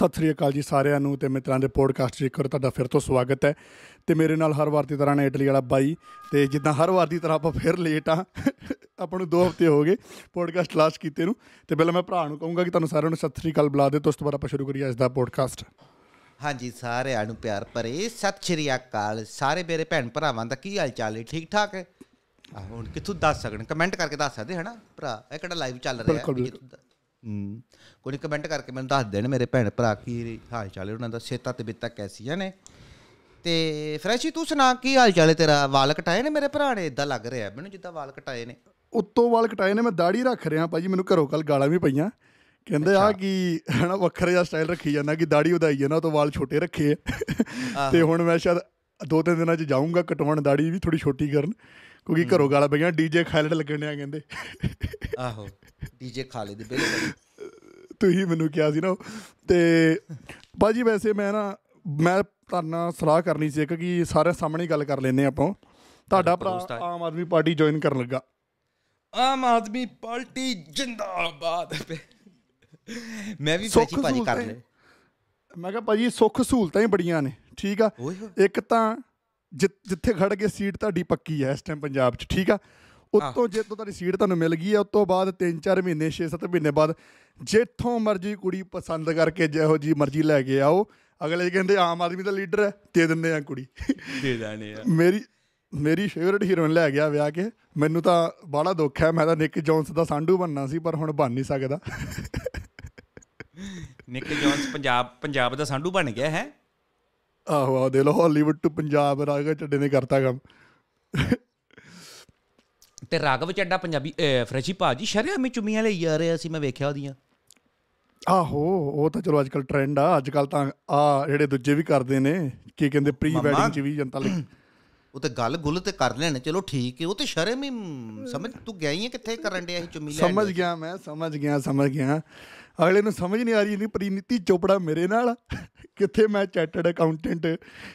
ਸਤਿ ਸ੍ਰੀ ਅਕਾਲ ਜੀ ਸਾਰਿਆਂ ਨੂੰ ਤੇ ਮਿੱਤਰਾਂ ਦੇ ਪੋਡਕਾਸਟ ਜੀ ਇੱਕ ਤੁਹਾਡਾ ਫਿਰ ਤੋਂ ਸਵਾਗਤ ਹੈ ਤੇ ਮੇਰੇ ਨਾਲ ਹਰ ਵਾਰ ਦੀ ਤਰ੍ਹਾਂ ਨੇ ਇਟਲੀ ਵਾਲਾ ਬਾਈ ਤੇ ਜਿੱਦਾਂ ਹਰ ਵਾਰ ਦੀ ਤਰ੍ਹਾਂ ਆਪਾਂ ਫਿਰ ਲੇਟ ਆ ਆਪਾਂ ਨੂੰ 2 ਹਫ਼ਤੇ ਹੋ ਗਏ ਪੋਡਕਾਸਟ ਲਾਸਟ ਕੀਤੇ ਨੂੰ ਤੇ ਪਹਿਲਾਂ ਮੈਂ ਭਰਾ ਨੂੰ ਕਹੂੰਗਾ ਕਿ ਤੁਹਾਨੂੰ ਸਾਰਿਆਂ ਨੂੰ ਸਤਿ ਸ੍ਰੀ ਅਕਾਲ ਬੁਲਾ ਦੇ ਤੋਂ ਉਸ ਤੋਂ ਬਾਅਦ ਆਪਾਂ ਸ਼ੁਰੂ ਕਰੀਏ ਅੱਜ ਦਾ ਪੋਡਕਾਸਟ ਹਾਂਜੀ ਸਾਰਿਆਂ ਨੂੰ ਪਿਆਰ ਭਰੇ ਸਤਿ ਸ੍ਰੀ ਅਕਾਲ ਸਾਰੇ ਮੇਰੇ ਭੈਣ ਭਰਾਵਾਂ ਦਾ ਕੀ ਹਾਲ ਚਾਲ ਹੈ ਠੀਕ ਠਾਕ ਹੈ ਹੁਣ ਕਿੱਥੋਂ ਦੱਸ ਸਕਣ ਕਮੈਂਟ ਕਰਕੇ ਦੱਸ ਸਕਦੇ ਹਨਾ ਭਰਾ ਇਹ ਕਿਹੜਾ ਲਾਈਵ ਚੱਲ ਰਿਹਾ ਹੈ ਹੂੰ ਕੋਈ ਕਮੈਂਟ ਕਰਕੇ ਮੈਨੂੰ ਦੱਸ ਦੇਣ ਮੇਰੇ ਭੈਣ ਭਰਾ ਕੀ ਹਾਲ ਚਾਲ ਹੈ ਉਹਨਾਂ ਦਾ ਸੇਤਾ ਤੇ ਬਿੱਤਾ ਕੈਸੀਆਂ ਨੇ ਤੇ ਫਰੈਸ਼ੀ ਤੂੰ ਸੁਣਾ ਕੀ ਹਾਲ ਚਾਲ ਹੈ ਤੇਰਾ ਵਾਲ ਕਟਾਏ ਨੇ ਮੇਰੇ ਭਰਾ ਨੇ ਇਦਾਂ ਲੱਗ ਰਿਹਾ ਮੈਨੂੰ ਜਿੱਦਾਂ ਵਾਲ ਕਟਾਏ ਨੇ ਉੱਤੋਂ ਵਾਲ ਕਟਾਏ ਨੇ ਮੈਂ ਦਾੜੀ ਰੱਖ ਰਿਹਾ ਭਾਜੀ ਮੈਨੂੰ ਘਰੋਂ ਕੱਲ ਗਾਲਾਂ ਵੀ ਪਈਆਂ ਕਹਿੰਦੇ ਆ ਕਿ ਹਨਾ ਵੱਖਰੇ ਜਿਹਾ ਸਟਾਈਲ ਰੱਖੀ ਜਾਂਦਾ ਕਿ ਦਾੜੀ ਵਧਾਈ ਹੈ ਨਾ ਤੋਂ ਵਾਲ ਛੋਟੇ ਰੱਖੇ ਤੇ ਹੁਣ ਮੈਂ ਸ਼ਾਇਦ ਦੋ ਤਿੰਨ ਦਿਨਾਂ 'ਚ ਜਾਊਂਗਾ ਕਟਵਾਉਣ ਦਾੜੀ ਵੀ ਥੋੜੀ ਛੋਟੀ ਕਰਨ ਕਿਉਂਕਿ ਘਰੋਂ ਗਾਲਾਂ ਪਈਆਂ ਡੀਜੇ ਖਾਲਿਦ ਲੱਗਣ ਆ ਕਹਿੰਦੇ ਆਹੋ ਡੀਜੇ ਖਾਲਿਦ ਬਿਲਕੁਲ ਤੁਸੀਂ ਮੈਨੂੰ ਕਿਹਾ ਸੀ ਨਾ ਤੇ ਬਾਜੀ ਵੈਸੇ ਮੈਂ ਨਾ ਮੈਂ ਤੁਹਾਨੂੰ ਸਲਾਹ ਕਰਨੀ ਸੀ ਕਿ ਸਾਰੇ ਸਾਹਮਣੇ ਗੱਲ ਕਰ ਲੈਨੇ ਆਪਾਂ ਤੁਹਾਡਾ ਭਰਾ ਆਮ ਆਦਮੀ ਪਾਰਟੀ ਜੁਆਇਨ ਕਰਨ ਲੱਗਾ ਆਮ ਆਦਮੀ ਪਾਰਟੀ ਜਿੰਦਾਬਾਦ ਮੈਂ ਵੀ ਸੋਚੀ ਪਾਜੀ ਕਰ ਲੈ ਮੈਂ ਕਿਹਾ ਭਾਜੀ ਸੁੱਖ ਸਹੂਲਤਾਂ ਹੀ ਬੜੀਆਂ ਨੇ ਠੀਕ ਆ ਇੱਕ ਤਾਂ ਜਿੱਥੇ ਖੜ ਕੇ ਸੀਟ ਤੁਹਾਡੀ ਪੱਕੀ ਹੈ ਇਸ ਟਾਈਮ ਪੰਜਾਬ 'ਚ ਠੀਕ ਆ ਉਤੋਂ ਜੇ ਤੋਂ ਤੁਹਾਡੀ ਸੀਟ ਤੁਹਾਨੂੰ ਮਿਲ ਗਈ ਹੈ ਉਤੋਂ ਬਾਅਦ 3-4 ਮਹੀਨੇ 6-7 ਮਹੀਨੇ ਬਾਅਦ ਜਿੱਥੋਂ ਮਰਜ਼ੀ ਕੁੜੀ ਪਸੰਦ ਕਰਕੇ ਜਿਹੋ ਜੀ ਮਰਜ਼ੀ ਲੈ ਕੇ ਆਓ ਅਗਲੇ ਕਹਿੰਦੇ ਆਮ ਆਦਮੀ ਦਾ ਲੀਡਰ ਹੈ ਦੇ ਦਿੰਦੇ ਆ ਕੁੜੀ ਦੇ ਜਾਣੇ ਆ ਮੇਰੀ ਮੇਰੀ ਫੇਵਰਿਟ ਹੀਰੋਇਨ ਲੈ ਗਿਆ ਵਿਆਹ ਕੇ ਮੈਨੂੰ ਤਾਂ ਬੜਾ ਦੁੱਖ ਹੈ ਮੈਂ ਤਾਂ ਨਿਕ ਜੌਨਸ ਦਾ ਸਾਂਡੂ ਬੰਨਣਾ ਸੀ ਪਰ ਹੁਣ ਬਣ ਨਹੀਂ ਸਕਦਾ ਨਿਕ ਜੌਨਸ ਪੰਜਾਬ ਪੰਜਾਬ ਦਾ ਸਾਂਡੂ ਬਣ ਗਿਆ ਹੈ ਆਹੋ ਆਹ ਦੇ ਲੋ ਹਾਲੀਵੁੱਡ ਟੂ ਪੰਜਾਬ ਰਾਗਾ ਚੱਡੇ ਨੇ ਕਰਤਾ ਕੰਮ ਤੇ ਰਾਘਵ ਚੱਡਾ ਪੰਜਾਬੀ ਫਰੈਸ਼ੀ ਭਾਜੀ ਮੇ ਚੁੰਮੀਆਂ ਲਈ ਜਾ ਰਿਹਾ ਸੀ ਮੈਂ ਵੇਖਿਆ ਉਹਦੀਆਂ ਆਹੋ ਉਹ ਤਾਂ ਚਲੋ ਅੱਜਕੱਲ ਟ੍ਰੈਂਡ ਆ ਅੱਜਕੱਲ ਤਾਂ ਆ ਜਿਹੜੇ ਦੂਜੇ ਵੀ ਕਰਦੇ ਨੇ ਕੀ ਕਹਿੰਦੇ ਪ੍ਰੀ ਵੈਡਿੰਗ ਚ ਵੀ ਜਨਤਾ ਲਈ ਉਹ ਤੇ ਗੱਲ ਗੁੱਲ ਤੇ ਕਰ ਲੈਣੇ ਚਲੋ ਠੀਕ ਹੈ ਉਹ ਤੇ ਸ਼ਰਮ ਹੀ ਸਮਝ ਤੂੰ ਗਿਆ ਹੀ ਕਿੱਥੇ ਕਰਨ ਡਿਆ ਇਹ ਚੁੰਮੀ ਲੈਣ ਸਮਝ ਗਿਆ ਮੈਂ ਸਮਝ ਗਿਆ ਸਮਝ ਗਿਆ ਅਗਲੇ ਨੂੰ ਸਮਝ ਨਹੀਂ ਆ ਰਹੀ ਨਹੀਂ ਪ੍ਰੀਨੀਤੀ ਚੋਪੜਾ ਮੇਰੇ ਨਾਲ ਕਿੱਥੇ ਮੈਂ ਚਾਰਟਰਡ ਅਕਾਊਂਟੈਂਟ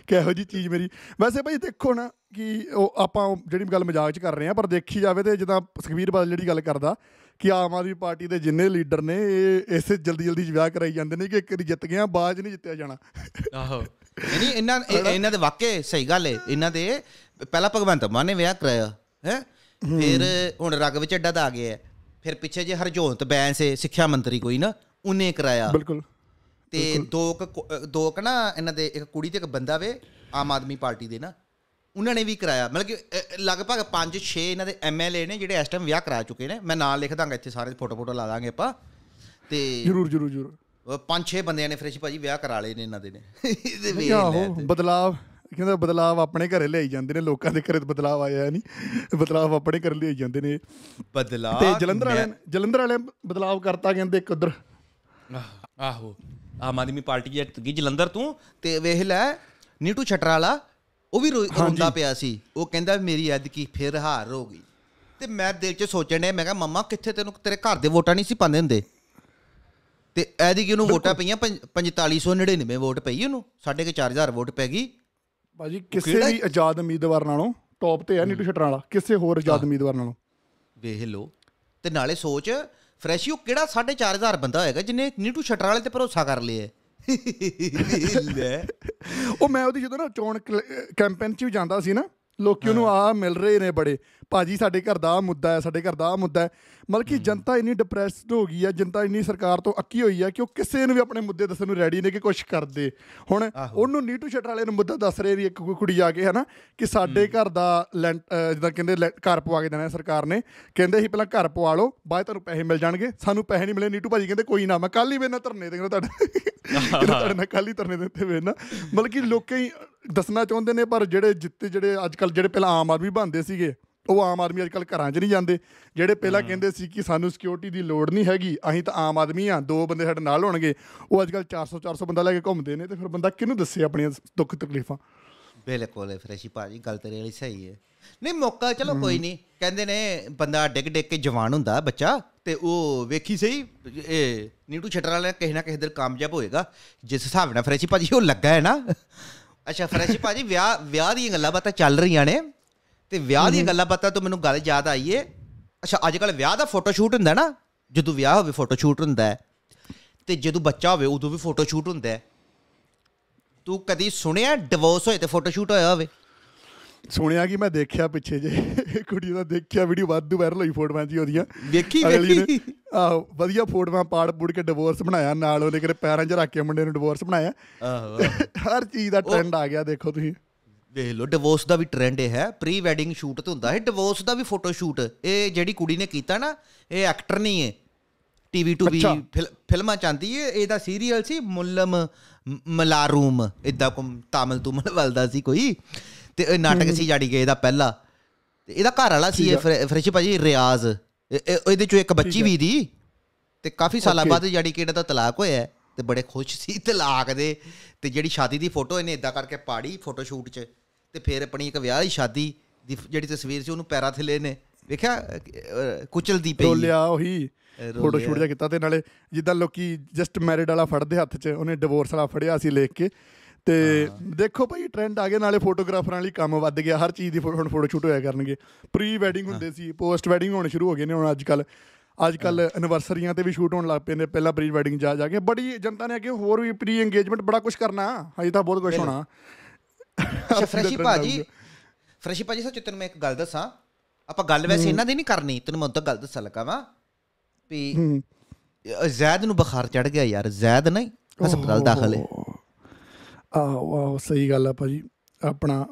ਕਿਹੋ ਜੀ ਚੀਜ਼ ਮੇਰੀ ਵੈਸੇ ਭਾਈ ਦੇਖੋ ਨਾ ਕਿ ਉਹ ਆਪਾਂ ਜਿਹੜੀ ਗੱਲ ਮਜ਼ਾਕ 'ਚ ਕਰ ਰਹੇ ਆ ਪਰ ਦੇਖੀ ਜਾਵੇ ਤੇ ਜਿੱਦਾਂ ਸੁਖਵੀਰ ਬਾਦਲ ਜਿਹੜੀ ਗੱਲ ਕਰਦਾ ਕਿ ਆਮ ਆਦਮੀ ਪਾਰਟੀ ਦੇ ਜਿੰਨੇ ਲੀਡਰ ਨੇ ਇਹ ਇਸੇ ਜਲਦੀ ਜਲਦੀ ਵਿਆਹ ਕਰਾਈ ਜਾਂਦੇ ਨੇ ਕਿ ਇੱਕ ਵਾਰੀ ਜਿੱਤ ਗਿਆ ਬਾਅਦ ਨਹੀਂ ਜਿੱਤਿਆ ਜਾਣਾ ਆਹੋ ਨਹੀਂ ਇਹਨਾਂ ਇਹਨਾਂ ਦੇ ਵਾਕਏ ਸਹੀ ਗੱਲ ਏ ਇਹਨਾਂ ਦੇ ਪਹਿਲਾ ਭਗਵੰਤ ਮਾਨ ਨੇ ਵਿਆਹ ਕਰਾਇਆ ਹੈ ਫਿਰ ਹੁਣ ਰਗ ਵਿੱਚ ਅੱਡਾ ਦਾ ਆ ਗਿਆ ਫਿਰ ਪਿੱਛੇ ਜੇ ਹਰਜੋਤ ਬੈਂਸ ਸਿੱਖਿਆ ਮੰਤਰੀ ਕੋਈ ਨਾ ਉਹਨੇ ਕਰਾਇਆ ਬਿਲਕੁਲ ਤੇ ਦੋ ਦੋ ਕ ਨਾ ਇਹਨਾਂ ਦੇ ਇੱਕ ਕੁੜੀ ਤੇ ਇੱਕ ਬੰਦਾ ਵੇ ਆਮ ਆਦਮੀ ਪਾਰਟੀ ਦੇ ਨਾ ਉਹਨਾਂ ਨੇ ਵੀ ਕਰਾਇਆ ਮਤਲਬ ਕਿ ਲਗਭਗ 5-6 ਇਹਨਾਂ ਦੇ ਐਮਐਲਏ ਨੇ ਜਿਹੜੇ ਇਸ ਟਾਈਮ ਵਿਆਹ ਕਰਾ ਚੁੱਕੇ ਨੇ ਮੈਂ ਨਾਂ ਲਿਖ ਦਾਂਗਾ ਇੱਥੇ ਸਾਰੇ ਫੋਟੋ ਫੋਟੋ ਲਾ ਦਾਂਗੇ ਆਪਾਂ ਤੇ ਜਰੂਰ ਜਰੂਰ ਜਰੂਰ ਪੰਜ ਛੇ ਬੰਦਿਆਂ ਨੇ ਫਰੈਸ਼ ਭਾਜੀ ਵਿਆਹ ਕਰਾ ਲਏ ਨੇ ਇਹਨਾਂ ਦੇ ਨੇ ਇਹਦੇ ਵੀ ਬਦਲਾਵ ਕਹਿੰਦਾ ਬਦਲਾਅ ਆਪਣੇ ਘਰੇ ਲਈ ਜਾਂਦੇ ਨੇ ਲੋਕਾਂ ਦੇ ਘਰੇ ਬਦਲਾਅ ਆਇਆ ਨਹੀਂ ਬਦਲਾਅ ਆਪਣੇ ਘਰੇ ਲਈ ਜਾਂਦੇ ਨੇ ਬਦਲਾਅ ਤੇ ਜਲੰਧਰ ਵਾਲਿਆਂ ਜਲੰਧਰ ਵਾਲਿਆਂ ਬਦਲਾਅ ਕਰਤਾ ਕਹਿੰਦੇ ਇੱਕ ਉਧਰ ਆਹੋ ਆਮ ਆਦਮੀ ਪਾਰਟੀ ਜੱਟ ਗਈ ਜਲੰਧਰ ਤੋਂ ਤੇ ਵੇਖ ਲੈ ਨੀਟੂ ਛਟਰਾਲਾ ਉਹ ਵੀ ਰੋਂਦਾ ਪਿਆ ਸੀ ਉਹ ਕਹਿੰਦਾ ਮੇਰੀ ਐਦ ਕੀ ਫਿਰ ਹਾਰ ਹੋ ਗਈ ਤੇ ਮੈਂ ਦਿਲ 'ਚ ਸੋਚਣ ਡਿਆ ਮੈਂ ਕਿਹਾ ਮੰਮਾ ਕਿੱਥੇ ਤੈਨੂੰ ਤੇਰੇ ਘਰ ਦੇ ਵੋਟਾਂ ਨਹੀਂ ਸੀ ਪਾਉਂਦੇ ਹੁੰਦੇ ਤੇ ਐਦੀ ਕਿ ਉਹਨੂੰ ਵੋਟਾਂ ਪਈਆਂ 4599 ਵੋਟ ਪਈ ਉਹਨੂੰ 4000 ਵੋਟ ਪੈ ਗਈ ਭਾਜੀ ਕਿਸੇ ਵੀ ਆਜ਼ਾਦ ਉਮੀਦਵਾਰ ਨਾਲੋਂ ਟੌਪ ਤੇ ਹੈ ਨੀਟੂ ਛਟਰਾਂ ਵਾਲਾ ਕਿਸੇ ਹੋਰ ਆਜ਼ਾਦ ਉਮੀਦਵਾਰ ਨਾਲੋਂ ਵੇਖ ਲਓ ਤੇ ਨਾਲੇ ਸੋਚ ਯੂ ਕਿਹੜਾ 4500 ਬੰਦਾ ਹੋਏਗਾ ਜਿਨੇ ਨੀਟੂ ਛਟਰਾਂ ਵਾਲੇ ਤੇ ਭਰੋਸਾ ਕਰ ਲਿਆ ਲੈ ਉਹ ਮੈਂ ਉਹਦੀ ਜਦੋਂ ਨਾ ਚੋਣ ਕੈਂਪੇਨ 'ਚ ਵੀ ਜਾਂਦਾ ਸੀ ਨਾ ਲੋਕੀ ਉਹਨੂੰ ਆ ਮਿਲ ਰਹੇ ਨੇ ਬੜੇ ਭਾਜੀ ਸਾਡੇ ਘਰ ਦਾ ਮੁੱਦਾ ਹੈ ਸਾਡੇ ਘਰ ਦਾ ਮੁੱਦਾ ਹੈ ਮਤਲਬ ਕਿ ਜਨਤਾ ਇੰਨੀ ਡਿਪਰੈਸਡ ਹੋ ਗਈ ਆ ਜਨਤਾ ਇੰਨੀ ਸਰਕਾਰ ਤੋਂ ਅੱਕੀ ਹੋਈ ਆ ਕਿ ਉਹ ਕਿਸੇ ਨੂੰ ਵੀ ਆਪਣੇ ਮੁੱਦੇ ਦੱਸਣ ਨੂੰ ਰੈਡੀ ਨੇ ਕਿ ਕੁਝ ਕਰਦੇ ਹੁਣ ਉਹਨੂੰ ਨੀਟੂ ਸ਼ਟਰ ਵਾਲੇ ਨੂੰ ਮੁੱਦਾ ਦੱਸ ਰਹੀ ਇੱਕ ਕੁੜੀ ਆ ਕੇ ਹਨਾ ਕਿ ਸਾਡੇ ਘਰ ਦਾ ਜਿੱਦਾਂ ਕਹਿੰਦੇ ਘਰ ਪਵਾ ਕੇ ਦੇਣਾ ਸਰਕਾਰ ਨੇ ਕਹਿੰਦੇ ਸੀ ਪਹਿਲਾਂ ਘਰ ਪਵਾ ਲਓ ਬਾਅਦ ਤੁਹਾਨੂੰ ਪੈਸੇ ਮਿਲ ਜਾਣਗੇ ਸਾਨੂੰ ਪੈਸੇ ਨਹੀਂ ਮਿਲੇ ਨੀਟੂ ਭਾਜੀ ਕਹਿੰਦੇ ਕੋਈ ਨਾ ਮੈਂ ਕੱਲ ਹੀ ਵੇਨਾ ਧਰਨੇ ਦੇਣਾ ਤੁਹਾਡੇ ਤੁਹਾਡਾ ਨਾਲ ਕੱਲ ਹੀ ਧਰਨੇ ਦੇ ਉੱਤੇ ਵੇਨਾ ਮਤਲਬ ਕਿ ਲੋਕਾਂ ਹੀ ਦੱਸਣਾ ਚਾਹੁੰਦੇ ਨੇ ਪਰ ਜਿਹੜੇ ਜਿੱਤੇ ਜਿਹੜੇ ਅੱਜ ਕੱਲ ਜਿਹੜੇ ਪਹਿਲਾਂ ਆਮ ਆਦਮੀ ਬੰਦੇ ਸੀਗੇ ਉਹ ਆਮ ਆਦਮੀ ਅੱਜ ਕੱਲ ਘਰਾਂ 'ਚ ਨਹੀਂ ਜਾਂਦੇ ਜਿਹੜੇ ਪਹਿਲਾਂ ਕਹਿੰਦੇ ਸੀ ਕਿ ਸਾਨੂੰ ਸਿਕਿਉਰਿਟੀ ਦੀ ਲੋੜ ਨਹੀਂ ਹੈਗੀ ਅਸੀਂ ਤਾਂ ਆਮ ਆਦਮੀ ਆ ਦੋ ਬੰਦੇ ਸਾਡੇ ਨਾਲ ਹੋਣਗੇ ਉਹ ਅੱਜ ਕੱਲ 400 400 ਬੰਦਾ ਲੈ ਕੇ ਘੁੰਮਦੇ ਨੇ ਤੇ ਫਿਰ ਬੰਦਾ ਕਿਹਨੂੰ ਦੱਸੇ ਆਪਣੀਆਂ ਦੁੱਖ ਤਕਲੀਫਾਂ ਬਿਲਕੁਲ ਹੈ ਫਰੈਸ਼ੀ ਭਾਜੀ ਗੱਲ ਤੇਰੀ ਵਾਲੀ ਸਹੀ ਹੈ ਨਹੀਂ ਮੌਕਾ ਚਲੋ ਕੋਈ ਨਹੀਂ ਕਹਿੰਦੇ ਨੇ ਬੰਦਾ ਡਿੱਗ ਡਿੱਗ ਕੇ ਜਵਾਨ ਹੁੰਦਾ ਬੱਚਾ ਤੇ ਉਹ ਵੇਖੀ ਸਹੀ ਇਹ ਨੀਟੂ ਛਟਰ ਵਾਲਾ ਕਿਸੇ ਨਾ ਕਿਸੇ ਦਿਨ ਕਾਮਯਾਬ ਹੋਏਗਾ ਜਿਸ ਹਿਸਾਬ ਨਾਲ ਫਰੈਸ਼ੀ ਭਾਜੀ ਉਹ ਲੱਗਾ ਹੈ ਨਾ ਅੱਛਾ ਫਰੈਸ਼ੀ ਭਾਜੀ ਵਿਆਹ ਵਿਆਹ ਦੀਆਂ ਗੱਲਾਂ ਬਾਤਾਂ ਚੱਲ ਰਹੀਆਂ ਨੇ ਤੇ ਵਿਆਹ ਦੀ ਗੱਲਾਂ ਬਾਤਾਂ ਤੋਂ ਮੈਨੂੰ ਗੱਲ ਯਾਦ ਆਈ ਏ ਅੱਛਾ ਅੱਜ ਕੱਲ ਵਿਆਹ ਦਾ ਫੋਟੋ ਸ਼ੂਟ ਹੁੰਦਾ ਨਾ ਜਦੋਂ ਵਿਆਹ ਹੋਵੇ ਫੋਟੋ ਸ਼ੂਟ ਹੁੰਦਾ ਤੇ ਜਦੋਂ ਬੱਚਾ ਹੋਵੇ ਉਦੋਂ ਵੀ ਫੋਟੋ ਸ਼ੂਟ ਹੁੰਦਾ ਤੂੰ ਕਦੀ ਸੁਣਿਆ ਡਿਵੋਰਸ ਹੋਏ ਤੇ ਫੋਟੋ ਸ਼ੂਟ ਹੋਇਆ ਹੋਵੇ ਸੁਣਿਆ ਕਿ ਮੈਂ ਦੇਖਿਆ ਪਿੱਛੇ ਜੇ ਕੁੜੀ ਦਾ ਦੇਖਿਆ ਵੀਡੀਓ ਵਾਧੂ ਵਾਇਰਲ ਹੋਈ ਫੋਟੋਆਂ ਜੀ ਉਹਦੀਆਂ ਵੇਖੀ ਵੇਖੀ ਆ ਵਧੀਆ ਫੋਟੋਆਂ ਪਾੜ ਪੂੜ ਕੇ ਡਿਵੋਰਸ ਬਣਾਇਆ ਨਾਲ ਉਹਨੇ ਕਿਰੇ ਪੈਰਾਂ 'ਚ ਰੱਖ ਕੇ ਮੁੰਡੇ ਨੂੰ ਡਿਵੋਰਸ ਬਣਾਇਆ ਆਹੋ ਹਰ ਚੀਜ਼ ਦਾ ਟ੍ਰੈਂਡ ਆ ਗਿਆ ਦੇਖੋ ਤੁਸੀਂ ਵੇਖ ਲੋ ਡਿਵੋਰਸ ਦਾ ਵੀ ਟ੍ਰੈਂਡ ਇਹ ਹੈ ਪ੍ਰੀ ਵੈਡਿੰਗ ਸ਼ੂਟ ਤੇ ਹੁੰਦਾ ਹੈ ਡਿਵੋਰਸ ਦਾ ਵੀ ਫੋਟੋ ਸ਼ੂਟ ਇਹ ਜਿਹੜੀ ਕੁੜੀ ਨੇ ਕੀਤਾ ਨਾ ਇਹ ਐਕਟਰ ਨਹੀਂ ਹੈ ਟੀਵੀ ਟੂ ਵੀ ਫਿਲਮਾਂ ਚਾਂਦੀ ਹੈ ਇਹਦਾ ਸੀਰੀਅਲ ਸੀ ਮੁੱਲਮ ਮਲਾਰੂਮ ਇਦਾਂ ਕੋ ਤਾਮਲ ਤੁਮਲ ਵਲਦਾ ਸੀ ਕੋਈ ਤੇ ਇਹ ਨਾਟਕ ਸੀ ਜਾੜੀ ਗਏ ਦਾ ਪਹਿਲਾ ਤੇ ਇਹਦਾ ਘਰ ਵਾਲਾ ਸੀ ਫਰੈਸ਼ ਭਾਜੀ ਰਿਆਜ਼ ਇਹਦੇ ਚੋਂ ਇੱਕ ਬੱਚੀ ਵੀ ਦੀ ਤੇ ਕਾਫੀ ਸਾਲਾਂ ਬਾਅਦ ਜਾੜੀ ਕਿਹੜਾ ਦਾ ਤਲਾਕ ਹੋਇਆ ਤੇ ਬੜੇ ਖੁਸ਼ ਸੀ ਤਲਾਕ ਦੇ ਤੇ ਜਿਹੜੀ ਸ਼ਾਦੀ ਦੀ ਫੋਟੋ ਇਹਨੇ ਇਦਾਂ ਕਰਕੇ ਪਾੜੀ ਫੋਟੋ ਸ਼ੂਟ 'ਚ ਤੇ ਫਿਰ ਆਪਣੀ ਇੱਕ ਵਿਆਹ ਦੀ ਸ਼ਾਦੀ ਦੀ ਜਿਹੜੀ ਤਸਵੀਰ ਸੀ ਉਹਨੂੰ ਪੈਰਾ ਥੱਲੇ ਨੇ ਵੇਖਿਆ ਕੁਚਲਦੀ ਪਈ ਰੋਲਿਆ ਉਹੀ ਫੋਟੋ ਸ਼ੂਟ ਜਿਹਾ ਕੀਤਾ ਤੇ ਨਾਲੇ ਜਿੱਦਾਂ ਲੋਕੀ ਜਸਟ ਮੈਰਿਡ ਵਾਲਾ ਫੜਦੇ ਹੱਥ 'ਚ ਉਹਨੇ ਡਿਵੋਰਸ ਵਾਲਾ ਫੜਿਆ ਸੀ ਲੇਖ ਕੇ ਤੇ ਦੇਖੋ ਭਾਈ ਟ੍ਰੈਂਡ ਆ ਗਿਆ ਨਾਲੇ ਫੋਟੋਗ੍ਰਾਫਰਾਂ ਲਈ ਕੰਮ ਵੱਧ ਗਿਆ ਹਰ ਚੀਜ਼ ਦੀ ਹੁਣ ਫੋਟੋ ਸ਼ੂਟ ਹੋਇਆ ਕਰਨਗੇ ਪ੍ਰੀ ਵੈਡਿੰਗ ਹੁੰਦੇ ਸੀ ਪੋਸਟ ਵੈਡਿੰਗ ਹੋਣ ਸ਼ੁਰੂ ਹੋ ਗਏ ਨੇ ਹੁਣ ਅੱਜ ਕੱਲ ਅੱਜ ਕੱਲ ਐਨਿਵਰਸਰੀਆਂ ਤੇ ਵੀ ਸ਼ੂਟ ਹੋਣ ਲੱਗ ਪਏ ਨੇ ਪਹਿਲਾਂ ਪ੍ਰੀ ਵੈਡਿੰਗ ਜਾ ਜਾ ਕੇ ਬੜੀ ਜਨਤਾ ਨੇ ਕਿ ਹੋਰ ਵੀ ਪ੍ਰੀ ਇੰਗੇਜਮੈਂਟ ਬੜਾ ਕੁਝ ਕਰਨਾ ਹਜੇ ਤਾਂ ਬਹੁਤ ਕੁਝ ਹੋਣਾ ਅੱਛਾ ਫਰੈਸ਼ੀ ਭਾਜੀ ਫਰੈਸ਼ੀ ਭਾਜੀ ਸੱਚ ਤੈਨੂੰ ਮੈਂ ਇੱਕ ਗੱਲ ਦੱਸਾਂ ਆਪਾਂ ਗੱਲ ਵੈਸੇ ਇਹਨਾਂ ਦੀ ਨਹੀਂ ਕਰਨੀ ਤੈਨੂੰ ਮੈਂ ਤਾਂ ਗੱਲ ਦੱਸਣ ਲੱਗਾ ਵਾਂ ਵੀ ਜ਼ੈਦ ਨੂੰ ਬੁਖਾਰ ਚੜ ਗਿਆ ਯਾਰ ਜ਼ੈਦ ਨਹੀਂ ਹਸਪਤਾਲ ਦਾਖਲ ਹੈ ਆਹ ਵਾਹ ਸਹੀ ਗੱਲ ਆ ਭਾਜੀ ਆਪਣਾ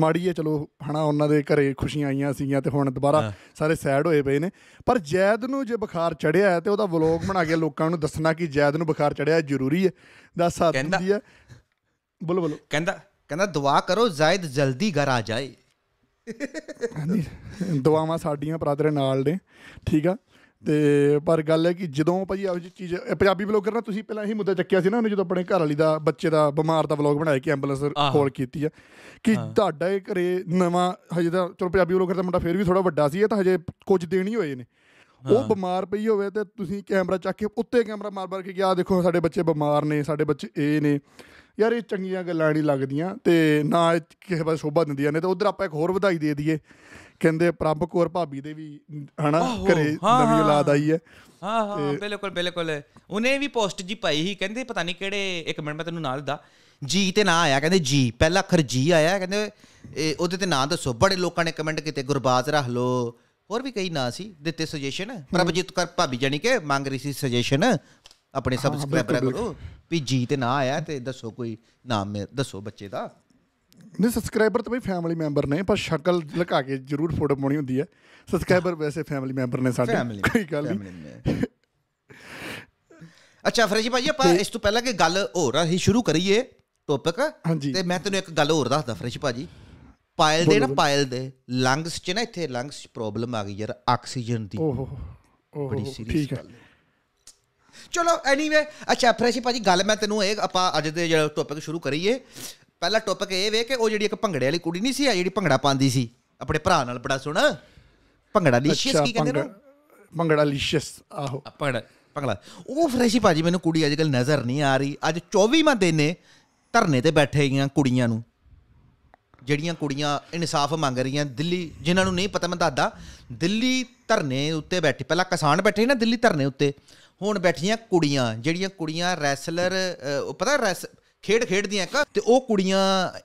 ਮਾੜੀ ਹੈ ਚਲੋ ਹਣਾ ਉਹਨਾਂ ਦੇ ਘਰੇ ਖੁਸ਼ੀਆਂ ਆਈਆਂ ਸੀਗੀਆਂ ਤੇ ਹੁਣ ਦੁਬਾਰਾ ਸਾਰੇ ਸੈਡ ਹੋਏ ਪਏ ਨੇ ਪਰ ਜੈਦ ਨੂੰ ਜੇ ਬੁਖਾਰ ਚੜਿਆ ਹੈ ਤੇ ਉਹਦਾ ਵਲੌਗ ਬਣਾ ਕੇ ਲੋਕਾਂ ਨੂੰ ਦੱਸਣਾ ਕਿ ਜੈਦ ਨੂੰ ਬੁਖਾਰ ਚੜਿਆ ਜ਼ਰੂਰੀ ਹੈ ਦੱਸ ਹੱਥ ਹੁੰਦੀ ਹੈ ਬੋਲੋ ਬੋਲੋ ਕਹਿੰਦਾ ਕਹਿੰਦਾ ਦੁਆ ਕਰੋ ਜ਼ਾਇਦ ਜਲਦੀ ਘਰ ਆ ਜਾਏ ਦੁਆਵਾਂ ਸਾਡੀਆਂ ਬਰਾਦਰ ਨਾਲ ਨੇ ਠੀਕ ਆ ਤੇ ਪਰ ਗੱਲ ਹੈ ਕਿ ਜਦੋਂ ਭਾਜੀ ਆਹ ਜੀ ਚੀਜ਼ ਪੰਜਾਬੀ ਬਲੌਗਰ ਨਾ ਤੁਸੀਂ ਪਹਿਲਾਂ ਇਹ ਮੁੱਦਾ ਚੱਕਿਆ ਸੀ ਨਾ ਉਹਨੇ ਜਦੋਂ ਆਪਣੇ ਘਰ ਵਾਲੀ ਦਾ ਬੱਚੇ ਦਾ ਬਿਮਾਰ ਦਾ ਬਲੌਗ ਬਣਾਇਆ ਕਿ ਐਂਬੂਲੈਂਸ ਕਾਲ ਕੀਤੀ ਆ ਕਿ ਤੁਹਾਡਾ ਇਹ ਘਰੇ ਨਵਾਂ ਹਜੇ ਤਾਂ ਚਲੋ ਪੰਜਾਬੀ ਬਲੌਗਰ ਦਾ ਮੁੰਡਾ ਫੇਰ ਵੀ ਥੋੜਾ ਵੱਡਾ ਸੀ ਇਹ ਤਾਂ ਹਜੇ ਕੁਝ ਦਿਨ ਹੀ ਹੋਏ ਨੇ ਉਹ ਬਿਮਾਰ ਪਈ ਹੋਵੇ ਤੇ ਤੁਸੀਂ ਕੈਮਰਾ ਚੱਕ ਕੇ ਉੱਤੇ ਕੈਮਰਾ ਮਾਰ ਮਾਰ ਕੇ ਕਿ ਆ ਦੇਖੋ ਸਾਡੇ ਬੱਚੇ ਬਿਮਾਰ ਨੇ ਸਾਡੇ ਬੱਚੇ ਇਹ ਨੇ ਯਾਰ ਇਹ ਚੰਗੀਆਂ ਗੱਲਾਂ ਨਹੀਂ ਲੱਗਦੀਆਂ ਤੇ ਨਾ ਕਿਸੇ ਪਾਸੇ ਸ਼ੋਭਾ ਦਿੰਦੀਆਂ ਨੇ ਤੇ ਉਧਰ ਆਪਾਂ ਇੱਕ ਹੋਰ ਵਧਾਈ ਦੇ ਦਈਏ ਕਹਿੰਦੇ ਪ੍ਰਭ ਕੋਰ ਭਾਬੀ ਦੇ ਵੀ ਹਨਾ ਘਰੇ ਨਵੀਂ ਔਲਾਦ ਆਈ ਹੈ ਹਾਂ ਹਾਂ ਬਿਲਕੁਲ ਬਿਲਕੁਲ ਉਹਨੇ ਵੀ ਪੋਸਟ ਜੀ ਪਾਈ ਸੀ ਕਹਿੰਦੇ ਪਤਾ ਨਹੀਂ ਕਿਹੜੇ ਇੱਕ ਮਿੰਟ ਮੈਂ ਤੈਨੂੰ ਨਾਲ ਦਾ ਜੀ ਤੇ ਨਾਂ ਆਇਆ ਕਹਿੰਦੇ ਜੀ ਪਹਿਲਾ ਅੱਖਰ ਜੀ ਆਇਆ ਕਹਿੰਦੇ ਉਹਦੇ ਤੇ ਨਾਂ ਦੱਸੋ ਬੜੇ ਲੋਕਾਂ ਨੇ ਕਮੈਂਟ ਕੀਤੇ ਗੁਰਬਾਜ਼ ਰੱਖ ਲੋ ਹੋਰ ਵੀ ਕਈ ਨਾਂ ਸੀ ਦਿੱਤੇ ਸੁਜੈਸ਼ਨ ਪ੍ਰਭਜੀਤ ਕਰ ਭਾਬੀ ਜਾਨੀ ਕਿ ਮੰਗ ਰਹੀ ਸੀ ਸੁਜੈਸ਼ਨ ਆਪਣੇ ਸਬਸਕ੍ਰਾਈਬਰਾਂ ਕਰੋ ਵੀ ਜੀ ਤੇ ਨਾ ਆਇਆ ਤੇ ਦੱਸੋ ਕੋਈ ਨਾਮ ਦੱਸੋ ਬੱਚੇ ਦਾ ਨਹੀਂ ਸਬਸਕ੍ਰਾਈਬਰ ਤਾਂ ਬਈ ਫੈਮਿਲੀ ਮੈਂਬਰ ਨੇ ਪਰ ਸ਼ਕਲ ਲਗਾ ਕੇ ਜ਼ਰੂਰ ਫੋਟੋ ਪਾਉਣੀ ਹੁੰਦੀ ਹੈ ਸਬਸਕ੍ਰਾਈਬਰ ਵੈਸੇ ਫੈਮਿਲੀ ਮੈਂਬਰ ਨੇ ਸਾਡੇ ਕੋਈ ਗੱਲ ਨਹੀਂ ਅੱਛਾ ਫਰਜੀ ਭਾਈ ਆਪਾਂ ਇਸ ਤੋਂ ਪਹਿਲਾਂ ਕਿ ਗੱਲ ਹੋਰ ਅਸੀਂ ਸ਼ੁਰੂ ਕਰੀਏ ਟੌਪਿਕ ਤੇ ਮੈਂ ਤੈਨੂੰ ਇੱਕ ਗੱਲ ਹੋਰ ਦੱਸਦਾ ਫਰਜੀ ਭਾਜੀ ਪਾਇਲ ਦੇ ਨਾ ਪਾਇਲ ਦੇ ਲੰਗਸ 'ਚ ਨਾ ਇੱਥੇ ਲੰਗਸ ਪ੍ਰੋਬਲਮ ਆ ਗਈ ਯਾਰ ਆਕਸੀਜਨ ਦੀ ਓਹੋ ਓਹੋ ਬੜੀ ਸੀਰੀਅਸ ਗੱਲ ਹੈ ਚਲੋ ਐਨੀਵੇ ਅੱਛਾ ਫਰੈਸ਼ੀ ਭਾਜੀ ਗੱਲ ਮੈਂ ਤੈਨੂੰ ਇਹ ਆਪਾਂ ਅੱਜ ਦੇ ਜਿਹੜਾ ਟੌਪਿਕ ਸ਼ੁਰੂ ਕਰੀਏ ਪਹਿਲਾ ਟੌਪਿਕ ਇਹ ਵੇ ਕਿ ਉਹ ਜਿਹੜੀ ਇੱਕ ਭੰਗੜੇ ਵਾਲੀ ਕੁੜੀ ਨਹੀਂ ਸੀ ਆ ਜਿਹੜੀ ਭੰਗੜਾ ਪਾਉਂਦੀ ਸੀ ਆਪਣੇ ਭਰਾ ਨਾਲ ਬੜਾ ਸੋਹਣਾ ਭੰਗੜਾ ਲੀਸ਼ੀਅਸ ਕੀ ਕਹਿੰਦੇ ਨੇ ਭੰਗੜਾ ਲੀਸ਼ੀਅਸ ਆਹੋ ਭੰਗੜਾ ਭੰਗੜਾ ਉਹ ਫਰੈਸ਼ੀ ਭਾਜੀ ਮੈਨੂੰ ਕੁੜੀ ਅੱਜ ਕੱਲ ਨਜ਼ਰ ਨਹੀਂ ਆ ਰਹੀ ਅੱਜ 24ਵਾਂ ਦਿਨ ਨੇ ਧਰਨੇ ਤੇ ਬੈਠੇ ਗਈਆਂ ਕੁੜੀਆਂ ਨੂੰ ਜਿਹੜੀਆਂ ਕੁੜੀਆਂ ਇਨਸਾਫ ਮੰਗ ਰਹੀਆਂ ਦਿੱਲੀ ਜਿਨ੍ਹਾਂ ਨੂੰ ਨਹੀਂ ਪਤਾ ਮੈਂ ਦੱਸਦਾ ਦਿੱਲੀ ਧਰਨੇ ਉੱਤੇ ਬੈਠੀ ਪਹਿਲਾਂ ਕਿਸਾਨ ਬੈਠੇ ਨਾ ਦਿੱਲੀ ਧਰਨੇ ਉੱਤੇ ਹੁਣ ਬੈਠੀਆਂ ਕੁੜੀਆਂ ਜਿਹੜੀਆਂ ਕੁੜੀਆਂ ਰੈਸਲਰ ਪਤਾ ਰੈਸ ਖੇਡ ਖੇਡਦੀਆਂ ਕਾ ਤੇ ਉਹ ਕੁੜੀਆਂ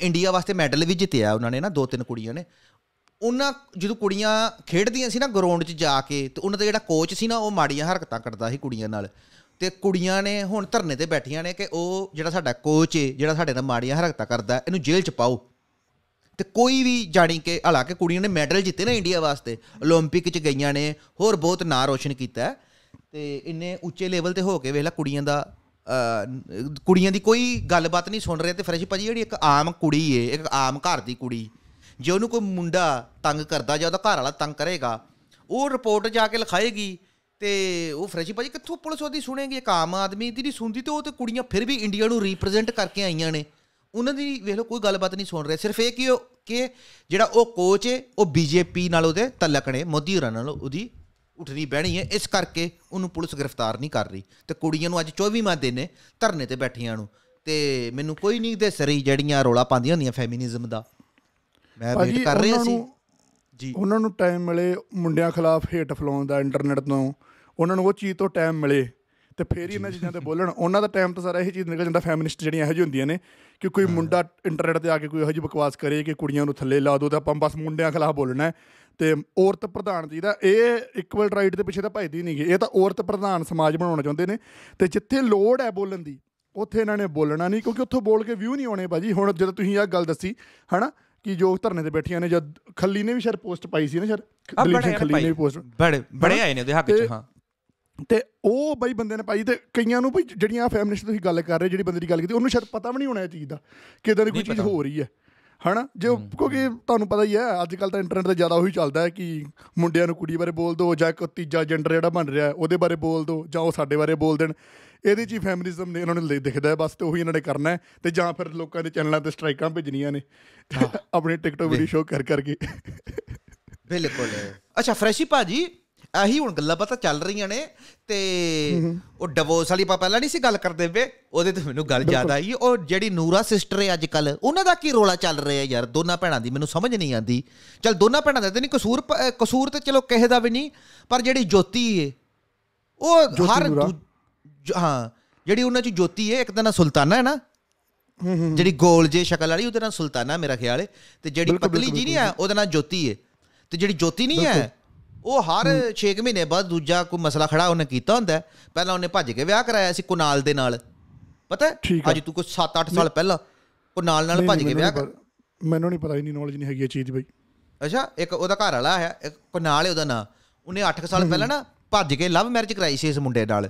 ਇੰਡੀਆ ਵਾਸਤੇ ਮੈਡਲ ਵੀ ਜਿੱਤਿਆ ਉਹਨਾਂ ਨੇ ਨਾ ਦੋ ਤਿੰਨ ਕੁੜੀਆਂ ਨੇ ਉਹਨਾਂ ਜਦੋਂ ਕੁੜੀਆਂ ਖੇਡਦੀਆਂ ਸੀ ਨਾ ਗਰਾਊਂਡ 'ਚ ਜਾ ਕੇ ਤੇ ਉਹਨਾਂ ਦਾ ਜਿਹੜਾ ਕੋਚ ਸੀ ਨਾ ਉਹ ਮਾੜੀਆਂ ਹਰਕਤਾਂ ਕਰਦਾ ਸੀ ਕੁੜੀਆਂ ਨਾਲ ਤੇ ਕੁੜੀਆਂ ਨੇ ਹੁਣ ਧਰਨੇ ਤੇ ਬੈਠੀਆਂ ਨੇ ਕਿ ਉਹ ਜਿਹੜਾ ਸਾਡਾ ਕੋਚ ਏ ਜਿਹੜਾ ਸਾਡੇ ਨਾਲ ਮਾੜੀਆਂ ਹਰਕਤਾਂ ਕਰਦਾ ਇਹਨੂੰ ਜੇਲ੍ਹ 'ਚ ਪਾਓ ਤੇ ਕੋਈ ਵੀ ਜਾਣੀ ਕਿ ਹਾਲਾਂਕਿ ਕੁੜੀਆਂ ਨੇ ਮੈਡਲ ਜਿੱਤੇ ਨਾ ਇੰਡੀਆ ਵਾਸਤੇ 올림픽 'ਚ ਗਈਆਂ ਨੇ ਹੋਰ ਬਹੁਤ ਨਾਂ ਰੋਸ਼ਨ ਕੀਤਾ ਹੈ ਤੇ ਇੰਨੇ ਉੱਚੇ ਲੈਵਲ ਤੇ ਹੋ ਕੇ ਵੇਖ ਲੈ ਕੁੜੀਆਂ ਦਾ ਕੁੜੀਆਂ ਦੀ ਕੋਈ ਗੱਲਬਾਤ ਨਹੀਂ ਸੁਣ ਰਿਹਾ ਤੇ ਫਰੈਸ਼ ਭਾਜੀ ਜਿਹੜੀ ਇੱਕ ਆਮ ਕੁੜੀ ਏ ਇੱਕ ਆਮ ਘਰ ਦੀ ਕੁੜੀ ਜੇ ਉਹਨੂੰ ਕੋਈ ਮੁੰਡਾ ਤੰਗ ਕਰਦਾ ਜਾਂ ਉਹਦਾ ਘਰ ਵਾਲਾ ਤੰਗ ਕਰੇਗਾ ਉਹ ਰਿਪੋਰਟ ਜਾ ਕੇ ਲਿਖਾਏਗੀ ਤੇ ਉਹ ਫਰੈਸ਼ ਭਾਜੀ ਕਿੱਥੋਂ ਪੁਲਿਸ ਉਹਦੀ ਸੁਣੇਗੀ ਇੱਕ ਆਮ ਆਦਮੀ ਦੀ ਨਹੀਂ ਸੁਣਦੀ ਤੇ ਉਹ ਤੇ ਕੁੜੀਆਂ ਫਿਰ ਵੀ ਇੰਡੀਆ ਨੂੰ ਰਿਪਰੈਜ਼ੈਂਟ ਕਰਕੇ ਆਈਆਂ ਨੇ ਉਹਨਾਂ ਦੀ ਵੇਖ ਲਓ ਕੋਈ ਗੱਲਬਾਤ ਨਹੀਂ ਸੁਣ ਰਿਹਾ ਸਿਰਫ ਇਹ ਕਿ ਉਹ ਕਿ ਜਿਹੜਾ ਉਹ ਕੋਚ ਏ ਉਹ ਬੀਜੇਪੀ ਨਾਲ ਉਹਦੇ ਤਲਕ ਨੇ ਮੋਦੀ ਹੋਰਾਂ ਨਾਲ ਉਹਦੀ ਉਠਣੀ ਬਹਿਣੀ ਹੈ ਇਸ ਕਰਕੇ ਉਹਨੂੰ ਪੁਲਿਸ ਗ੍ਰਿਫਤਾਰ ਨਹੀਂ ਕਰ ਰਹੀ ਤੇ ਕੁੜੀਆਂ ਨੂੰ ਅੱਜ 24ਵਾਂ ਦਿਨ ਹੈ ਧਰਨੇ ਤੇ ਬੈਠੀਆਂ ਨੂੰ ਤੇ ਮੈਨੂੰ ਕੋਈ ਨਹੀਂ ਦੇ ਸਰੀ ਜਿਹੜੀਆਂ ਰੋਲਾ ਪਾਉਂਦੀਆਂ ਹੁੰਦੀਆਂ ਫੈਮਿਨਿਜ਼ਮ ਦਾ ਮੈਂ ਵੇਟ ਕਰ ਰਿਹਾ ਸੀ ਜੀ ਉਹਨਾਂ ਨੂੰ ਟਾਈਮ ਮਿਲੇ ਮੁੰਡਿਆਂ ਖਿਲਾਫ ਹੇਟ ਫਲਾਉਣ ਦਾ ਇੰਟਰਨੈਟ ਤੋਂ ਉਹਨਾਂ ਨੂੰ ਉਹ ਚੀਜ਼ ਤੋਂ ਟਾਈਮ ਮਿਲੇ ਤੇ ਫੇਰ ਹੀ ਇਹਨਾਂ ਚੀਜ਼ਾਂ ਤੇ ਬੋਲਣ ਉਹਨਾਂ ਦਾ ਟਾਈਮ ਤਾਂ ਸਾਰਾ ਇਹੀ ਚੀਜ਼ ਨਿਕਲ ਜਾਂਦਾ ਫੈਮਿਨਿਸਟ ਜਿਹੜੀਆਂ ਇਹੋ ਜਿਹੀ ਹੁੰਦੀਆਂ ਨੇ ਕਿ ਕੋਈ ਮੁੰਡਾ ਇੰਟਰਨੈਟ ਤੇ ਆ ਕੇ ਕੋਈ ਇਹੋ ਜਿਹੀ ਬਕਵਾਸ ਕਰੇ ਕਿ ਕੁੜੀਆਂ ਨੂੰ ਥੱਲੇ ਲਾ ਦੋ ਤਾਂ ਆਪਾਂ ਬਸ ਮੁੰਡਿਆਂ ਖਿਲਾਫ ਬੋਲਣਾ ਹੈ ਤੇ ਔਰਤ ਪ੍ਰਧਾਨ ਜਿਹਦਾ ਇਹ ਇਕੁਅਲ ਰਾਈਟ ਦੇ ਪਿੱਛੇ ਤਾਂ ਭਜਦੀ ਨਹੀਂ ਇਹ ਤਾਂ ਔਰਤ ਪ੍ਰਧਾਨ ਸਮਾਜ ਬਣਾਉਣਾ ਚਾਹੁੰਦੇ ਨੇ ਤੇ ਜਿੱਥੇ ਲੋੜ ਹੈ ਬੋਲਣ ਦੀ ਉੱਥੇ ਇਹਨਾਂ ਨੇ ਬੋਲਣਾ ਨਹੀਂ ਕਿਉਂਕਿ ਉੱਥੋਂ ਬੋਲ ਕੇ ਵਿਊ ਨਹੀਂ ਆਉਣੇ ਭਾਜੀ ਹੁਣ ਜਦੋਂ ਤੁਸੀਂ ਇਹ ਗੱਲ ਦੱਸੀ ਹਨਾ ਕਿ ਜੋ ਧਰਨੇ ਤੇ ਬੈਠੀਆਂ ਨੇ ਜਦ ਖੱਲੀ ਨੇ ਵੀ ਸ਼ਰ ਪੋਸਟ ਪਾਈ ਸੀ ਨਾ ਸ਼ਰ ਖੱਲੀ ਨੇ ਵੀ ਪੋਸਟ ਬੜੇ ਬੜੇ ਆਏ ਨੇ ਉਹਦੇ ਹੱਕ 'ਚ ਹਾਂ ਤੇ ਉਹ ਬਈ ਬੰਦੇ ਨੇ ਪਾਈ ਤੇ ਕਈਆਂ ਨੂੰ ਬਈ ਜਿਹੜੀਆਂ ਫੈਮਿਨਿਸਟ ਤੁਸੀਂ ਗੱਲ ਕਰ ਰਹੇ ਜਿਹੜੀ ਬੰਦੇ ਦੀ ਗੱਲ ਕੀਤੀ ਉਹਨੂੰ ਸ਼ਾਇਦ ਪਤਾ ਵੀ ਨਹੀਂ ਹੋਣਾ ਇਹ ਚੀਜ਼ ਦਾ ਕਿ ਇਦਾਂ ਦੀ ਕੋਈ ਚੀਜ਼ ਹੋ ਰਹੀ ਹੈ ਹਣ ਜੋ ਕਿਉਂਕਿ ਤੁਹਾਨੂੰ ਪਤਾ ਹੀ ਹੈ ਅੱਜ ਕੱਲ ਤਾਂ ਇੰਟਰਨੈਟ ਤੇ ਜ਼ਿਆਦਾ ਉਹੀ ਚੱਲਦਾ ਹੈ ਕਿ ਮੁੰਡਿਆਂ ਨੂੰ ਕੁੜੀ ਬਾਰੇ ਬੋਲ ਦੋ ਜਾਂ ਇੱਕ ਤੀਜਾ ਜੈਂਡਰ ਜਿਹੜਾ ਬਣ ਰਿਹਾ ਉਹਦੇ ਬਾਰੇ ਬੋਲ ਦੋ ਜਾਂ ਉਹ ਸਾਡੇ ਬਾਰੇ ਬੋਲ ਦੇਣ ਇਹਦੇ 'ਚ ਹੀ ਫੈਮਿਨਿਜ਼ਮ ਨੇ ਇਹਨਾਂ ਨੇ ਦਿਖਦਾ ਹੈ ਬਸ ਤੇ ਉਹੀ ਇਹਨਾਂ ਨੇ ਕਰਨਾ ਹੈ ਤੇ ਜਾਂ ਫਿਰ ਲੋਕਾਂ ਦੇ ਚੈਨਲਾਂ ਤੇ ਸਟ੍ਰਾਈਕਾਂ ਭੇਜਣੀਆਂ ਨੇ ਆਪਣੇ ਟਿਕਟੋਕ ਵੀਡੀਓ ਸ਼ੋਅ ਕਰ ਕਰਕੇ ਬਿਲਕੁਲ ਅੱਛਾ ਫਰੈਸ਼ੀ ਭਾਜੀ ਆਹੀ ਹੁਣ ਗੱਲਾਂ ਬਾਤਾਂ ਚੱਲ ਰਹੀਆਂ ਨੇ ਤੇ ਉਹ ਡਬੋਸ ਵਾਲੀ ਪਾ ਪਹਿਲਾਂ ਨਹੀਂ ਸੀ ਗੱਲ ਕਰਦੇ ਵੇ ਉਹਦੇ ਤੇ ਮੈਨੂੰ ਗੱਲ ਯਾਦ ਆਈ ਉਹ ਜਿਹੜੀ ਨੂਰਾ ਸਿਸਟਰ ਹੈ ਅੱਜ ਕੱਲ ਉਹਨਾਂ ਦਾ ਕੀ ਰੋਲਾ ਚੱਲ ਰਿਹਾ ਯਾਰ ਦੋਨਾਂ ਭੈਣਾਂ ਦੀ ਮੈਨੂੰ ਸਮਝ ਨਹੀਂ ਆਂਦੀ ਚਲ ਦੋਨਾਂ ਭੈਣਾਂ ਦਾ ਤੇ ਨਹੀਂ ਕਸੂਰ ਕਸੂਰ ਤੇ ਚਲੋ ਕਿਸੇ ਦਾ ਵੀ ਨਹੀਂ ਪਰ ਜਿਹੜੀ ਜੋਤੀ ਏ ਉਹ ਹਰ ਹਾਂ ਜਿਹੜੀ ਉਹਨਾਂ ਚ ਜੋਤੀ ਏ ਇੱਕ ਤਾਂ ਨਾ ਸੁਲਤਾਨਾ ਹੈ ਨਾ ਜਿਹੜੀ ਗੋਲ ਜੇ ਸ਼ਕਲ ਵਾਲੀ ਉਹਦੇ ਨਾਲ ਸੁਲਤਾਨਾ ਮੇਰਾ ਖਿਆਲ ਹੈ ਤੇ ਜਿਹੜੀ ਪਤਲੀ ਜੀ ਨਹੀਂ ਆ ਉਹਦੇ ਨਾਲ ਜੋਤੀ ਏ ਤੇ ਜਿਹੜੀ ਜੋਤੀ ਨਹੀਂ ਹੈ ਉਹ ਹਰ 6 ਮਹੀਨੇ ਬਾਅਦ ਦੂਜਾ ਕੋਈ ਮਸਲਾ ਖੜਾ ਉਹਨੇ ਕੀਤਾ ਹੁੰਦਾ ਪਹਿਲਾਂ ਉਹਨੇ ਭੱਜ ਕੇ ਵਿਆਹ ਕਰਾਇਆ ਸੀ ਕੁਨਾਲ ਦੇ ਨਾਲ ਪਤਾ ਅੱਜ ਤੂੰ ਕੋਈ 7-8 ਸਾਲ ਪਹਿਲਾਂ ਕੁਨਾਲ ਨਾਲ ਭੱਜ ਕੇ ਵਿਆਹ ਮੈਨੂੰ ਨਹੀਂ ਪਤਾ ਇਨੀ ਨੌਲੇਜ ਨਹੀਂ ਹੈਗੀ ਇਹ ਚੀਜ਼ ਦੀ ਬਈ ਅੱਛਾ ਇੱਕ ਉਹਦਾ ਘਰ ਵਾਲਾ ਆਇਆ ਇੱਕ ਕੁਨਾਲ ਹੈ ਉਹਦਾ ਨਾਂ ਉਹਨੇ 8 ਸਾਲ ਪਹਿਲਾਂ ਨਾ ਭੱਜ ਕੇ ਲਵ ਮੈਰਿਜ ਕਰਾਈ ਸੀ ਇਸ ਮੁੰਡੇ ਨਾਲ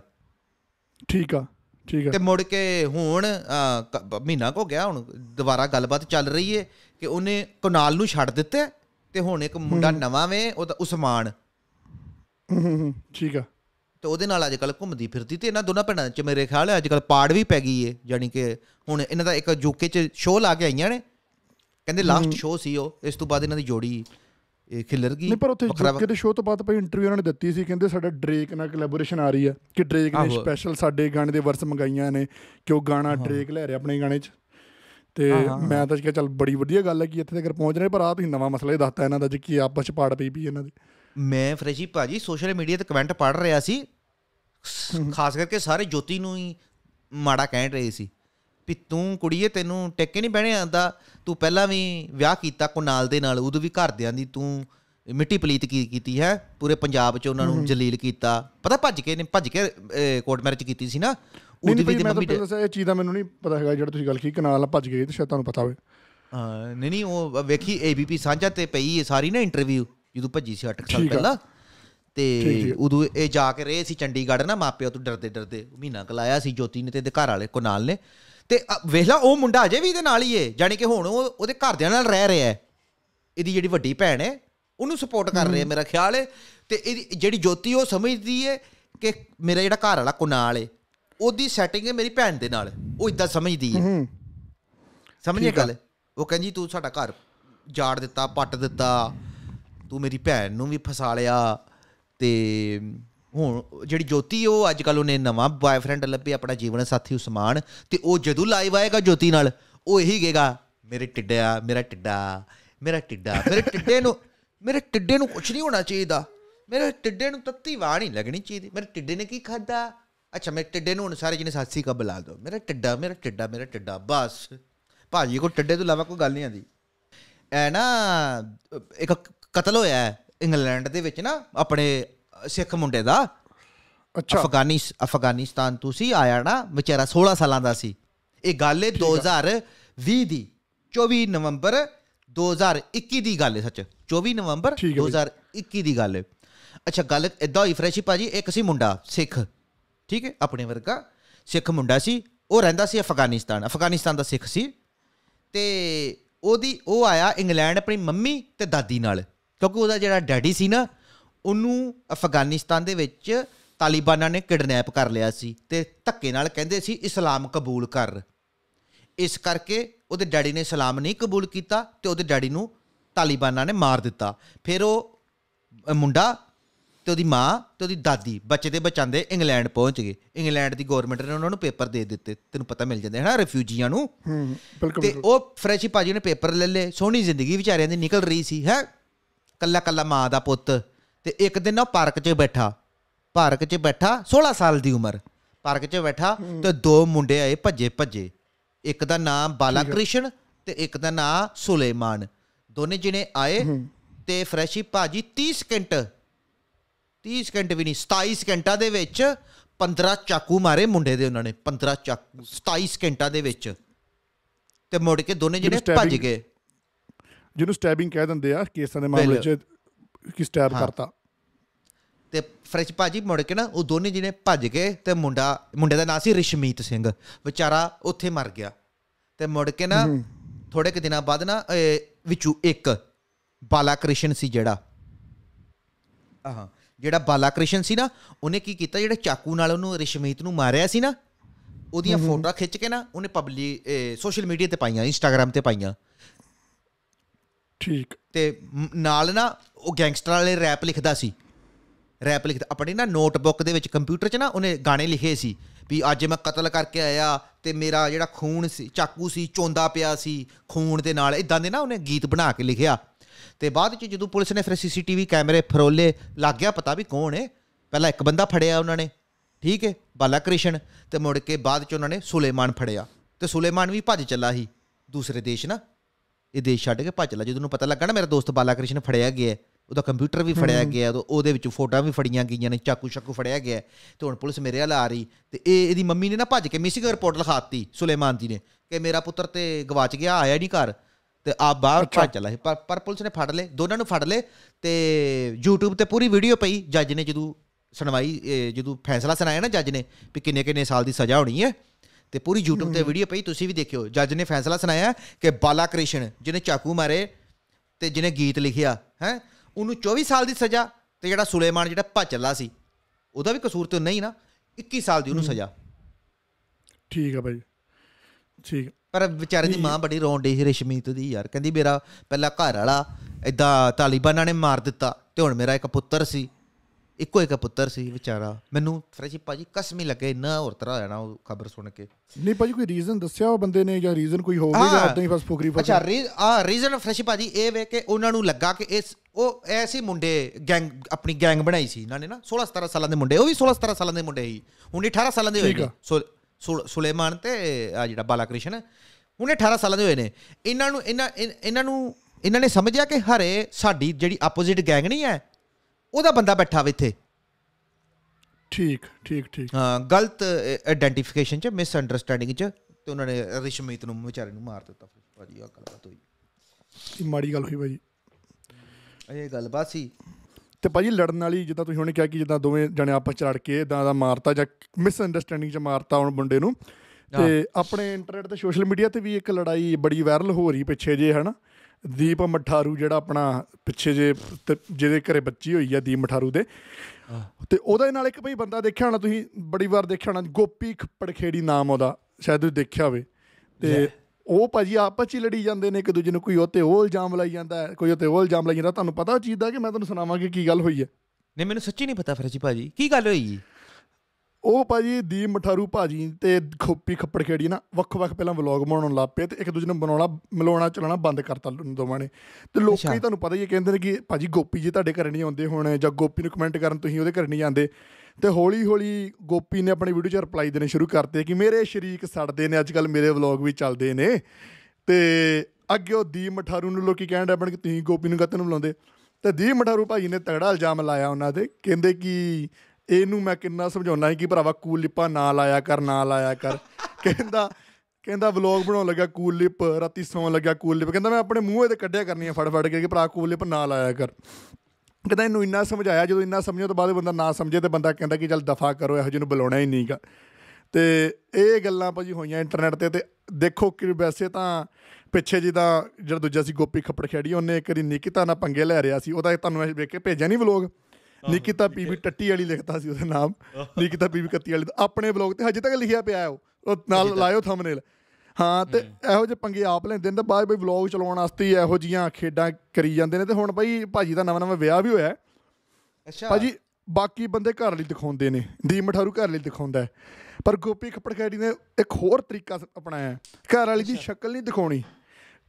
ਠੀਕ ਆ ਠੀਕ ਆ ਤੇ ਮੁੜ ਕੇ ਹੁਣ ਮਹੀਨਾ ਕੋ ਗਿਆ ਹੁਣ ਦੁਬਾਰਾ ਗੱਲਬਾਤ ਚੱਲ ਰਹੀ ਏ ਕਿ ਉਹਨੇ ਕੁਨਾਲ ਨੂੰ ਛੱਡ ਦਿੱਤਾ ਤੇ ਹੁਣ ਇੱਕ ਮੁੰਡਾ ਨਵਾਂ ਵੇ ਉਹਦਾ ਉਸਮਾਨ ਠੀਕ ਆ ਤੇ ਉਹਦੇ ਨਾਲ ਅੱਜ ਕੱਲ ਘੁੰਮਦੀ ਫਿਰਦੀ ਤੇ ਇਹਨਾਂ ਦੋਨਾਂ ਪਿੰਡਾਂ 'ਚ ਮੇਰੇ ਖਿਆਲ ਹੈ ਅੱਜ ਕੱਲ ਪਾੜ ਵੀ ਪੈ ਗਈ ਏ ਯਾਨੀ ਕਿ ਹੁਣ ਇਹਨਾਂ ਦਾ ਇੱਕ ਜੋਕੇ 'ਚ ਸ਼ੋਅ ਲਾ ਕੇ ਆਈਆਂ ਨੇ ਕਹਿੰਦੇ ਲਾਸਟ ਸ਼ੋਅ ਸੀ ਉਹ ਇਸ ਤੋਂ ਬਾਅਦ ਇਹਨਾਂ ਦੀ ਜੋੜੀ ਇਹ ਖਿਲਰ ਗਈ ਨਹੀਂ ਪਰ ਉੱਥੇ ਜੁਕੇ ਦੇ ਸ਼ੋਅ ਤੋਂ ਬਾਅਦ ਭਾਈ ਇੰਟਰਵਿਊ ਉਹਨਾਂ ਨੇ ਦਿੱਤੀ ਸੀ ਕਹਿੰਦੇ ਸਾਡਾ ਡਰੇਕ ਨਾਲ ਕੋਲੈਬੋਰੇਸ਼ਨ ਆ ਰਹੀ ਆ ਕਿ ਡਰੇਕ ਨੇ ਸਪੈਸ਼ਲ ਸਾਡੇ ਗਾਣੇ ਦੇ ਵਰਸ ਮੰਗਾਈਆਂ ਨੇ ਕਿ ਉਹ ਗਾਣਾ ਡਰੇਕ ਲੈ ਰਿਹਾ ਆਪਣੇ ਗਾਣੇ 'ਚ ਤੇ ਮੈਂ ਤਾਂ ਕਿਹਾ ਚੱਲ ਬੜੀ ਵਧੀਆ ਗੱਲ ਹੈ ਕਿ ਇੱਥੇ ਤੱਕ ਪਹੁੰਚ ਰਹੇ ਪਰ ਆ ਤੁਸੀਂ ਨਵਾਂ ਮਸਲਾ ਇਹ ਦੱਸਤਾ ਇਹਨਾਂ ਦਾ ਜੀ ਕਿ ਆਪਸ 'ਚ ਪਾੜ ਪਈ ਪਈ ਇਹਨਾਂ ਦੇ ਮੈਂ ਫਰੇਜੀ ਭਾਜੀ ਸੋਸ਼ਲ ਮੀਡੀਆ ਤੇ ਕਮੈਂਟ ਪੜ ਰਿਹਾ ਸੀ ਖਾਸ ਕਰਕੇ ਸਾਰੇ ਜੋਤੀ ਨੂੰ ਹੀ ਮਾੜਾ ਕਹਿਣ ਰਹੇ ਸੀ ਵੀ ਤੂੰ ਕੁੜੀਏ ਤੈਨੂੰ ਟਿੱਕੇ ਨਹੀਂ ਬਹਿਣੇ ਆਂਦਾ ਤੂੰ ਪਹਿਲਾਂ ਵੀ ਵਿਆਹ ਕੀਤਾ ਨਾਲ ਦੇ ਨਾਲ ਉਦੋਂ ਵੀ ਘਰਦਿਆਂ ਦੀ ਤੂੰ ਮਿੱਟੀ ਪਲੀਤ ਕੀ ਕੀਤੀ ਹੈ ਪੂਰੇ ਪੰਜਾਬ 'ਚ ਉਹਨਾਂ ਨੂੰ ਜਲੀਲ ਕੀਤਾ ਪਤਾ ਭੱਜ ਕੇ ਨੇ ਭੱਜ ਕੇ ਕੋਰਟ ਮੈਰਿਜ ਕੀਤੀ ਸੀ ਨਾ ਉਹਦੀ ਵੀ ਤੇ ਮੰਮੀ ਇਹ ਚੀਜ਼ ਦਾ ਮੈਨੂੰ ਨਹੀਂ ਪਤਾ ਹੈਗਾ ਜਿਹੜਾ ਤੁਸੀਂ ਗੱਲ ਕੀ ਕਨਾਲ ਭੱਜ ਗਏ ਤੇ ਸ਼ਾਇਦ ਤੁਹਾਨੂੰ ਪਤਾ ਹੋਵੇ ਨਹੀਂ ਨਹੀਂ ਉਹ ਵੇਖੀ ਏਬੀਪੀ ਸਾਂਝਾ ਤੇ ਪਈ ਸਾਰੀ ਨਾ ਇੰਟਰਵਿਊ ਜਦੋਂ ਭੱਜੀ ਸੀ 8 ਸਾਲ ਪਹਿਲਾਂ ਤੇ ਉਦੋਂ ਇਹ ਜਾ ਕੇ ਰਹੇ ਸੀ ਚੰਡੀਗੜ੍ਹ ਨਾ ਮਾਪਿਆਂ ਤੋਂ ਡਰਦੇ ਡਰਦੇ ਮਹੀਨਾ ਕਲਾਇਆ ਸੀ ਜੋਤੀ ਨੇ ਤੇ ਦੇ ਘਰ ਵਾਲੇ ਕੋਨਾਲ ਨੇ ਤੇ ਵੇਖਲਾ ਉਹ ਮੁੰਡਾ ਅਜੇ ਵੀ ਇਹਦੇ ਨਾਲ ਹੀ ਏ ਜਾਨੀ ਕਿ ਹੁਣ ਉਹ ਉਹਦੇ ਘਰਦਿਆਂ ਨਾਲ ਰਹਿ ਰਿਹਾ ਹੈ ਇਹਦੀ ਜਿਹੜੀ ਵੱਡੀ ਭੈਣ ਹੈ ਉਹਨੂੰ ਸਪੋਰਟ ਕਰ ਰਹੀ ਹੈ ਮੇਰਾ ਖਿਆਲ ਹੈ ਤੇ ਇਹਦੀ ਜਿਹੜੀ ਜੋਤੀ ਉਹ ਸਮਝਦੀ ਏ ਕਿ ਮੇਰਾ ਜਿਹੜਾ ਘਰ ਵਾਲਾ ਕੋਨਾਲ ਏ ਉਹਦੀ ਸੈਟਿੰਗ ਹੈ ਮੇਰੀ ਭੈਣ ਦੇ ਨਾਲ ਉਹ ਇਦਾਂ ਸਮਝਦੀ ਏ ਸਮਝੇ ਗੱਲ ਉਹ ਕਹਿੰਦੀ ਤੂੰ ਸਾਡਾ ਘਰ ਜਾੜ ਦਿੱਤਾ ਪੱਟ ਦਿੱਤਾ ਤੂੰ ਮੇਰੀ ਭੈਣ ਨੂੰ ਵੀ ਫਸਾ ਲਿਆ ਤੇ ਹੁਣ ਜਿਹੜੀ ਜੋਤੀ ਉਹ ਅੱਜ ਕੱਲ ਉਹਨੇ ਨਵਾਂ ਬॉयਫ੍ਰੈਂਡ ਲੱਭੇ ਆਪਣਾ ਜੀਵਨ ਸਾਥੀ ਉਸਮਾਨ ਤੇ ਉਹ ਜਦੋਂ ਲਾਈਵ ਆਏਗਾ ਜੋਤੀ ਨਾਲ ਉਹ ਇਹੀ ਕਹੇਗਾ ਮੇਰੇ ਟਿੱਡਿਆ ਮੇਰਾ ਟਿੱਡਾ ਮੇਰਾ ਟਿੱਡਾ ਮੇਰੇ ਟਿੱਡੇ ਨੂੰ ਮੇਰੇ ਟਿੱਡੇ ਨੂੰ ਕੁਝ ਨਹੀਂ ਹੋਣਾ ਚਾਹੀਦਾ ਮੇਰੇ ਟਿੱਡੇ ਨੂੰ ਤੱਤੀ ਵਾਹ ਨਹੀਂ ਲੱਗਣੀ ਚਾਹੀਦੀ ਮੇਰੇ ਟਿੱਡੇ ਨੇ ਕੀ ਖਾਦਾ ਅੱਛਾ ਮੇਰੇ ਟਿੱਡੇ ਨੂੰ ਹੁਣ ਸਾਰੇ ਜਿਹਨੇ ਸਾਸੀ ਕਬ ਲਾ ਦੋ ਮੇਰਾ ਟਿੱਡਾ ਮੇਰਾ ਟਿੱਡਾ ਮੇਰਾ ਟਿੱਡਾ ਬਸ ਭਾਜੀ ਕੋ ਟਿੱਡੇ ਤੋਂ ਇਲਾਵਾ ਕੋਈ ਗੱਲ ਨਹੀਂ ਆਂਦੀ ਐ ਨਾ ਇੱਕ ਕਤਲ ਹੋਇਆ ਹੈ ਇੰਗਲੈਂਡ ਦੇ ਵਿੱਚ ਨਾ ਆਪਣੇ ਸਿੱਖ ਮੁੰਡੇ ਦਾ ਅੱਛਾ ਅਫਗਾਨੀ ਅਫਗਾਨਿਸਤਾਨ ਤੋਂ ਸੀ ਆਇਆ ਨਾ ਵਿਚਾਰਾ 16 ਸਾਲਾਂ ਦਾ ਸੀ ਇਹ ਗੱਲ ਹੈ 2020 ਦੀ 24 ਨਵੰਬਰ 2021 ਦੀ ਗੱਲ ਹੈ ਸੱਚ 24 ਨਵੰਬਰ 2021 ਦੀ ਗੱਲ ਹੈ ਅੱਛਾ ਗੱਲ ਇਦਾਂ ਹੋਈ ਫਰੈਸ਼ੀ ਭਾਜੀ ਇੱਕ ਸੀ ਮੁੰਡਾ ਸਿੱਖ ਠੀਕ ਹੈ ਆਪਣੇ ਵਰਗਾ ਸਿੱਖ ਮੁੰਡਾ ਸੀ ਉਹ ਰਹਿੰਦਾ ਸੀ ਅਫਗਾਨਿਸਤਾਨ ਅਫਗਾਨਿਸਤਾਨ ਦਾ ਸਿੱਖ ਸੀ ਤੇ ਉਹਦੀ ਉਹ ਆਇਆ ਇੰਗਲੈਂਡ ਆਪਣੀ ਮੰਮੀ ਤੇ ਦਾਦੀ ਨਾਲ ਕਿਉਂਕਿ ਉਹਦਾ ਜਿਹੜਾ ਡੈਡੀ ਸੀ ਨਾ ਉਹਨੂੰ ਅਫਗਾਨਿਸਤਾਨ ਦੇ ਵਿੱਚ ਤਾਲਿਬਾਨਾਂ ਨੇ ਕਿਡਨੈਪ ਕਰ ਲਿਆ ਸੀ ਤੇ ਧੱਕੇ ਨਾਲ ਕਹਿੰਦੇ ਸੀ ਇਸਲਾਮ ਕਬੂਲ ਕਰ ਇਸ ਕਰਕੇ ਉਹਦੇ ਡੈਡੀ ਨੇ ਇਸਲਾਮ ਨਹੀਂ ਕਬੂਲ ਕੀਤਾ ਤੇ ਉਹਦੇ ਡੈਡੀ ਨੂੰ ਤਾਲਿਬਾਨਾਂ ਨੇ ਮਾਰ ਦਿੱਤਾ ਫਿਰ ਉਹ ਮੁੰਡਾ ਤੇ ਉਹਦੀ ਮਾਂ ਤੇ ਉਹਦੀ ਦਾਦੀ ਬੱਚੇ ਦੇ ਬਚਾਉਂਦੇ ਇੰਗਲੈਂਡ ਪਹੁੰਚ ਗਏ ਇੰਗਲੈਂਡ ਦੀ ਗਵਰਨਮੈਂਟ ਨੇ ਉਹਨਾਂ ਨੂੰ ਪੇਪਰ ਦੇ ਦਿੱਤੇ ਤੈਨੂੰ ਪਤਾ ਮਿਲ ਜਾਂਦੇ ਹਨਾ ਰਿਫਿਊਜੀਆਂ ਨੂੰ ਬਿਲਕੁਲ ਤੇ ਉਹ ਫਰੈਸ਼ੀ ਭਾਜੀ ਨੇ ਪੇਪਰ ਲੈ ਲਏ ਸੋਹਣੀ ਜ਼ਿੰਦਗੀ ਵਿਚਾਰਿਆਂ ਦੀ ਨਿਕਲ ਰਹੀ ਸੀ ਹੈ ਕੱਲਾ ਕੱਲਾ ਮਾਂ ਦਾ ਪੁੱਤ ਤੇ ਇੱਕ ਦਿਨ ਉਹ ਪਾਰਕ 'ਚ ਬੈਠਾ ਪਾਰਕ 'ਚ ਬੈਠਾ 16 ਸਾਲ ਦੀ ਉਮਰ ਪਾਰਕ 'ਚ ਬੈਠਾ ਤੇ ਦੋ ਮੁੰਡੇ ਆਏ ਭੱਜੇ ਭੱਜੇ ਇੱਕ ਦਾ ਨਾਮ ਬਾਲਾ ਕ੍ਰਿਸ਼ਨ ਤੇ ਇੱਕ ਦਾ ਨਾਮ ਸੁਲੇਮਾਨ ਦੋਨੇ ਜਿਹਨੇ ਆਏ ਤੇ ਫਰੈਸ਼ੀ ਭਾਜੀ 30 ਸਕਿੰਟ 30 ਸਕਿੰਟ ਵੀ ਨਹੀਂ 27 ਸਕਿੰਟਾਂ ਦੇ ਵਿੱਚ 15 ਚਾਕੂ ਮਾਰੇ ਮੁੰਡੇ ਦੇ ਉਹਨਾਂ ਨੇ 15 ਚਾਕੂ 27 ਸਕਿੰਟਾਂ ਦੇ ਵਿੱਚ ਤੇ ਮੁੜ ਕੇ ਦੋਨੇ ਜਿਹੜੇ ਭੱਜ ਗਏ ਜਿਹਨੂੰ ਸਟੈਬਿੰਗ ਕਹਿ ਦਿੰਦੇ ਆ ਕੇਸਾਂ ਦੇ ਮਾਮਲੇ 'ਚ ਕਿ ਸਟੈਬ ਕਰਤਾ ਤੇ ਫ੍ਰੈਂਚ ਭਾਜੀ ਮੁੜ ਕੇ ਨਾ ਉਹ ਦੋਨੇ ਜਿਹਨੇ ਭੱਜ ਗਏ ਤੇ ਮੁੰਡਾ ਮੁੰਡੇ ਦਾ ਨਾਮ ਸੀ ਰਿਸ਼ਮੀਤ ਸਿੰਘ ਵਿਚਾਰਾ ਉੱਥੇ ਮਰ ਗਿਆ ਤੇ ਮੁੜ ਕੇ ਨਾ ਥੋੜੇ ਕਿ ਦਿਨਾਂ ਬਾਅਦ ਨਾ ਵਿੱਚੋਂ ਇੱਕ ਬਾਲਾ ਕ੍ਰਿਸ਼ਨ ਸੀ ਜਿਹੜਾ ਆਹਾਂ ਜਿਹੜਾ ਬਾਲਾ ਕ੍ਰਿਸ਼ਨ ਸੀ ਨਾ ਉਹਨੇ ਕੀ ਕੀਤਾ ਜਿਹੜਾ ਚਾਕੂ ਨਾਲ ਉਹਨੂੰ ਰਿਸ਼ਮੀਤ ਨੂੰ ਮਾਰਿਆ ਸੀ ਨਾ ਉਹਦੀਆਂ ਫੋਟੋਆਂ ਖਿੱਚ ਕੇ ਨਾ ਉਹਨੇ ਪਬਲਿਕ ਸੋਸ਼ਲ ਮੀਡੀਆ ਤੇ ਪਾਈਆਂ ਇੰਸਟਾਗ੍ਰam ਤੇ ਪਾਈਆਂ ਠੀਕ ਤੇ ਨਾਲ ਨਾ ਉਹ ਗੈਂਗਸਟਰ ਵਾਲੇ ਰੈਪ ਲਿਖਦਾ ਸੀ ਰੈਪ ਲਿਖਦਾ ਆਪਣੀ ਨਾ ਨੋਟਬੁੱਕ ਦੇ ਵਿੱਚ ਕੰਪਿਊਟਰ 'ਚ ਨਾ ਉਹਨੇ ਗਾਣੇ ਲਿਖੇ ਸੀ ਵੀ ਅੱਜ ਮੈਂ ਕਤਲ ਕਰਕੇ ਆਇਆ ਤੇ ਮੇਰਾ ਜਿਹੜਾ ਖੂਨ ਸੀ ਚਾਕੂ ਸੀ ਚੋਂਦਾ ਪਿਆ ਸੀ ਖੂਨ ਦੇ ਨਾਲ ਇਦਾਂ ਦੇ ਨਾ ਉਹਨੇ ਗੀਤ ਬਣਾ ਕੇ ਲਿਖਿਆ ਤੇ ਬਾਅਦ 'ਚ ਜਦੋਂ ਪੁਲਿਸ ਨੇ ਫਿਰ ਸੀਸੀਟੀਵੀ ਕੈਮਰੇ ਫਰੋਲੇ ਲੱਗ ਗਿਆ ਪਤਾ ਵੀ ਕੌਣ ਹੈ ਪਹਿਲਾਂ ਇੱਕ ਬੰਦਾ ਫੜਿਆ ਉਹਨਾਂ ਨੇ ਠੀਕ ਹੈ ਬਾਲਾ ਕ੍ਰਿਸ਼ਨ ਤੇ ਮੁੜ ਕੇ ਬਾਅਦ 'ਚ ਉਹਨਾਂ ਨੇ ਸੁਲੇਮਾਨ ਫੜਿਆ ਤੇ ਸੁਲੇਮਾਨ ਵੀ ਭੱਜ ਚੱਲਾ ਸੀ ਦੂਸਰੇ ਦੇਸ਼ ਨਾ ਇਹ ਦੇਸ਼ ਛੱਡ ਕੇ ਭੱਜ ਲਾ ਜਦੋਂ ਨੂੰ ਪਤਾ ਲੱਗਾ ਨਾ ਮੇਰਾ ਦੋਸਤ ਬਾਲਾ ਕ੍ਰਿਸ਼ਨ ਫੜਿਆ ਗਿਆ ਉਹਦਾ ਕੰਪਿਊਟਰ ਵੀ ਫੜਿਆ ਗਿਆ ਉਹਦੇ ਵਿੱਚ ਫੋਟੋਆਂ ਵੀ ਫੜੀਆਂ ਗਈਆਂ ਨੇ ਚਾਕੂ ਸ਼ੱਕੂ ਫੜਿਆ ਗਿਆ ਤੇ ਹੁਣ ਪੁਲਿਸ ਮੇਰੇ ਹਲ ਆ ਰਹੀ ਤੇ ਇਹ ਇਹਦੀ ਮੰਮੀ ਨੇ ਨਾ ਭੱਜ ਕੇ ਮਿਸਿੰਗ ਰਿਪੋਰਟ ਲਿਖਾਤੀ ਸੁਲੇਮਾਨ ਜੀ ਨੇ ਕਿ ਮੇਰਾ ਪੁੱਤਰ ਤੇ ਗਵਾਚ ਗਿਆ ਆਇਆ ਨਹੀਂ ਘਰ ਤੇ ਆ ਬਾਹਰ ਭੱਜ ਚਲਾ ਪਰ ਪਰ ਪੁਲਿਸ ਨੇ ਫੜ ਲੇ ਦੋਨਾਂ ਨੂੰ ਫੜ ਲੇ ਤੇ YouTube ਤੇ ਪੂਰੀ ਵੀਡੀਓ ਪਈ ਜੱਜ ਨੇ ਜਦੋਂ ਸੁਣਵਾਈ ਜਦੋਂ ਫੈਸਲਾ ਸੁਣਾਇਆ ਨਾ ਜੱਜ ਨੇ ਕਿ ਕਿੰਨੇ ਕਿੰਨੇ ਸਾਲ ਦੀ ਸਜ਼ਾ ਹੋਣੀ ਹੈ ਤੇ ਪੂਰੀ YouTube ਤੇ ਵੀਡੀਓ ਪਈ ਤੁਸੀਂ ਵੀ ਦੇਖਿਓ ਜੱਜ ਨੇ ਫੈਸਲਾ ਸੁਣਾਇਆ ਕਿ ਬਾਲਾ ਕ੍ਰਿਸ਼ਨ ਜਿਹਨੇ ਚਾਕੂ ਮਾਰੇ ਤੇ ਜਿਹਨੇ ਗੀਤ ਲਿਖਿਆ ਹੈ ਉਹਨੂੰ 24 ਸਾਲ ਦੀ ਸਜ਼ਾ ਤੇ ਜਿਹੜਾ ਸੁਲੇਮਾਨ ਜਿਹੜਾ ਭੱਜਲਾ ਸੀ ਉਹਦਾ ਵੀ ਕਸੂਰ ਤੇ ਨਹੀਂ ਨਾ 21 ਸਾਲ ਦੀ ਉਹਨੂੰ ਸਜ਼ਾ ਠੀਕ ਆ ਭਾਈ ਠੀਕ ਪਰ ਵਿਚਾਰੇ ਦੀ ਮਾਂ ਬੜੀ ਰੋਂਦੀ ਸੀ ਰਿਸ਼ਮੀਤ ਦੀ ਯਾਰ ਕਹਿੰਦੀ ਮੇਰਾ ਪਹਿਲਾ ਘਰ ਵਾਲਾ ਇਦਾਂ ਤਾਲਿਬਾਨਾਂ ਨੇ ਮਾਰ ਦਿੱਤਾ ਤੇ ਹੁਣ ਮੇਰਾ ਇੱਕ ਪੁੱਤਰ ਸੀ ਇੱਕੋ ਇੱਕ ਪੁੱਤਰ ਸੀ ਵਿਚਾਰਾ ਮੈਨੂੰ ਫਰੈਸ਼ੀ ਭਾਜੀ ਕਸਮੀ ਲੱਗੇ ਨਾ ਹੋਰ ਤਰ੍ਹਾਂ ਹੋਇਆ ਨਾ ਉਹ ਖਬਰ ਸੁਣ ਕੇ ਨਹੀਂ ਭਾਜੀ ਕੋਈ ਰੀਜ਼ਨ ਦੱਸਿਆ ਉਹ ਬੰਦੇ ਨੇ ਜਾਂ ਰੀਜ਼ਨ ਕੋਈ ਹੋਵੇ ਜਾਂ ਉਦਾਂ ਹੀ ਬਸ ਫੁਕਰੀ ਫੁਕਰੀ ਅੱਛਾ ਆ ਰੀਜ਼ਨ ਫਰੈਸ਼ੀ ਭਾਜੀ ਇਹ ਵੇ ਕਿ ਉਹਨਾਂ ਨੂੰ ਲੱਗਾ ਕਿ ਇਸ ਉਹ ਐਸੀ ਮੁੰਡੇ ਗੈਂਗ ਆਪਣੀ ਗੈਂਗ ਬਣਾਈ ਸੀ ਇਹਨਾਂ ਨੇ ਨਾ 16 17 ਸਾਲਾਂ ਦੇ ਮੁੰਡੇ ਉਹ ਵੀ 16 17 ਸਾਲਾਂ ਦੇ ਮੁੰਡੇ ਹੀ ਹੁਣ 18 ਸਾਲਾਂ ਦੇ ਹੋਏ ਨੇ ਸੁਲੇਮਾਨ ਤੇ ਆ ਜਿਹੜਾ ਬਾਲਾ ਕ੍ਰਿਸ਼ਨ ਉਹਨੇ 18 ਸਾਲਾਂ ਦੇ ਹੋਏ ਨੇ ਇਹਨਾਂ ਨੂੰ ਇਹਨਾਂ ਇਹਨਾਂ ਨੂੰ ਇਹਨਾਂ ਨੇ ਸਮਝਿਆ ਕਿ ਹਰੇ ਸਾਡੀ ਜਿਹੜੀ ਆਪੋਜ਼ਿਟ ਗੈਂਗ ਨਹੀਂ ਹੈ ਉਹਦਾ ਬੰਦਾ ਬੈਠਾ ਵੇ ਇੱਥੇ ਠੀਕ ਠੀਕ ਠੀਕ ਹਾਂ ਗਲਤ ਆਇਡੈਂਟੀਫਿਕੇਸ਼ਨ ਚ ਮਿਸ ਅੰਡਰਸਟੈਂਡਿੰਗ ਚ ਤੇ ਉਹਨਾਂ ਨੇ ਰਿਸ਼ਮੀਤ ਨੂੰ ਵਿਚਾਰੇ ਨੂੰ ਮਾਰ ਦਿੱਤਾ ਭਾਜੀ ਆ ਬਾਤ ਹੋਈ ਇਹ ਮਾੜੀ ਗੱਲ ਹੋਈ ਭਾਜੀ ਇਹ ਗੱਲ ਬਾਤ ਸੀ ਤੇ ਭਾਜੀ ਲੜਨ ਵਾਲੀ ਜਿੱਦਾਂ ਤੁਸੀਂ ਹੁਣੇ ਕਿਹਾ ਕਿ ਜਿੱਦਾਂ ਦੋਵੇਂ ਜਣੇ ਆਪਸ ਚ ਲੜ ਕੇ ਇਦਾਂ ਦਾ ਮਾਰਤਾ ਜਾਂ ਮਿਸ ਅੰਡਰਸਟੈਂਡਿੰਗ ਚ ਮਾਰਤਾ ਹੁਣ ਮੁੰਡੇ ਨੂੰ ਤੇ ਆਪਣੇ ਇੰਟਰਨੈਟ ਤੇ ਸੋਸ਼ਲ ਮੀਡੀਆ ਤੇ ਵੀ ਇੱਕ ਲੜਾਈ ਬੜੀ ਵਾਇਰਲ ਹੋ ਰਹੀ ਪਿੱਛੇ ਜੇ ਹਨਾ ਦੀਪ ਮਠਾਰੂ ਜਿਹੜਾ ਆਪਣਾ ਪਿੱਛੇ ਜੇ ਜਿਹਦੇ ਘਰੇ ਬੱਚੀ ਹੋਈ ਆ ਦੀਪ ਮਠਾਰੂ ਦੇ ਤੇ ਉਹਦੇ ਨਾਲ ਇੱਕ ਭਈ ਬੰਦਾ ਦੇਖਿਆ ਹੋਣਾ ਤੁਸੀਂ ਬੜੀ ਵਾਰ ਦੇਖਿਆ ਹੋਣਾ ਗੋਪੀ ਖਪੜਖੇੜੀ ਨਾਮ ਉਹਦਾ ਸ਼ਾਇਦ ਤੁਸੀਂ ਦੇਖਿਆ ਹੋਵੇ ਤੇ ਉਹ ਭਾਜੀ ਆਪਸ ਹੀ ਲੜੀ ਜਾਂਦੇ ਨੇ ਇੱਕ ਦੂਜੇ ਨੂੰ ਕੋਈ ਤੇ ਉਹ ਇਲਜ਼ਾਮ ਲਾਈ ਜਾਂਦਾ ਕੋਈ ਤੇ ਉਹ ਇਲਜ਼ਾਮ ਲਾਈ ਜਾਂਦਾ ਤੁਹਾਨੂੰ ਪਤਾ ਉਹ ਚੀਜ਼ ਦਾ ਕਿ ਮੈਂ ਤੁਹਾਨੂੰ ਸੁਣਾਵਾਂ ਕਿ ਕੀ ਗੱਲ ਹੋਈ ਹੈ ਨਹੀਂ ਮੈਨੂੰ ਸੱਚੀ ਨਹੀਂ ਪਤਾ ਫਿਰ ਜੀ ਭਾਜੀ ਕੀ ਗੱਲ ਹੋਈ ਉਹ ਭਾਜੀ ਦੀ ਮਠਾਰੂ ਭਾਜੀ ਤੇ ਖੋਪੀ ਖੱਪੜ ਖੇੜੀ ਨਾ ਵੱਖ-ਵੱਖ ਪਹਿਲਾਂ ਵਲੌਗ ਬਣਾਉਣ ਲੱਗ ਪਏ ਤੇ ਇੱਕ ਦੂਜੇ ਨੂੰ ਬਣਾਉਣਾ ਮਿਲਾਉਣਾ ਚਲਾਉਣਾ ਬੰਦ ਕਰਤਾ ਦੋਵਾਂ ਨੇ ਤੇ ਲੋਕੀ ਤੁਹਾਨੂੰ ਪਤਾ ਹੀ ਹੈ ਕਹਿੰਦੇ ਨੇ ਕਿ ਭਾਜੀ ਗੋਪੀ ਜੀ ਤੁਹਾਡੇ ਘਰ ਨਹੀਂ ਆਉਂਦੇ ਹੁਣ ਜਾਂ ਗੋਪੀ ਨੂੰ ਕਮੈਂਟ ਕਰਨ ਤੁਸੀਂ ਉਹਦੇ ਘਰ ਨਹੀਂ ਜਾਂਦੇ ਤੇ ਹੌਲੀ-ਹੌਲੀ ਗੋਪੀ ਨੇ ਆਪਣੀ ਵੀਡੀਓ 'ਚ ਰਿਪਲਾਈ ਦੇਣੇ ਸ਼ੁਰੂ ਕਰਤੇ ਕਿ ਮੇਰੇ ਸ਼ਰੀਕ ਸੜਦੇ ਨੇ ਅੱਜਕੱਲ ਮੇਰੇ ਵਲੌਗ ਵੀ ਚੱਲਦੇ ਨੇ ਤੇ ਅੱਗੇ ਉਹ ਦੀ ਮਠਾਰੂ ਨੂੰ ਲੋਕੀ ਕਹਿਣ ਲੱਗ ਪਣ ਕਿ ਤੁਸੀਂ ਗੋਪੀ ਨੂੰ ਗੱਤ ਨੂੰ ਬੁਲਾਉਂਦੇ ਤੇ ਦੀ ਮਠਾਰੂ ਭਾਜੀ ਨੇ ਤਗੜਾ ਇਲਜ਼ਾਮ ਲਾਇਆ ਉਹਨਾਂ ਤੇ ਕਹਿੰਦੇ ਕਿ ਇਹਨੂੰ ਮੈਂ ਕਿੰਨਾ ਸਮਝਾਉਣਾ ਹੈ ਕਿ ਭਰਾਵਾ ਕੂਲ ਲਿਪਾ ਨਾ ਲਾਇਆ ਕਰ ਨਾ ਲਾਇਆ ਕਰ ਕਹਿੰਦਾ ਕਹਿੰਦਾ ਵਲੌਗ ਬਣਾਉਣ ਲੱਗਾ ਕੂਲ ਲਿਪ ਰਾਤੀ ਸੌਣ ਲੱਗਾ ਕੂਲ ਲਿਪ ਕਹਿੰਦਾ ਮੈਂ ਆਪਣੇ ਮੂੰਹੇ ਤੇ ਕੱਢਿਆ ਕਰਨੀ ਆ ਫੜ ਫੜ ਕੇ ਕਿ ਭਰਾ ਕੂਲ ਲਿਪ ਨਾ ਲਾਇਆ ਕਰ ਕਹਿੰਦਾ ਇਹਨੂੰ ਇੰਨਾ ਸਮਝਾਇਆ ਜਦੋਂ ਇੰਨਾ ਸਮਝੋ ਤਾਂ ਬਾਅਦ ਬੰਦਾ ਨਾ ਸਮਝੇ ਤੇ ਬੰਦਾ ਕਹਿੰਦਾ ਕਿ ਚੱਲ ਦਫਾ ਕਰੋ ਇਹੋ ਜਿਹੇ ਨੂੰ ਬੁਲਾਉਣਾ ਹੀ ਨਹੀਂਗਾ ਤੇ ਇਹ ਗੱਲਾਂ ਭਾਜੀ ਹੋਈਆਂ ਇੰਟਰਨੈਟ ਤੇ ਤੇ ਦੇਖੋ ਕਿ ਵੈਸੇ ਤਾਂ ਪਿੱਛੇ ਜਿਹਦਾ ਜਿਹੜਾ ਦੂਜਾ ਸੀ ਗੋਪੀ ਖੱਪੜ ਖੇੜੀ ਉਹਨੇ ਇੱਕ ਦੀ ਨਿਕਿਤਾ ਨਾਲ ਪੰਗੇ ਲੈ ਰਿਆ ਸੀ ਉਹਦਾ ਤੁਹਾਨੂੰ ਵੇਖ ਕੇ ਭੇਜਿਆ ਨਹੀਂ ਵਲੋਗ ਨਿਕਿਤਾ ਪੀਵੀ ਟੱਟੀ ਵਾਲੀ ਲਿਖਤਾ ਸੀ ਉਹਦਾ ਨਾਮ ਨਿਕਿਤਾ ਪੀਵੀ ਕੱਤੀ ਵਾਲੀ ਆਪਣੇ ਬਲੌਗ ਤੇ ਹਜੇ ਤੱਕ ਲਿਖਿਆ ਪਿਆ ਉਹ ਨਾਲ ਲਾਇਓ ਥੰਬਨੇਲ ਹਾਂ ਤੇ ਇਹੋ ਜਿਹੇ ਪੰਗੇ ਆਪ ਲੈਂਦੇ ਨੇ ਦਾ ਬਾਅਦ ਬਈ ਵਲੌਗ ਚਲਾਉਣ ਵਾਸਤੇ ਇਹੋ ਜੀਆਂ ਖੇਡਾਂ ਕਰੀ ਜਾਂਦੇ ਨੇ ਤੇ ਹੁਣ ਭਾਈ ਭਾਜੀ ਦਾ ਨਵਾਂ ਨਵਾਂ ਵਿਆਹ ਵੀ ਹੋਇਆ ਅੱਛਾ ਭਾਜੀ ਬਾਕੀ ਬੰਦੇ ਘਰ ਲਈ ਦਿਖਾਉਂਦੇ ਨੇ ਦੀ ਮਠਾਰੂ ਘਰ ਲਈ ਦਿਖਾਉਂਦਾ ਪਰ ਗੋਪੀ ਖੱਪੜਖੈੜੀ ਨੇ ਇੱਕ ਹੋਰ ਤਰੀਕਾ ਅਪਣਾਇਆ ਘਰ ਵਾਲੀ ਦੀ ਸ਼ਕਲ ਨਹੀਂ ਦਿਖਾਉਣੀ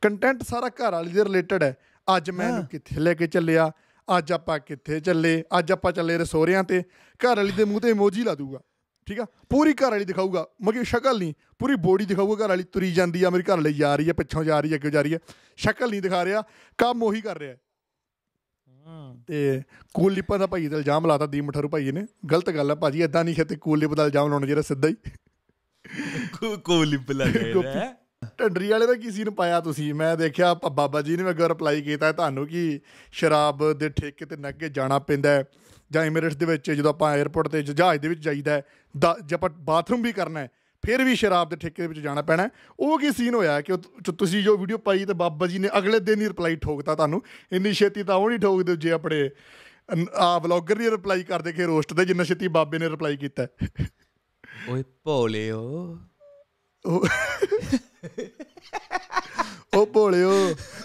ਕੰਟੈਂਟ ਸਾਰਾ ਘਰ ਵਾਲੀ ਦੇ ਰਿਲੇਟਡ ਹੈ ਅੱਜ ਮੈਂ ਇਹਨੂੰ ਕਿੱਥੇ ਲੈ ਕੇ ਚੱਲਿਆ ਅੱਜ ਆਪਾਂ ਕਿੱਥੇ ਚੱਲੇ ਅੱਜ ਆਪਾਂ ਚੱਲੇ ਰਸੋਰੀਆਂ ਤੇ ਘਰ ਵਾਲੀ ਦੇ ਮੂੰਹ ਤੇ ਇਮੋਜੀ ਲਾ ਦੂਗਾ ਠੀਕ ਆ ਪੂਰੀ ਘਰ ਵਾਲੀ ਦਿਖਾਊਗਾ ਮਗਰ ਸ਼ਕਲ ਨਹੀਂ ਪੂਰੀ ਬੋਡੀ ਦਿਖਾਊਗਾ ਘਰ ਵਾਲੀ ਤੁਰੀ ਜਾਂਦੀ ਆ ਮੇਰੇ ਘਰ ਲਈ ਜਾ ਰਹੀ ਆ ਪਿੱਛੋਂ ਜਾ ਰਹੀ ਆ ਅੱਗੇ ਜਾ ਰਹੀ ਆ ਸ਼ਕਲ ਨਹੀਂ ਦਿਖਾ ਰਿਹਾ ਕੰਮ ਉਹੀ ਕਰ ਰਿਹਾ ਤੇ ਕੂਲ ਲਿਪਾ ਦਾ ਭਾਈ ਤੇ ਇਲਜ਼ਾਮ ਲਾਤਾ ਦੀ ਮਠਰੂ ਭਾਈ ਨੇ ਗਲਤ ਗੱਲ ਆ ਭਾਜੀ ਐਦਾਂ ਨਹੀਂ ਖੇਤੇ ਕੂਲ ਲਿਪ ਦਾ ਇਲਜ਼ਾਮ ਲਾਉਣਾ ਜਿਹੜਾ ਸਿੱਧਾ ਹੀ ਕੂਲ ਲਿਪ ਲੱਗ ਰਿਹਾ ਢੰਡਰੀ ਵਾਲੇ ਦਾ ਕੀ ਸੀਨ ਪਾਇਆ ਤੁਸੀਂ ਮੈਂ ਦੇਖਿਆ ਬਾਬਾ ਜੀ ਨੇ ਮੈਨੂੰ ਰਿਪਲਾਈ ਕੀਤਾ ਤੁਹਾਨੂੰ ਕਿ ਸ਼ਰਾਬ ਦੇ ਠੇਕੇ ਤੇ ਨੱਗੇ ਜਾਣਾ ਪੈਂਦਾ ਜਾਂ ਇਮੀਰੇਟਸ ਦੇ ਵਿੱਚ ਜਦੋਂ ਆਪਾਂ 에어ਪੋਰਟ ਤੇ ਜਹਾਜ਼ ਦੇ ਵਿੱਚ ਜਾਈਦਾ ਜਪਾ ਆਪਾਂ ਬਾਥਰੂਮ ਵੀ ਕਰਨਾ ਹੈ ਫਿਰ ਵੀ ਸ਼ਰਾਬ ਦੇ ਠੇਕੇ ਦੇ ਵਿੱਚ ਜਾਣਾ ਪੈਣਾ ਉਹ ਕੀ ਸੀਨ ਹੋਇਆ ਕਿ ਤੁਸੀਂ ਜੋ ਵੀਡੀਓ ਪਾਈ ਤੇ ਬਾਬਾ ਜੀ ਨੇ ਅਗਲੇ ਦਿਨ ਹੀ ਰਿਪਲਾਈ ਠੋਕਤਾ ਤੁਹਾਨੂੰ ਇੰਨੀ ਛੇਤੀ ਤਾਂ ਉਹ ਨਹੀਂ ਠੋਕਦੇ ਜੇ ਆਪਣੇ ਆ ਬਲੌਗਰ ਨਹੀਂ ਰਿਪਲਾਈ ਕਰਦੇ ਕਿ ਰੋਸਟ ਦੇ ਜਿੰਨਾ ਛੇਤੀ ਬਾਬੇ ਨੇ ਰਿਪਲਾਈ ਕੀਤਾ ਓਏ ਭੋਲਿਓ ਉਹ ਭੋਲਿਓ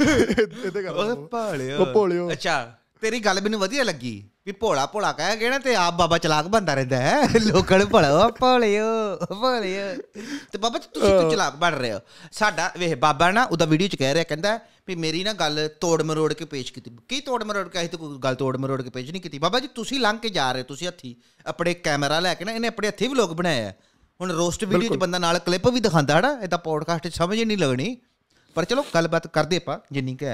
ਇਹ ਤੇ ਕਰਦਾ ਉਹ ਭੋਲਿਓ ਉਹ ਭੋਲਿਓ ਅੱਛਾ ਤੇਰੀ ਗੱਲ ਮੈਨੂੰ ਵਧੀਆ ਲੱਗੀ ਵੀ ਭੋਲਾ ਭੋਲਾ ਕਹਿਆ ਗਏ ਨਾ ਤੇ ਆਪ ਬਾਬਾ ਚਲਾਕ ਬੰਦਾ ਰਹਿੰਦਾ ਹੈ ਲੋਕਾਂ ਨੂੰ ਭੋਲਾ ਭੋਲਿਓ ਭੋਲਿਓ ਤੇ ਬਾਬਾ ਤੁਸੀਂ ਕਿਉਂ ਚਲਾਕ ਬਣ ਰਹੇ ਹੋ ਸਾਡਾ ਵੇਖ ਬਾਬਾ ਨਾ ਉਹਦਾ ਵੀਡੀਓ ਚ ਕਹਿ ਰਿਹਾ ਕਹਿੰਦਾ ਵੀ ਮੇਰੀ ਨਾ ਗੱਲ ਤੋੜ ਮਰੋੜ ਕੇ ਪੇਸ਼ ਕੀਤੀ ਕੀ ਤੋੜ ਮਰੋੜ ਕੇ ਅਸੀਂ ਤਾਂ ਕੋਈ ਗੱਲ ਤੋੜ ਮਰੋੜ ਕੇ ਪੇਸ਼ ਨਹੀਂ ਕੀਤੀ ਬਾਬਾ ਜੀ ਤੁਸੀਂ ਲੰਘ ਕੇ ਜਾ ਰਹੇ ਤੁਸੀਂ ਹੱਥੀ ਆਪਣੇ ਕੈਮਰਾ ਲੈ ਕੇ ਨਾ ਇਹਨੇ ਆਪਣੇ ਹੱਥੀ ਵਲੌਗ ਬਣਾਇਆ ਹੁਣ ਰੋਸਟ ਵੀਡੀਓ 'ਚ ਬੰਦਾ ਨਾਲ ਕਲਿੱਪ ਵੀ ਦਿਖਾਉਂਦਾ ਹੈ ਨਾ ਇਹ ਤਾਂ ਪੋਡਕਾਸਟ 'ਚ ਸਮਝ ਹੀ ਨਹੀਂ ਲੱਗਣੀ ਪਰ ਚਲੋ ਗੱਲਬਾਤ ਕਰਦੇ ਆਪਾਂ ਜਿੰਨੀ ਕਿ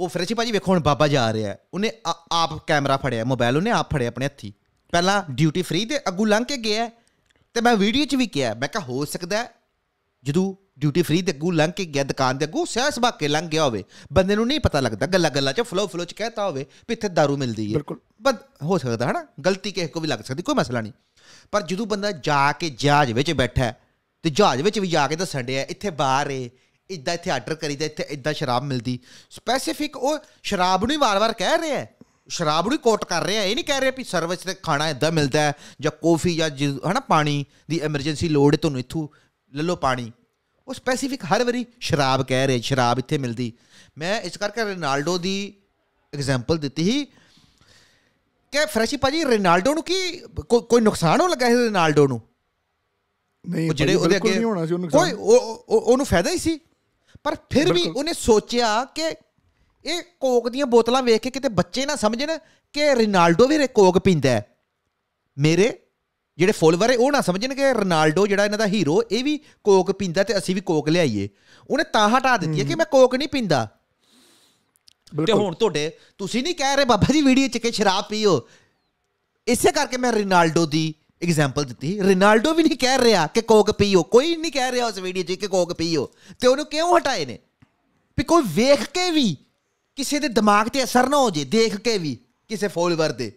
ਉਹ ਫਿਰ ਭਾਜੀ ਵੇਖੋ ਹੁਣ ਬਾਬਾ ਜਾ ਰਿਹਾ ਉਹਨੇ ਆਪ ਕੈਮਰਾ ਫੜਿਆ ਮੋਬਾਈਲ ਉਹਨੇ ਆਪ ਫੜਿਆ ਆਪਣੇ ਹੱਥੀ ਪਹਿਲਾਂ ਡਿਊਟੀ ਫ੍ਰੀ ਤੇ ਅੱਗੂ ਲੰਘ ਕੇ ਗਿਆ ਤੇ ਮੈਂ ਵੀਡੀਓ 'ਚ ਵੀ ਕਿਹਾ ਮੈਂ ਕਿਹਾ ਹੋ ਸਕਦਾ ਜਦੋਂ ਡਿਊਟੀ ਫ੍ਰੀ ਤੇ ਅੱਗੂ ਲੰਘ ਕੇ ਗਿਆ ਦੁਕਾਨ ਦੇ ਅੱਗੂ ਸਿਆ ਕੇ ਲੰਘ ਗਿਆ ਹੋਵੇ ਬੰਦੇ ਨੂੰ ਨਹੀਂ ਪਤਾ ਲੱਗਦਾ ਗੱਲਾਂ ਗੱਲਾਂ 'ਚ ਫਲੋ ਫਲੋ 'ਚ ਕਹਤਾ ਹੋਵੇ ਵੀ ਇੱਥੇ दारू ਮਿਲਦੀ ਹੈ ਬਿਲਕੁਲ ਬਸ ਹੋ ਸਕਦਾ ਹੈ ਨਾ ਗਲਤੀ ਕਿਸੇ ਕੋ ਵੀ ਲੱਗ ਸਕਦੀ ਕੋਈ ਮਸਲਾ ਨਹੀਂ ਪਰ ਜਦੋਂ ਬੰਦਾ ਜਾ ਕੇ ਜਹਾਜ਼ ਵਿੱਚ ਬੈਠਾ ਤੇ ਜਹਾਜ਼ ਵਿੱਚ ਵੀ ਜਾ ਕੇ ਦੱਸਣ ਡਿਆ ਇੱਥੇ ਬਾਹਰ ਏ ਇਦਾਂ ਇੱਥੇ ਆਰਡਰ ਕਰੀਦਾ ਇੱਥੇ ਇਦਾਂ ਸ਼ਰਾਬ ਮਿਲਦੀ ਸਪੈਸੀਫਿਕ ਉਹ ਸ਼ਰਾਬ ਨੂੰ ਹੀ ਵਾਰ-ਵਾਰ ਕਹਿ ਰਿਹਾ ਸ਼ਰਾਬ ਨੂੰ ਹੀ ਕੋਟ ਕਰ ਰਿਹਾ ਇਹ ਨਹੀਂ ਕਹਿ ਰਿਹਾ ਵੀ ਸਰਵਿਸ ਤੇ ਖਾਣਾ ਇਦਾਂ ਮਿਲਦਾ ਹੈ ਜਾਂ ਕਾਫੀ ਜਾਂ ਹਨਾ ਪਾਣੀ ਦੀ ਐਮਰਜੈਂਸੀ ਲੋੜ ਹੈ ਤੁਹਾਨੂੰ ਇੱਥੋਂ ਲੈ ਲਓ ਪਾਣੀ ਉਹ ਸਪੈਸੀਫਿਕ ਹਰ ਵਾਰੀ ਸ਼ਰਾਬ ਕਹਿ ਰਿਹਾ ਸ਼ਰਾਬ ਇੱਥੇ ਮਿਲਦੀ ਮੈਂ ਇਸ ਕਰਕੇ ਰੋਨਾਲਡੋ ਦੀ ਐਗਜ਼ਾਮਪਲ ਦਿੱਤੀ ਸੀ ਕਿ ਫਰੈਸ਼ੀ ਭਾਜੀ ਰੋਨਾਲਡੋ ਨੂੰ ਕੀ ਕੋਈ ਨੁਕਸਾਨ ਹੋ ਲੱਗਾ ਹੈ ਰੋਨਾਲਡੋ ਨੂੰ ਨਹੀਂ ਜਿਹੜੇ ਉਹਦੇ ਅੱਗੇ ਕੋਈ ਉਹਨੂੰ ਫਾਇਦਾ ਹੀ ਸੀ ਪਰ ਫਿਰ ਵੀ ਉਹਨੇ ਸੋਚਿਆ ਕਿ ਇਹ ਕੋਕ ਦੀਆਂ ਬੋਤਲਾਂ ਵੇਖ ਕੇ ਕਿਤੇ ਬੱਚੇ ਨਾ ਸਮਝਣ ਕਿ ਰੋਨਾਲਡੋ ਵੀ ਕੋਕ ਪੀਂਦਾ ਹੈ ਮੇਰੇ ਜਿਹੜੇ ਫੋਲੋਅਰ ਹੈ ਉਹ ਨਾ ਸਮਝਣ ਕਿ ਰੋਨਾਲਡੋ ਜਿਹੜਾ ਇਹਨਾਂ ਦਾ ਹੀਰੋ ਇਹ ਵੀ ਕੋਕ ਪੀਂਦਾ ਤੇ ਅਸੀਂ ਵੀ ਕੋਕ ਲਿਆਈਏ ਉਹਨੇ ਤਾਂ ਹਟਾ ਦਿੱਤੀ ਕਿ ਮੈਂ ਕੋਕ ਨਹੀਂ ਪੀਂਦਾ ਤੇ ਹੁਣ ਤੁਹਾਡੇ ਤੁਸੀਂ ਨਹੀਂ ਕਹਿ ਰਹੇ ਬਾਬਾ ਜੀ ਵੀਡੀਓ ਚ ਕਿ ਸ਼ਰਾਬ ਪੀਓ ਇਸੇ ਕਰਕੇ ਮੈਂ ਰੋਨਾਲਡੋ ਦੀ ਐਗਜ਼ਾਮਪਲ ਦਿੱਤੀ ਰੋਨਾਲਡੋ ਵੀ ਨਹੀਂ ਕਹਿ ਰਿਹਾ ਕਿ ਕੋਕ ਪੀਓ ਕੋਈ ਨਹੀਂ ਕਹਿ ਰਿਹਾ ਉਸ ਵੀਡੀਓ 'ਚ ਕਿ ਕੋਕ ਪੀਓ ਤੇ ਉਹਨੂੰ ਕਿਉਂ ਹਟਾਏ ਨੇ ਵੀ ਕੋਈ ਵੇਖ ਕੇ ਵੀ ਕਿਸੇ ਦੇ ਦਿਮਾਗ ਤੇ ਅਸਰ ਨਾ ਹੋ ਜੇ ਦੇਖ ਕੇ ਵੀ ਕਿਸੇ ਫੋਲੋਅਰ ਦੇ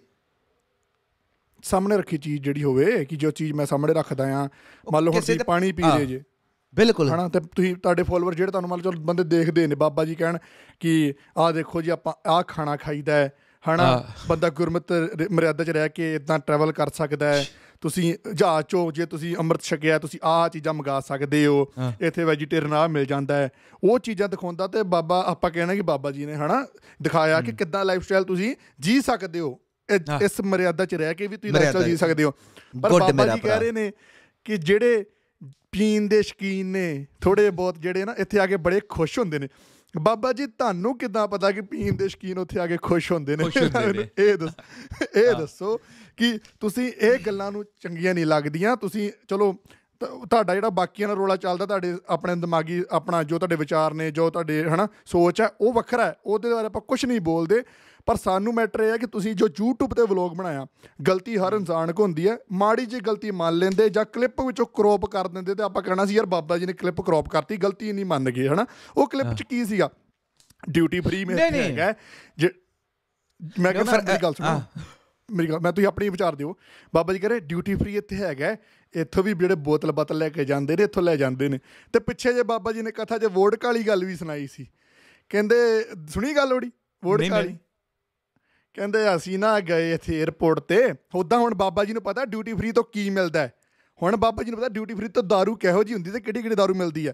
ਸਾਹਮਣੇ ਰੱਖੀ ਚੀਜ਼ ਜਿਹੜੀ ਹੋਵੇ ਕਿ ਜੋ ਚੀਜ਼ ਮੈਂ ਸਾਹਮਣੇ ਰੱਖਦਾ ਆ ਮੰਨ ਲਓ ਹੁਣ ਤੁਸੀਂ ਪਾਣੀ ਪੀ ਰਹੇ ਜੇ ਬਿਲਕੁਲ ਹਨਾ ਤੇ ਤੁਸੀਂ ਤੁਹਾਡੇ ਫੋਲੋਅਰ ਜਿਹੜੇ ਤੁਹਾਨੂੰ ਮਤਲਬ ਚਲ ਬੰਦੇ ਦੇਖਦੇ ਨੇ ਬਾਬਾ ਜੀ ਕਹਿਣ ਕਿ ਆਹ ਦੇਖੋ ਜੀ ਆਪਾਂ ਆਹ ਖਾਣਾ ਖਾਈਦਾ ਹੈ ਹਨਾ ਬੰਦਾ ਗੁਰਮਤ ਮਰਿਆਦਾ 'ਚ ਰਹਿ ਕੇ ਇਦਾਂ ਟਰੈਵਲ ਕਰ ਸਕਦਾ ਹੈ ਤੁਸੀਂ ਜਹਾਜ਼ 'ਚੋਂ ਜੇ ਤੁਸੀਂ ਅੰਮ੍ਰਿਤ ਛਕਿਆ ਤੁਸੀਂ ਆਹ ਚੀਜ਼ਾਂ ਮੰਗਾ ਸਕਦੇ ਹੋ ਇੱਥੇ ਵੈਜੀਟੇਰੀਅਨ ਆ ਮਿਲ ਜਾਂਦਾ ਹੈ ਉਹ ਚੀਜ਼ਾਂ ਦਿਖਾਉਂਦਾ ਤੇ ਬਾਬਾ ਆਪਾਂ ਕਹਿੰਦੇ ਕਿ ਬਾਬਾ ਜੀ ਨੇ ਹਨਾ ਦਿਖਾਇਆ ਕਿ ਕਿੱਦਾਂ ਲਾਈਫ ਸਟਾਈਲ ਤੁਸੀਂ ਜੀ ਸਕਦੇ ਹੋ ਇਸ ਮਰਿਆਦਾ 'ਚ ਰਹਿ ਕੇ ਵੀ ਤੁਸੀਂ ਲਾਈਫ ਸਟਾਈਲ ਜੀ ਸਕਦੇ ਹੋ ਪਰ ਬਾਬਾ ਜੀ ਕਹਿ ਰਹੇ ਨੇ ਕਿ ਜਿਹੜੇ ਪੀਣ ਦੇ ਸ਼ਕੀਨ ਨੇ ਥੋੜੇ ਬਹੁਤ ਜਿਹੜੇ ਨਾ ਇੱਥੇ ਆ ਕੇ ਬੜੇ ਖੁਸ਼ ਹੁੰਦੇ ਨੇ ਬਾਬਾ ਜੀ ਤੁਹਾਨੂੰ ਕਿਦਾਂ ਪਤਾ ਕਿ ਪੀਣ ਦੇ ਸ਼ਕੀਨ ਉੱਥੇ ਆ ਕੇ ਖੁਸ਼ ਹੁੰਦੇ ਨੇ ਇਹ ਦੱਸ ਇਹ ਦੱਸੋ ਕਿ ਤੁਸੀਂ ਇਹ ਗੱਲਾਂ ਨੂੰ ਚੰਗੀਆਂ ਨਹੀਂ ਲੱਗਦੀਆਂ ਤੁਸੀਂ ਚਲੋ ਤੁਹਾਡਾ ਜਿਹੜਾ ਬਾਕੀਆਂ ਨਾਲ ਰੋਲਾ ਚੱਲਦਾ ਤੁਹਾਡੇ ਆਪਣੇ ਦਿਮਾਗੀ ਆਪਣਾ ਜੋ ਤੁਹਾਡੇ ਵਿਚਾਰ ਨੇ ਜੋ ਤੁਹਾਡੇ ਹਨਾ ਸੋਚ ਹੈ ਉਹ ਵੱਖਰਾ ਹੈ ਉਹਦੇ ਬਾਰੇ ਆਪਾਂ ਕੁਝ ਨਹੀਂ ਬੋਲਦੇ ਪਰ ਸਾਨੂੰ ਮੈਟਰ ਇਹ ਹੈ ਕਿ ਤੁਸੀਂ ਜੋ YouTube ਤੇ ਵਲੌਗ ਬਣਾਇਆ ਗਲਤੀ ਹਰ ਇਨਸਾਨ ਕੋ ਹੁੰਦੀ ਹੈ ਮਾੜੀ ਜੀ ਗਲਤੀ ਮੰਨ ਲੈਂਦੇ ਜਾਂ ਕਲਿੱਪ ਵਿੱਚੋਂ ਕ੍ਰੋਪ ਕਰ ਦਿੰਦੇ ਤੇ ਆਪਾਂ ਕਹਿਣਾ ਸੀ ਯਾਰ ਬਾਬਾ ਜੀ ਨੇ ਕਲਿੱਪ ਕ੍ਰੋਪ ਕਰਤੀ ਗਲਤੀ ਨਹੀਂ ਮੰਨ ਗਏ ਹਨਾ ਉਹ ਕਲਿੱਪ 'ਚ ਕੀ ਸੀਗਾ ਡਿਊਟੀ ਫ੍ਰੀ ਮੇਂ ਹੈਗਾ ਮੈਂ ਕਹਿੰਦਾ ਇਹ ਗੱਲ ਸੁਣੋ ਮੇਰੀ ਮੈਂ ਤੁਸੀਂ ਆਪਣੀ ਵਿਚਾਰ ਦਿਓ ਬਾਬਾ ਜੀ ਕਹਿੰਦੇ ਡਿਊਟੀ ਫ੍ਰੀ ਇੱਥੇ ਹੈਗਾ ਇੱਥੋਂ ਵੀ ਜਿਹੜੇ ਬੋਤਲ ਬਤਲ ਲੈ ਕੇ ਜਾਂਦੇ ਨੇ ਇੱਥੋਂ ਲੈ ਜਾਂਦੇ ਨੇ ਤੇ ਪਿੱਛੇ ਜੇ ਬਾਬਾ ਜੀ ਨੇ ਕਥਾ ਜੇ ਵੋਟ ਕਾਲੀ ਗੱਲ ਵੀ ਸੁਣਾਈ ਸੀ ਕਹਿੰਦੇ ਸੁਣੀ ਗੱਲ ਉਹਦੀ ਵੋਟ ਕਾਲੀ ਕਹਿੰਦੇ ਅਸੀਂ ਨਾ ਗਏ ਇੱਥੇ 에ਰਪੋਰਟ ਤੇ ਉਦਾਂ ਹੁਣ ਬਾਬਾ ਜੀ ਨੂੰ ਪਤਾ ਡਿਊਟੀ ਫ੍ਰੀ ਤੋਂ ਕੀ ਮਿਲਦਾ ਹੁਣ ਬਾਬਾ ਜੀ ਨੂੰ ਪਤਾ ਡਿਊਟੀ ਫ੍ਰੀ ਤੋਂ दारू ਕਿਹੋ ਜੀ ਹੁੰਦੀ ਤੇ ਕਿਹੜੀ ਕਿਹੜੀ दारू ਮਿਲਦੀ ਹੈ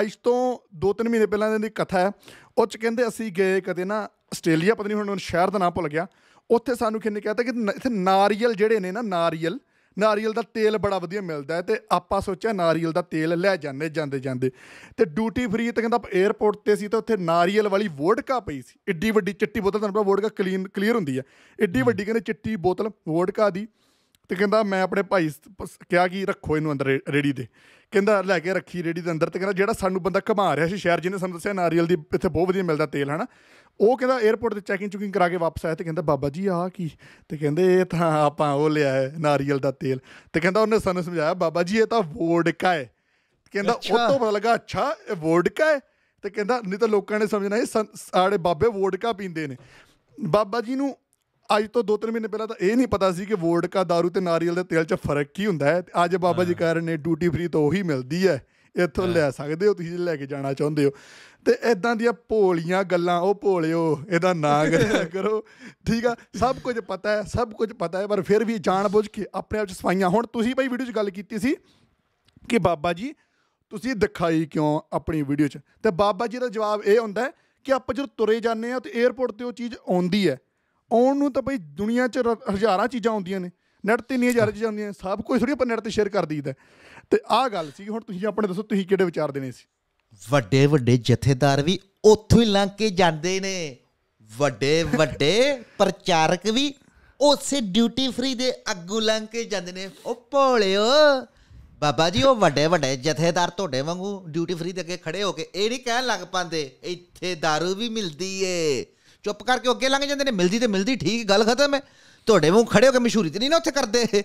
ਅੱਜ ਤੋਂ 2-3 ਮਹੀਨੇ ਪਹਿਲਾਂ ਦੀ ਕਥਾ ਹੈ ਉਹ ਚ ਕਹਿੰਦੇ ਅਸੀਂ ਗਏ ਕਦੇ ਨਾ ਆਸਟ੍ਰੇਲੀਆ ਪਤਾ ਨਹੀਂ ਹੁਣ ਸ਼ਹਿਰ ਦਾ ਨਾਮ ਭੁੱਲ ਗਿਆ ਉੱਥੇ ਸਾਨੂੰ ਕਿੰਨੇ ਕਹਤਾ ਕਿ ਇੱਥੇ ਨਾਰੀਅਲ ਜਿਹੜੇ ਨੇ ਨਾ ਨਾਰੀਅਲ ਨਾਰੀਅਲ ਦਾ ਤੇਲ ਬੜਾ ਵਧੀਆ ਮਿਲਦਾ ਤੇ ਆਪਾਂ ਸੋਚਿਆ ਨਾਰੀਅਲ ਦਾ ਤੇਲ ਲੈ ਜਾਂਦੇ ਜਾਂਦੇ ਜਾਂਦੇ ਤੇ ਡਿਊਟੀ ਫ੍ਰੀ ਤੇ ਕਹਿੰਦਾ 에ਅਰਪੋਰਟ ਤੇ ਸੀ ਤਾਂ ਉੱਥੇ ਨਾਰੀਅਲ ਵਾਲੀ ਵੋਡਕਾ ਪਈ ਸੀ ਏਡੀ ਵੱਡੀ ਚਿੱਟੀ ਬੋਤਲ ਤੁਹਾਨੂੰ ਪਤਾ ਵੋਡਕਾ ਕਲੀਨ ਕਲੀਅਰ ਹੁੰਦੀ ਆ ਏਡੀ ਵੱਡੀ ਕਹਿੰਦੇ ਚਿੱਟੀ ਬੋਤਲ ਵੋਡਕਾ ਦੀ ਤੇ ਕਹਿੰਦਾ ਮੈਂ ਆਪਣੇ ਭਾਈ ਕਿਹਾ ਕਿ ਰੱਖੋ ਇਹਨੂੰ ਅੰਦਰ ਰੇੜੀ ਦੇ ਕਹਿੰਦਾ ਲੈ ਕੇ ਰੱਖੀ ਰੇੜੀ ਦੇ ਅੰਦਰ ਤੇ ਕਹਿੰਦਾ ਜਿਹੜਾ ਸਾਨੂੰ ਬੰਦਾ ਘਮਾ ਰਿਹਾ ਸੀ ਸ਼ਹਿਰ ਜਿਹਨੇ ਸਾਨੂੰ ਦੱਸਿਆ ਨਾਰੀਅਲ ਦੀ ਇੱਥੇ ਬਹੁਤ ਵਧੀਆ ਮਿਲਦਾ ਤੇਲ ਹਨਾ ਉਹ ਕਹਿੰਦਾ 에어ਪੋਰਟ ਤੇ ਚੈਕਿੰਗ ਚੁਕਿੰਗ ਕਰਾ ਕੇ ਵਾਪਸ ਆਇਆ ਤੇ ਕਹਿੰਦਾ ਬਾਬਾ ਜੀ ਆ ਕੀ ਤੇ ਕਹਿੰਦੇ ਇਹ ਤਾਂ ਆਪਾਂ ਉਹ ਲਿਆ ਹੈ ਨਾਰੀਅਲ ਦਾ ਤੇਲ ਤੇ ਕਹਿੰਦਾ ਉਹਨੇ ਸਾਨੂੰ ਸਮਝਾਇਆ ਬਾਬਾ ਜੀ ਇਹ ਤਾਂ ਵੋਡਕਾ ਹੈ ਕਹਿੰਦਾ ਉਹ ਤੋਂ ਪਤਾ ਲੱਗਾ ਅੱਛਾ ਇਹ ਵੋਡਕਾ ਹੈ ਤੇ ਕਹਿੰਦਾ ਨਹੀਂ ਤਾਂ ਲੋਕਾਂ ਨੇ ਸਮਝਣਾ ਇਹ ਸਾਡੇ ਬਾਬੇ ਵੋਡਕਾ ਪੀਂਦੇ ਨੇ ਬਾਬਾ ਜੀ ਨੂੰ ਅੱਜ ਤੋਂ 2-3 ਮਹੀਨੇ ਪਹਿਲਾਂ ਤਾਂ ਇਹ ਨਹੀਂ ਪਤਾ ਸੀ ਕਿ ਵੋਡਕਾ दारू ਤੇ ਨਾਰੀਅਲ ਦੇ ਤੇਲ 'ਚ ਫਰਕ ਕੀ ਹੁੰਦਾ ਹੈ ਅੱਜ ਬਾਬਾ ਜੀ ਰਹੇ ਨੇ ਡਿਊਟੀ ਫ੍ਰੀ ਤੋਂ ਉਹੀ ਮਿਲਦੀ ਹੈ ਇੱਥੋਂ ਲੈ ਸਕਦੇ ਹੋ ਤੁਸੀਂ ਲੈ ਕੇ ਜਾਣਾ ਚਾਹੁੰਦੇ ਹੋ ਤੇ ਐਦਾਂ ਦੀਆਂ ਭੋਲੀਆਂ ਗੱਲਾਂ ਉਹ ਭੋਲਿਓ ਇਹਦਾ ਕਰਿਆ ਕਰੋ ਠੀਕ ਆ ਸਭ ਕੁਝ ਪਤਾ ਹੈ ਸਭ ਕੁਝ ਪਤਾ ਹੈ ਪਰ ਫਿਰ ਵੀ ਜਾਣ ਬੁੱਝ ਕੇ ਆਪਣੇ ਆਪ ਚ ਸਫਾਈਆਂ ਹੁਣ ਤੁਸੀਂ ਭਾਈ ਵੀਡੀਓ 'ਚ ਗੱਲ ਕੀਤੀ ਸੀ ਕਿ ਬਾਬਾ ਜੀ ਤੁਸੀਂ ਦਿਖਾਈ ਕਿਉਂ ਆਪਣੀ ਵੀਡੀਓ 'ਚ ਤੇ ਬਾਬਾ ਜੀ ਦਾ ਜਵਾਬ ਇਹ ਹੁੰਦਾ ਕਿ ਆਪਾਂ ਜਦੋਂ ਤੁਰੇ ਜਾਂਦੇ ਆ ਤੇ 에어ਪੋਰਟ ਤੇ ਉਹ ਚੀਜ਼ ਆਉਂਦੀ ਹੈ ਆਉਣ ਨੂੰ ਤਾਂ ਬਈ ਦੁਨੀਆ 'ਚ ਹਜ਼ਾਰਾਂ ਚੀਜ਼ਾਂ ਆਉਂਦੀਆਂ ਨੇ ਨੈਟ ਤੇ ਨਹੀਂ ਹਜ਼ਾਰਾਂ ਚੀਜ਼ਾਂ ਆਉਂਦੀਆਂ ਸਭ ਕੁਝ ਥੋੜੀ ਆਪਾਂ ਨੈਟ ਤੇ ਸ਼ੇਅਰ ਕਰ ਦਈਦਾ ਤੇ ਆਹ ਗੱਲ ਸੀ ਹੁਣ ਤੁਸੀਂ ਆਪਣੇ ਦੱਸੋ ਤੁਸੀਂ ਕਿਹੜੇ ਵਿਚਾਰ ਦੇਣੇ ਸੀ ਵੱਡੇ ਵੱਡੇ ਜਥੇਦਾਰ ਵੀ ਉੱਥੋਂ ਹੀ ਲੰਘ ਕੇ ਜਾਂਦੇ ਨੇ ਵੱਡੇ ਵੱਡੇ ਪ੍ਰਚਾਰਕ ਵੀ ਉਸੇ ਡਿਊਟੀ ਫ੍ਰੀ ਦੇ ਅੱਗੂ ਲੰਘ ਕੇ ਜਾਂਦੇ ਨੇ ਉਹ ਭੋਲਿਓ ਬਾਬਾ ਜੀ ਉਹ ਵੱਡੇ ਵੱਡੇ ਜਥੇਦਾਰ ਤੁਹਾਡੇ ਵਾਂਗੂ ਡਿਊਟੀ ਫ੍ਰੀ ਦੇ ਅੱਗੇ ਖੜੇ ਹੋ ਕੇ ਇਹ ਨਹੀਂ ਕਹਿਣ ਲੱਗ ਪਾਂਦੇ ਇੱਥੇ दारू ਵੀ ਮਿਲਦੀ ਏ ਚੁੱਪ ਕਰਕੇ ਅੱਗੇ ਲੰਘ ਜਾਂਦੇ ਨੇ ਮਿਲਦੀ ਤੇ ਮਿਲਦੀ ਠੀਕ ਗੱਲ ਖਤਮ ਹੈ ਤੁਹਾਡੇ ਮੂੰਹ ਖੜੇ ਹੋ ਕੇ ਮਸ਼ਹੂਰੀ ਤੇ ਨਹੀਂ ਨਾ ਉੱਥੇ ਕਰਦੇ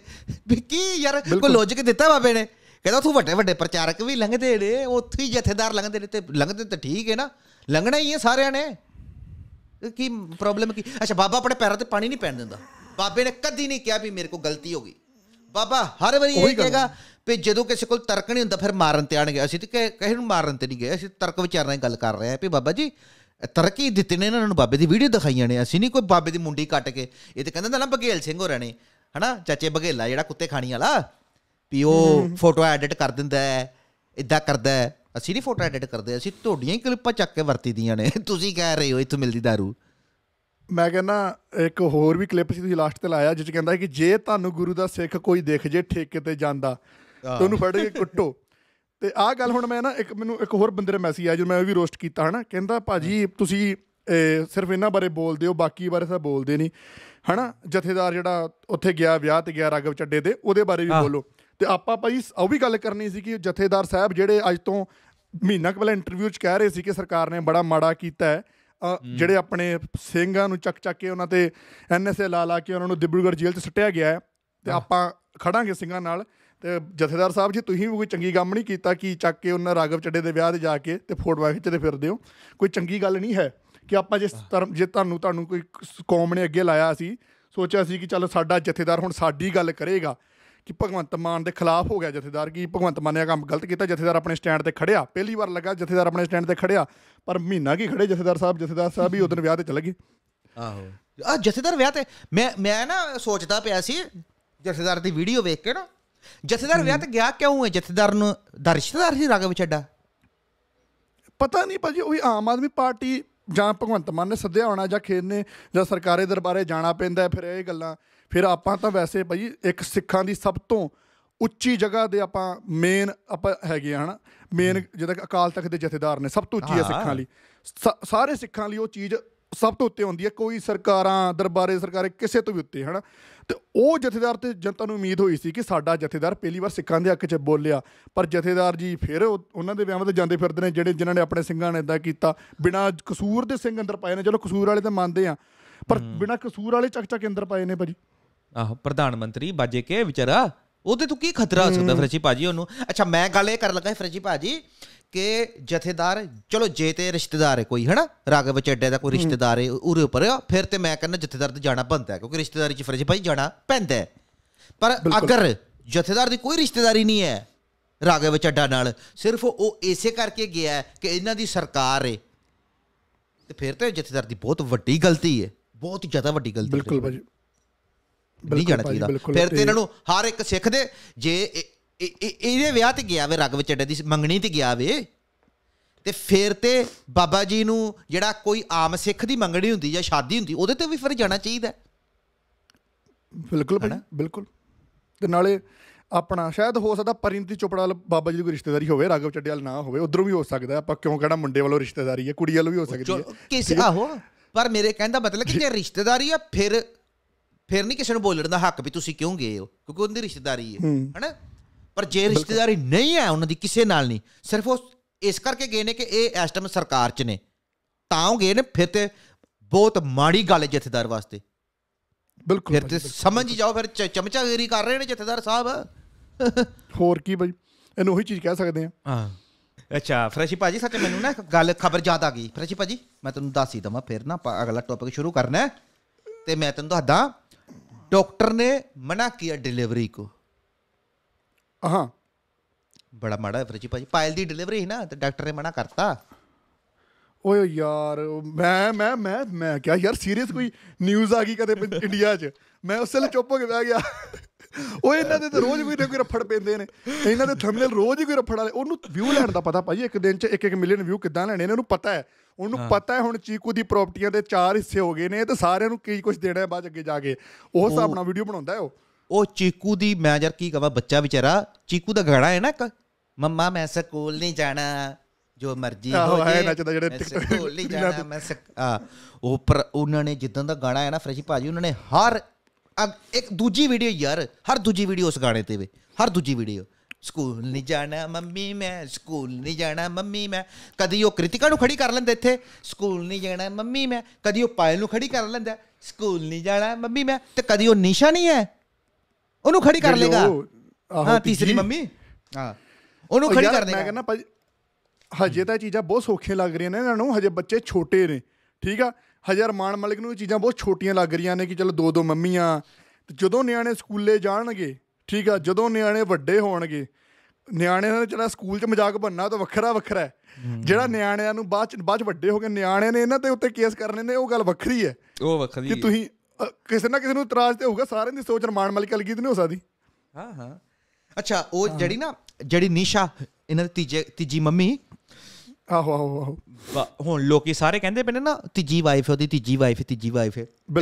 ਵੀ ਕੀ ਯਾਰ ਕੋਈ ਲੌਜੀਕ ਦਿੱਤਾ ਬਾਬੇ ਨੇ ਕਹਿੰਦਾ ਤੂੰ ਵੱਡੇ ਵੱਡੇ ਪ੍ਰਚਾਰਕ ਵੀ ਲੰਘਦੇ ਨੇ ਉੱਥੇ ਹੀ ਜਥੇਦਾਰ ਲੰਘਦੇ ਨੇ ਤੇ ਲੰਘਦੇ ਤਾਂ ਠੀਕ ਹੈ ਨਾ ਲੰਘਣਾ ਹੀ ਹੈ ਸਾਰਿਆਂ ਨੇ ਕੀ ਪ੍ਰੋਬਲਮ ਕੀ ਅੱਛਾ ਬਾਬਾ ਆਪਣੇ ਪੈਰਾਂ ਤੇ ਪਾਣੀ ਨਹੀਂ ਪੈਣ ਦਿੰਦਾ ਬਾਬੇ ਨੇ ਕਦੀ ਨਹੀਂ ਕਿਹਾ ਵੀ ਮੇਰੇ ਕੋਲ ਗਲਤੀ ਹੋ ਗਈ ਬਾਬਾ ਹਰ ਵਾਰੀ ਇਹ ਕਹੇਗਾ ਵੀ ਜਦੋਂ ਕਿਸੇ ਕੋਲ ਤਰਕ ਨਹੀਂ ਹੁੰਦਾ ਫਿਰ ਮਾਰਨ ਤੇ ਆਣਗੇ ਅਸੀਂ ਤੇ ਕਿਸੇ ਨੂੰ ਮਾਰਨ ਤੇ ਨਹੀਂ ਗਏ ਅਸੀਂ ਤਰਕ ਵਿਚਾਰਨ ਦੀ ਗੱਲ ਕਰ ਰਹੇ ਆਂ ਵੀ ਬਾਬਾ ਜੀ ਤਰਕੀ ਦਿੱਤੇ ਨੇ ਇਹਨਾਂ ਨੂੰ ਬਾਬੇ ਦੀ ਵੀਡੀਓ ਦਿਖਾਈਆਂ ਨੇ ਅਸੀਂ ਨਹੀਂ ਕੋਈ ਬਾਬੇ ਦੀ ਮੁੰਡੀ ਕੱਟ ਕੇ ਇਹ ਤੇ ਕਹਿੰਦਾ ਨਾ ਬਗੇਲ ਸਿੰਘ ਰਹੇ ਨੇ ਹਨਾ ਚਾਚੇ ਬਗੇਲਾ ਜਿਹੜਾ ਕੁੱਤੇ ਖਾਣੀ ਵਾਲਾ ਵੀ ਉਹ ਫੋਟੋ ਐਡਿਟ ਕਰ ਦਿੰਦਾ ਹੈ ਇਦਾਂ ਕਰਦਾ ਹੈ ਅਸੀਂ ਨਹੀਂ ਫੋਟੋ ਐਡਿਟ ਕਰਦੇ ਅਸੀਂ ਤੁਹਾਡੀਆਂ ਹੀ ਕਲਿੱਪਾਂ ਚੱਕ ਕੇ ਵਰਤੀ ਦੀਆਂ ਨੇ ਤੁਸੀਂ ਕਹਿ ਰਹੇ ਹੋ ਇੱਥੋਂ ਮਿਲਦੀ दारू ਮੈਂ ਕਹਿੰਦਾ ਇੱਕ ਹੋਰ ਵੀ ਕਲਿੱਪ ਸੀ ਤੁਸੀਂ ਲਾਸਟ ਤੇ ਲਾਇਆ ਜਿੱਥੇ ਚ ਕਹਿੰਦਾ ਕਿ ਜੇ ਤੁਹਾਨੂੰ ਗੁਰੂ ਦਾ ਸਿੱਖ ਕੋਈ ਦੇਖ ਜੇ ਠੇਕੇ ਤੇ ਜਾਂਦਾ ਤੁਹਾਨੂੰ ਫੜ ਕੇ ਕੁੱਟੋ ਤੇ ਆਹ ਗੱਲ ਹੁਣ ਮੈਂ ਨਾ ਇੱਕ ਮੈਨੂੰ ਇੱਕ ਹੋਰ ਬੰਦੇ ਨੇ ਮੈਸੇਜ ਆਇਆ ਜਦੋਂ ਮੈਂ ਉਹ ਵੀ ਰੋਸਟ ਕੀਤਾ ਹਨਾ ਕਹਿੰਦਾ ਭਾਜੀ ਤੁਸੀਂ ਸਿਰਫ ਇਹਨਾਂ ਬਾਰੇ ਬੋਲਦੇ ਹੋ ਬਾਕੀ ਬਾਰੇ ਤਾਂ ਬੋਲਦੇ ਨਹੀਂ ਹਨਾ ਜਥੇਦਾਰ ਜਿਹੜਾ ਉੱਥੇ ਗਿਆ ਵਿਆਹ ਤੇ ਗਿਆ ਰਗਵ ਚੱਡੇ ਤੇ ਉਹਦੇ ਬਾਰੇ ਵੀ ਬੋਲੋ ਤੇ ਆਪਾਂ ਭਾਈ ਉਹ ਵੀ ਗੱਲ ਕਰਨੀ ਸੀ ਕਿ ਜਥੇਦਾਰ ਸਾਹਿਬ ਜਿਹੜੇ ਅੱਜ ਤੋਂ ਮਹੀਨਾ ਪਹਿਲਾਂ ਇੰਟਰਵਿਊ 'ਚ ਕਹਿ ਰਹੇ ਸੀ ਕਿ ਸਰਕਾਰ ਨੇ ਬੜਾ ਮਾੜਾ ਕੀਤਾ ਹੈ ਜਿਹੜੇ ਆਪਣੇ ਸਿੰਘਾਂ ਨੂੰ ਚੱਕ ਚੱਕ ਕੇ ਉਹਨਾਂ ਤੇ ਐਨਐਸਏ ਲਾ ਲਾ ਕੇ ਉਹਨਾਂ ਨੂੰ ਦਿਬਰੂਗੜ ਜੇਲ੍ਹ 'ਚ ਸੱਟਿਆ ਗਿਆ ਹੈ ਤੇ ਆਪਾਂ ਖੜਾਂਗੇ ਸਿੰਘਾਂ ਨਾਲ ਤੇ ਜਥੇਦਾਰ ਸਾਹਿਬ ਜੀ ਤੁਸੀਂ ਵੀ ਕੋਈ ਚੰਗੀ ਕੰਮ ਨਹੀਂ ਕੀਤਾ ਕਿ ਚੱਕ ਕੇ ਉਹਨਾਂ ਰਾਗਵ ਚੱਡੇ ਦੇ ਵਿਆਹ ਤੇ ਜਾ ਕੇ ਤੇ ਫੋਟੋਆਂ ਖਿੱਚਦੇ ਫਿਰਦੇ ਹੋ ਕੋਈ ਚੰਗੀ ਗੱਲ ਨਹੀਂ ਹੈ ਕਿ ਆਪਾਂ ਜਿਸ ਧਰਮ ਜੇ ਤੁਹਾਨੂੰ ਤੁਹਾਨੂੰ ਕੋਈ ਕੌਮ ਨੇ ਅੱਗੇ ਲਾਇਆ ਸੀ ਸੋਚਿਆ ਸੀ ਕਿ ਚੱਲ ਸਾਡਾ ਜਥੇਦਾਰ ਹੁਣ ਸਾਡੀ ਗੱਲ ਕਰੇਗਾ ਕਿ ਭਗਵੰਤ ਮਾਨ ਦੇ ਖਿਲਾਫ ਹੋ ਗਿਆ ਜਥੇਦਾਰ ਕਿ ਭਗਵੰਤ ਮਾਨ ਨੇ ਕੰਮ ਗਲਤ ਕੀਤਾ ਜਥੇਦਾਰ ਆਪਣੇ ਸਟੈਂਡ ਤੇ ਖੜਿਆ ਪਹਿਲੀ ਵਾਰ ਲੱਗਾ ਜਥੇਦਾਰ ਆਪਣੇ ਸਟੈਂਡ ਤੇ ਖੜਿਆ ਪਰ ਮਹੀਨਾ ਕੀ ਖੜੇ ਜਥੇਦਾਰ ਸਾਹਿਬ ਜਥੇਦਾਰ ਸਾਹਿਬ ਹੀ ਉਦੋਂ ਵਿਆਹ ਤੇ ਚਲੇ ਗਏ ਆਹੋ ਆ ਜਥੇਦਾਰ ਵਿਆਹ ਤੇ ਮੈਂ ਮੈਂ ਨਾ ਸੋਚਦਾ ਪਿਆ ਸੀ ਜਥੇਦਾਰ ਦੀ ਵੀਡੀਓ ਵੇਖ ਕੇ ਨਾ ਜਥੇਦਾਰ ਵਿਆਹ ਤੇ ਗਿਆ ਕਿਉਂ ਹੈ ਜਥੇਦਾਰ ਨੂੰ ਦਾ ਰਿਸ਼ਤੇਦਾਰ ਸੀ ਰਾਗਵ ਛੱਡਾ ਪਤਾ ਨਹੀਂ ਭਾਜੀ ਉਹ ਆਮ ਆਦਮੀ ਪਾਰਟੀ ਜਾਂ ਭਗਵੰਤ ਮਾਨ ਨੇ ਸੱਦਿਆ ਹੋਣਾ ਜਾਂ ਖੇਰ ਨੇ ਜਾਂ ਸਰਕਾਰੇ ਦਰਬਾਰੇ ਜਾਣਾ ਪੈਂਦਾ ਫਿਰ ਇਹ ਗੱਲਾਂ ਫਿਰ ਆਪਾਂ ਤਾਂ ਵੈਸੇ ਭਾਜੀ ਇੱਕ ਸਿੱਖਾਂ ਦੀ ਸਭ ਤੋਂ ਉੱਚੀ ਜਗ੍ਹਾ ਦੇ ਆਪਾਂ ਮੇਨ ਆਪਾਂ ਹੈਗੇ ਹਨ ਮੇਨ ਜਿਹਦਾ ਅਕਾਲ ਤਖਤ ਦੇ ਜਥੇਦਾਰ ਨੇ ਸਭ ਤੋਂ ਉੱਚੀ ਹੈ ਸਿੱਖਾਂ ਲਈ ਸਾਰੇ ਸਿੱਖਾਂ ਲਈ ਉਹ ਚੀਜ਼ ਸਭ ਤੋਂ ਉੱਤੇ ਹੁੰਦੀ ਹੈ ਕੋਈ ਸਰਕਾਰਾਂ ਦਰਬਾਰੇ ਸਰਕਾਰੇ ਕਿਸੇ ਤੋਂ ਵੀ ਉੱਤੇ ਹਨ ਤੇ ਉਹ ਜਥੇਦਾਰ ਤੇ ਜਨਤਾ ਨੂੰ ਉਮੀਦ ਹੋਈ ਸੀ ਕਿ ਸਾਡਾ ਜਥੇਦਾਰ ਪਹਿਲੀ ਵਾਰ ਸਿੱਖਾਂ ਦੇ ਹੱਕ 'ਚ ਬੋਲਿਆ ਪਰ ਜਥੇਦਾਰ ਜੀ ਫਿਰ ਉਹਨਾਂ ਦੇ ਵਿਆਹਾਂ ਤੇ ਜਾਂਦੇ ਫਿਰਦੇ ਨੇ ਜਿਹੜੇ ਜਿਨ੍ਹਾਂ ਨੇ ਆਪਣੇ ਸਿੰਘਾਂ ਨੇ ਇਦਾਂ ਕੀਤਾ ਬਿਨਾਂ ਕਸੂਰ ਦੇ ਸਿੰਘ ਅੰਦਰ ਪਾਏ ਨੇ ਚਲੋ ਕਸੂਰ ਵਾਲੇ ਤਾਂ ਮੰਨਦੇ ਆ ਪਰ ਬਿਨਾਂ ਕਸੂਰ ਵਾਲੇ ਚੱਕ ਚੱਕ ਅੰਦਰ ਪਾਏ ਨੇ ਭਾਜੀ ਆਹ ਪ੍ਰਧਾਨ ਮੰਤਰੀ ਬਾਜੇ ਕੇ ਵਿਚਾਰਾ ਉਹਦੇ ਤੋਂ ਕੀ ਖਤਰਾ ਹੋ ਸਕਦਾ ਫਰਜੀ ਭਾਜੀ ਉਹਨੂੰ ਅੱਛਾ ਮੈਂ ਗੱਲ ਇਹ ਕਰਨ ਲੱਗਾ ਫਰਜੀ ਭਾਜੀ ਕਿ ਜਥੇਦਾਰ ਚਲੋ ਜੇ ਤੇ ਰਿਸ਼ਤੇਦਾਰ ਹੈ ਕੋਈ ਹਨਾ ਰਾਗਵ ਚੱਡੇ ਦਾ ਕੋਈ ਰਿਸ਼ਤੇਦਾਰ ਹੈ ਉਰੇ ਉੱਪਰ ਫਿਰ ਤੇ ਮੈਂ ਕਹਿੰਦਾ ਜਥੇਦਾਰ ਤੇ ਜਾਣਾ ਪੈਂਦਾ ਕਿਉਂਕਿ ਰਿਸ਼ਤੇਦਾਰੀ ਚ ਫਰਜ਼ ਭਾਈ ਜਾਣਾ ਪੈਂਦਾ ਹੈ ਪਰ ਅਗਰ ਜਥੇਦਾਰ ਦੀ ਕੋਈ ਰਿਸ਼ਤੇਦਾਰੀ ਨਹੀਂ ਹੈ ਰਾਗਵ ਚੱਡਾ ਨਾਲ ਸਿਰਫ ਉਹ ਇਸੇ ਕਰਕੇ ਗਿਆ ਕਿ ਇਹਨਾਂ ਦੀ ਸਰਕਾਰ ਹੈ ਤੇ ਫਿਰ ਤੇ ਜਥੇਦਾਰ ਦੀ ਬਹੁਤ ਵੱਡੀ ਗਲਤੀ ਹੈ ਬਹੁਤ ਜ਼ਿਆਦਾ ਵੱਡੀ ਗਲਤੀ ਬਿਲਕੁਲ ਭਾਜੀ ਨਹੀਂ ਜਾਣਾ ਚਾਹੀਦਾ ਫਿਰ ਤੇ ਇਹਨਾਂ ਨੂੰ ਹਰ ਇੱਕ ਸਿੱਖ ਦੇ ਜੇ ਇਹਦੇ ਵਿਆਹ ਤੇ ਗਿਆ ਵੇ ਰਗ ਵਿੱਚ ਅੱਡੇ ਦੀ ਮੰਗਣੀ ਤੇ ਗਿਆ ਵੇ ਤੇ ਫਿਰ ਤੇ ਬਾਬਾ ਜੀ ਨੂੰ ਜਿਹੜਾ ਕੋਈ ਆਮ ਸਿੱਖ ਦੀ ਮੰਗਣੀ ਹੁੰਦੀ ਜਾਂ ਸ਼ਾਦੀ ਹੁੰਦੀ ਉਹਦੇ ਤੇ ਵੀ ਫਿਰ ਜਾਣਾ ਚਾਹੀਦਾ ਬਿਲਕੁਲ ਬਿਲਕੁਲ ਤੇ ਨਾਲੇ ਆਪਣਾ ਸ਼ਾਇਦ ਹੋ ਸਕਦਾ ਪਰਿੰਦੀ ਚੋਪੜਾ ਵਾਲ ਬਾਬਾ ਜੀ ਦੀ ਕੋਈ ਰਿਸ਼ਤੇਦਾਰੀ ਹੋਵੇ ਰਾਗਵ ਚੱਡੇਵਾਲ ਨਾ ਹੋਵੇ ਉਧਰੋਂ ਵੀ ਹੋ ਸਕਦਾ ਆਪਾਂ ਕਿਉਂ ਕਹਿਣਾ ਮੁੰਡੇ ਵੱਲੋਂ ਰਿਸ਼ਤੇਦਾਰੀ ਹੈ ਕੁੜੀ ਵੱਲੋਂ ਵੀ ਹੋ ਸਕਦੀ ਹੈ ਕਿਸ ਆਹੋ ਪਰ ਮੇਰੇ ਕਹਿਣ ਦਾ ਮਤਲਬ ਕਿ ਜੇ ਰਿਸ਼ਤੇਦਾਰੀ ਆ ਫਿਰ ਫਿਰ ਨਹੀਂ ਕਿਸੇ ਨੂੰ ਬੋਲਣ ਦਾ ਹੱਕ ਵੀ ਤੁਸੀਂ ਕਿਉਂ ਗਏ ਹੋ ਕਿਉਂਕਿ ਉਹਦੀ ਰਿਸ਼ਤੇਦਾਰੀ ਹੈ ਹਨਾ ਪਰ ਜੇ ਰਿਸ਼ਤੇਦਾਰੀ ਨਹੀਂ ਹੈ ਉਹਨਾਂ ਦੀ ਕਿਸੇ ਨਾਲ ਨਹੀਂ ਸਿਰਫ ਉਸ ਇਸ ਕਰਕੇ ਗਏ ਨੇ ਕਿ ਇਹ ਇਸ ਟਾਈਮ ਸਰਕਾਰ 'ਚ ਨੇ ਤਾਂ ਉਹ ਗਏ ਨੇ ਫਿਰ ਤੇ ਬਹੁਤ ਮਾੜੀ ਗੱਲ ਹੈ ਜਥੇਦਾਰ ਵਾਸਤੇ ਬਿਲਕੁਲ ਫਿਰ ਤੇ ਸਮਝ ਹੀ ਜਾਓ ਫਿਰ ਚਮਚਾਗਰੀ ਕਰ ਰਹੇ ਨੇ ਜਥੇਦਾਰ ਸਾਹਿਬ ਹੋਰ ਕੀ ਬਈ ਇਹਨੂੰ ਉਹੀ ਚੀਜ਼ ਕਹਿ ਸਕਦੇ ਆ ਹਾਂ ਅੱਛਾ ਫਰੈਸ਼ੀ ਭਾਜੀ ਸੱਚ ਮੈਨੂੰ ਨਾ ਗੱਲ ਖਬਰ ਯਾਦ ਆ ਗਈ ਫਰੈਸ਼ੀ ਭਾਜੀ ਮੈਂ ਤੈਨੂੰ ਦੱਸ ਹੀ ਦਵਾਂ ਫਿਰ ਨਾ ਅਗਲਾ ਟੌਪਿਕ ਸ਼ੁਰੂ ਕਰਨਾ ਤੇ ਮੈਂ ਤੈਨੂੰ ਦੱਸਦਾ ਡਾਕਟਰ ਨੇ ਮਨਾ ਕੀਤਾ ਡਿਲੀਵਰੀ ਕੋ ਹਾਂ ਬੜਾ ਮਾੜਾ ਫਰਜੀ ਭਾਜੀ ਪਾਇਲ ਦੀ ਡਿਲੀਵਰੀ ਨਾ ਤੇ ਡਾਕਟਰ ਨੇ ਮਨਾ ਕਰਤਾ ਓਏ ਯਾਰ ਮੈਂ ਮੈਂ ਮੈਂ ਮੈਂ ਕਿਹਾ ਯਾਰ ਸੀਰੀਅਸ ਕੋਈ ਨਿਊਜ਼ ਆ ਗਈ ਕਦੇ ਇੰਡੀਆ 'ਚ ਮੈਂ ਉਸੇ ਲਈ ਚੁੱਪ ਹੋ ਕੇ ਬਹਿ ਗਿਆ ਓਏ ਇਹਨਾਂ ਦੇ ਤਾਂ ਰੋਜ਼ ਕੋਈ ਨਾ ਕੋਈ ਰਫੜ ਪੈਂਦੇ ਨੇ ਇਹਨਾਂ ਦੇ ਥੰਬਨੇਲ ਰੋਜ਼ ਹੀ ਕੋਈ ਰਫੜ ਵਾਲੇ ਉਹਨੂੰ ਵਿਊ ਲੈਣ ਦਾ ਪਤਾ ਭਾਜੀ ਇੱਕ ਦਿਨ 'ਚ 1-1 ਮਿਲੀਅਨ ਵਿਊ ਕਿੱਦਾਂ ਲੈਣੇ ਨੇ ਉਹਨੂੰ ਪਤਾ ਹੈ ਉਹਨੂੰ ਪਤਾ ਹੈ ਹੁਣ ਚੀਕੂ ਦੀ ਪ੍ਰਾਪਰਟੀਆਂ ਦੇ ਚਾਰ ਹਿੱਸੇ ਹੋ ਗਏ ਨੇ ਤੇ ਸਾਰਿਆਂ ਨੂੰ ਕੀ ਕੁਝ ਦੇਣਾ ਹੈ ਬਾਅਦ ਅੱਗੇ ਜਾ ਕੇ ਉਹ ਹਿਸਾਬ ਨਾਲ ਵੀਡੀਓ ਬਣਾਉਂਦਾ ਹੈ ਉਹ ਉਹ ਚੀਕੂ ਦੀ ਮੈਂ ਯਾਰ ਕੀ ਕਹਾਂ ਬੱਚਾ ਵਿਚਾਰਾ ਚੀਕੂ ਦਾ ਗਾਣਾ ਹੈ ਨਾ ਮੰਮਾ ਮੈਂ ਸਕੂਲ ਨਹੀਂ ਜਾਣਾ ਜੋ ਮਰਜ਼ੀ ਹੋ ਜੇ ਆਹ ਨੱਚਦਾ ਜਿਹੜੇ ਸਕੂਲ ਨਹੀਂ ਜਾਣਾ ਮੈਂ ਆ ਉਹ ਪਰ ਉਹਨਾਂ ਨੇ ਜਿੱਦਾਂ ਦਾ ਗਾਣਾ ਹੈ ਨਾ ਫਰੈਸ਼ੀ ਭਾਜੀ ਉਹਨਾਂ ਨੇ ਹਰ ਇੱਕ ਦੂਜੀ ਵੀਡੀਓ ਯਾਰ ਹਰ ਦੂਜੀ ਵੀਡੀਓ ਉਸ ਗਾਣੇ ਤੇ ਵੇ ਹਰ ਦੂਜੀ ਵੀਡੀਓ ਸਕੂਲ ਨਹੀਂ ਜਾਣਾ ਮੰਮੀ ਮੈਂ ਸਕੂਲ ਨਹੀਂ ਜਾਣਾ ਮੰਮੀ ਮੈਂ ਕਦੀ ਉਹ ਕ੍ਰਿਤਿਕਾ ਨੂੰ ਖੜੀ ਕਰ ਲੈਂਦਾ ਇੱਥੇ ਸਕੂਲ ਨਹੀਂ ਜਾਣਾ ਮੰਮੀ ਮੈਂ ਕਦੀ ਉਹ ਪਾਇਲ ਨੂੰ ਖੜੀ ਕਰ ਲੈਂਦਾ ਸਕੂਲ ਨਹੀਂ ਜਾਣਾ ਮੰਮੀ ਮੈਂ ਤੇ ਕਦੀ ਉਹ ਨਿਸ਼ਾ ਨਹੀਂ ਹੈ ਉਹਨੂੰ ਖੜੀ ਕਰ ਲੇਗਾ ਹਾਂ ਤੀਸਰੀ ਮੰਮੀ ਹਾਂ ਉਹਨੂੰ ਖੜੀ ਕਰ ਦੇਗਾ ਮੈਂ ਕਹਿੰਦਾ ਭਾਈ ਹਜੇ ਤਾਂ ਚੀਜ਼ਾਂ ਬਹੁਤ ਸੌਖੀਆਂ ਲੱਗ ਰਹੀਆਂ ਨੇ ਇਹਨਾਂ ਨੂੰ ਹਜੇ ਬੱਚੇ ਛੋਟੇ ਨੇ ਠੀਕ ਆ ਹਜੇ ਰਮਾਨ ਮਲਿਕ ਨੂੰ ਚੀਜ਼ਾਂ ਬਹੁਤ ਛੋਟੀਆਂ ਲੱਗ ਰਹੀਆਂ ਨੇ ਕਿ ਚਲੋ ਦੋ ਦੋ ਮੰਮੀਆਂ ਤੇ ਜਦੋਂ ਨਿਆਣੇ ਸਕੂਲੇ ਜਾਣਗੇ ਠੀਕ ਆ ਜਦੋਂ ਨਿਆਣੇ ਵੱਡੇ ਹੋਣਗੇ ਨਿਆਣਿਆਂ ਦਾ ਜਿਹੜਾ ਸਕੂਲ 'ਚ ਮਜ਼ਾਕ ਬੰਨਣਾ ਤਾਂ ਵੱਖਰਾ ਵੱਖਰਾ ਹੈ ਜਿਹੜਾ ਨਿਆਣਿਆਂ ਨੂੰ ਬਾਅਦ ਚ ਬਾਅਦ ਚ ਵੱਡੇ ਹੋ ਕੇ ਨਿਆਣੇ ਨੇ ਇਹਨਾਂ ਤੇ ਉੱਤੇ ਕੇਸ ਕਰਨੇ ਨੇ ਉਹ ਗੱਲ ਵੱਖਰੀ ਹੈ ਉਹ ਵੱਖਰੀ ਹੈ ਕਿ ਤੁਸੀਂ ਕਿਸੇ ਨਾ ਕਿਸੇ ਨੂੰ ਇਤਰਾਜ਼ ਤੇ ਹੋਊਗਾ ਸਾਰਿਆਂ ਦੀ ਸੋਚ ਰਮਾਨ ਮਲਿਕ ਅਲਗੀ ਤੇ ਨਹੀਂ ਹੋ ਸਕਦੀ ਹਾਂ ਹਾਂ ਅੱਛਾ ਉਹ ਜਿਹੜੀ ਨਾ ਜਿਹੜੀ ਨੀਸ਼ਾ ਇਹਨਾਂ ਦੀ ਤੀਜੀ ਤੀਜੀ ਮੰਮੀ ਆਹੋ ਆਹੋ ਹੁਣ ਲੋਕੀ ਸਾਰੇ ਕਹਿੰਦੇ ਪਏ ਨੇ ਨਾ ਤੀਜੀ ਵਾਈਫ ਉਹਦੀ ਤੀਜੀ ਵਾਈਫ ਤੀਜੀ ਵਾਈਫ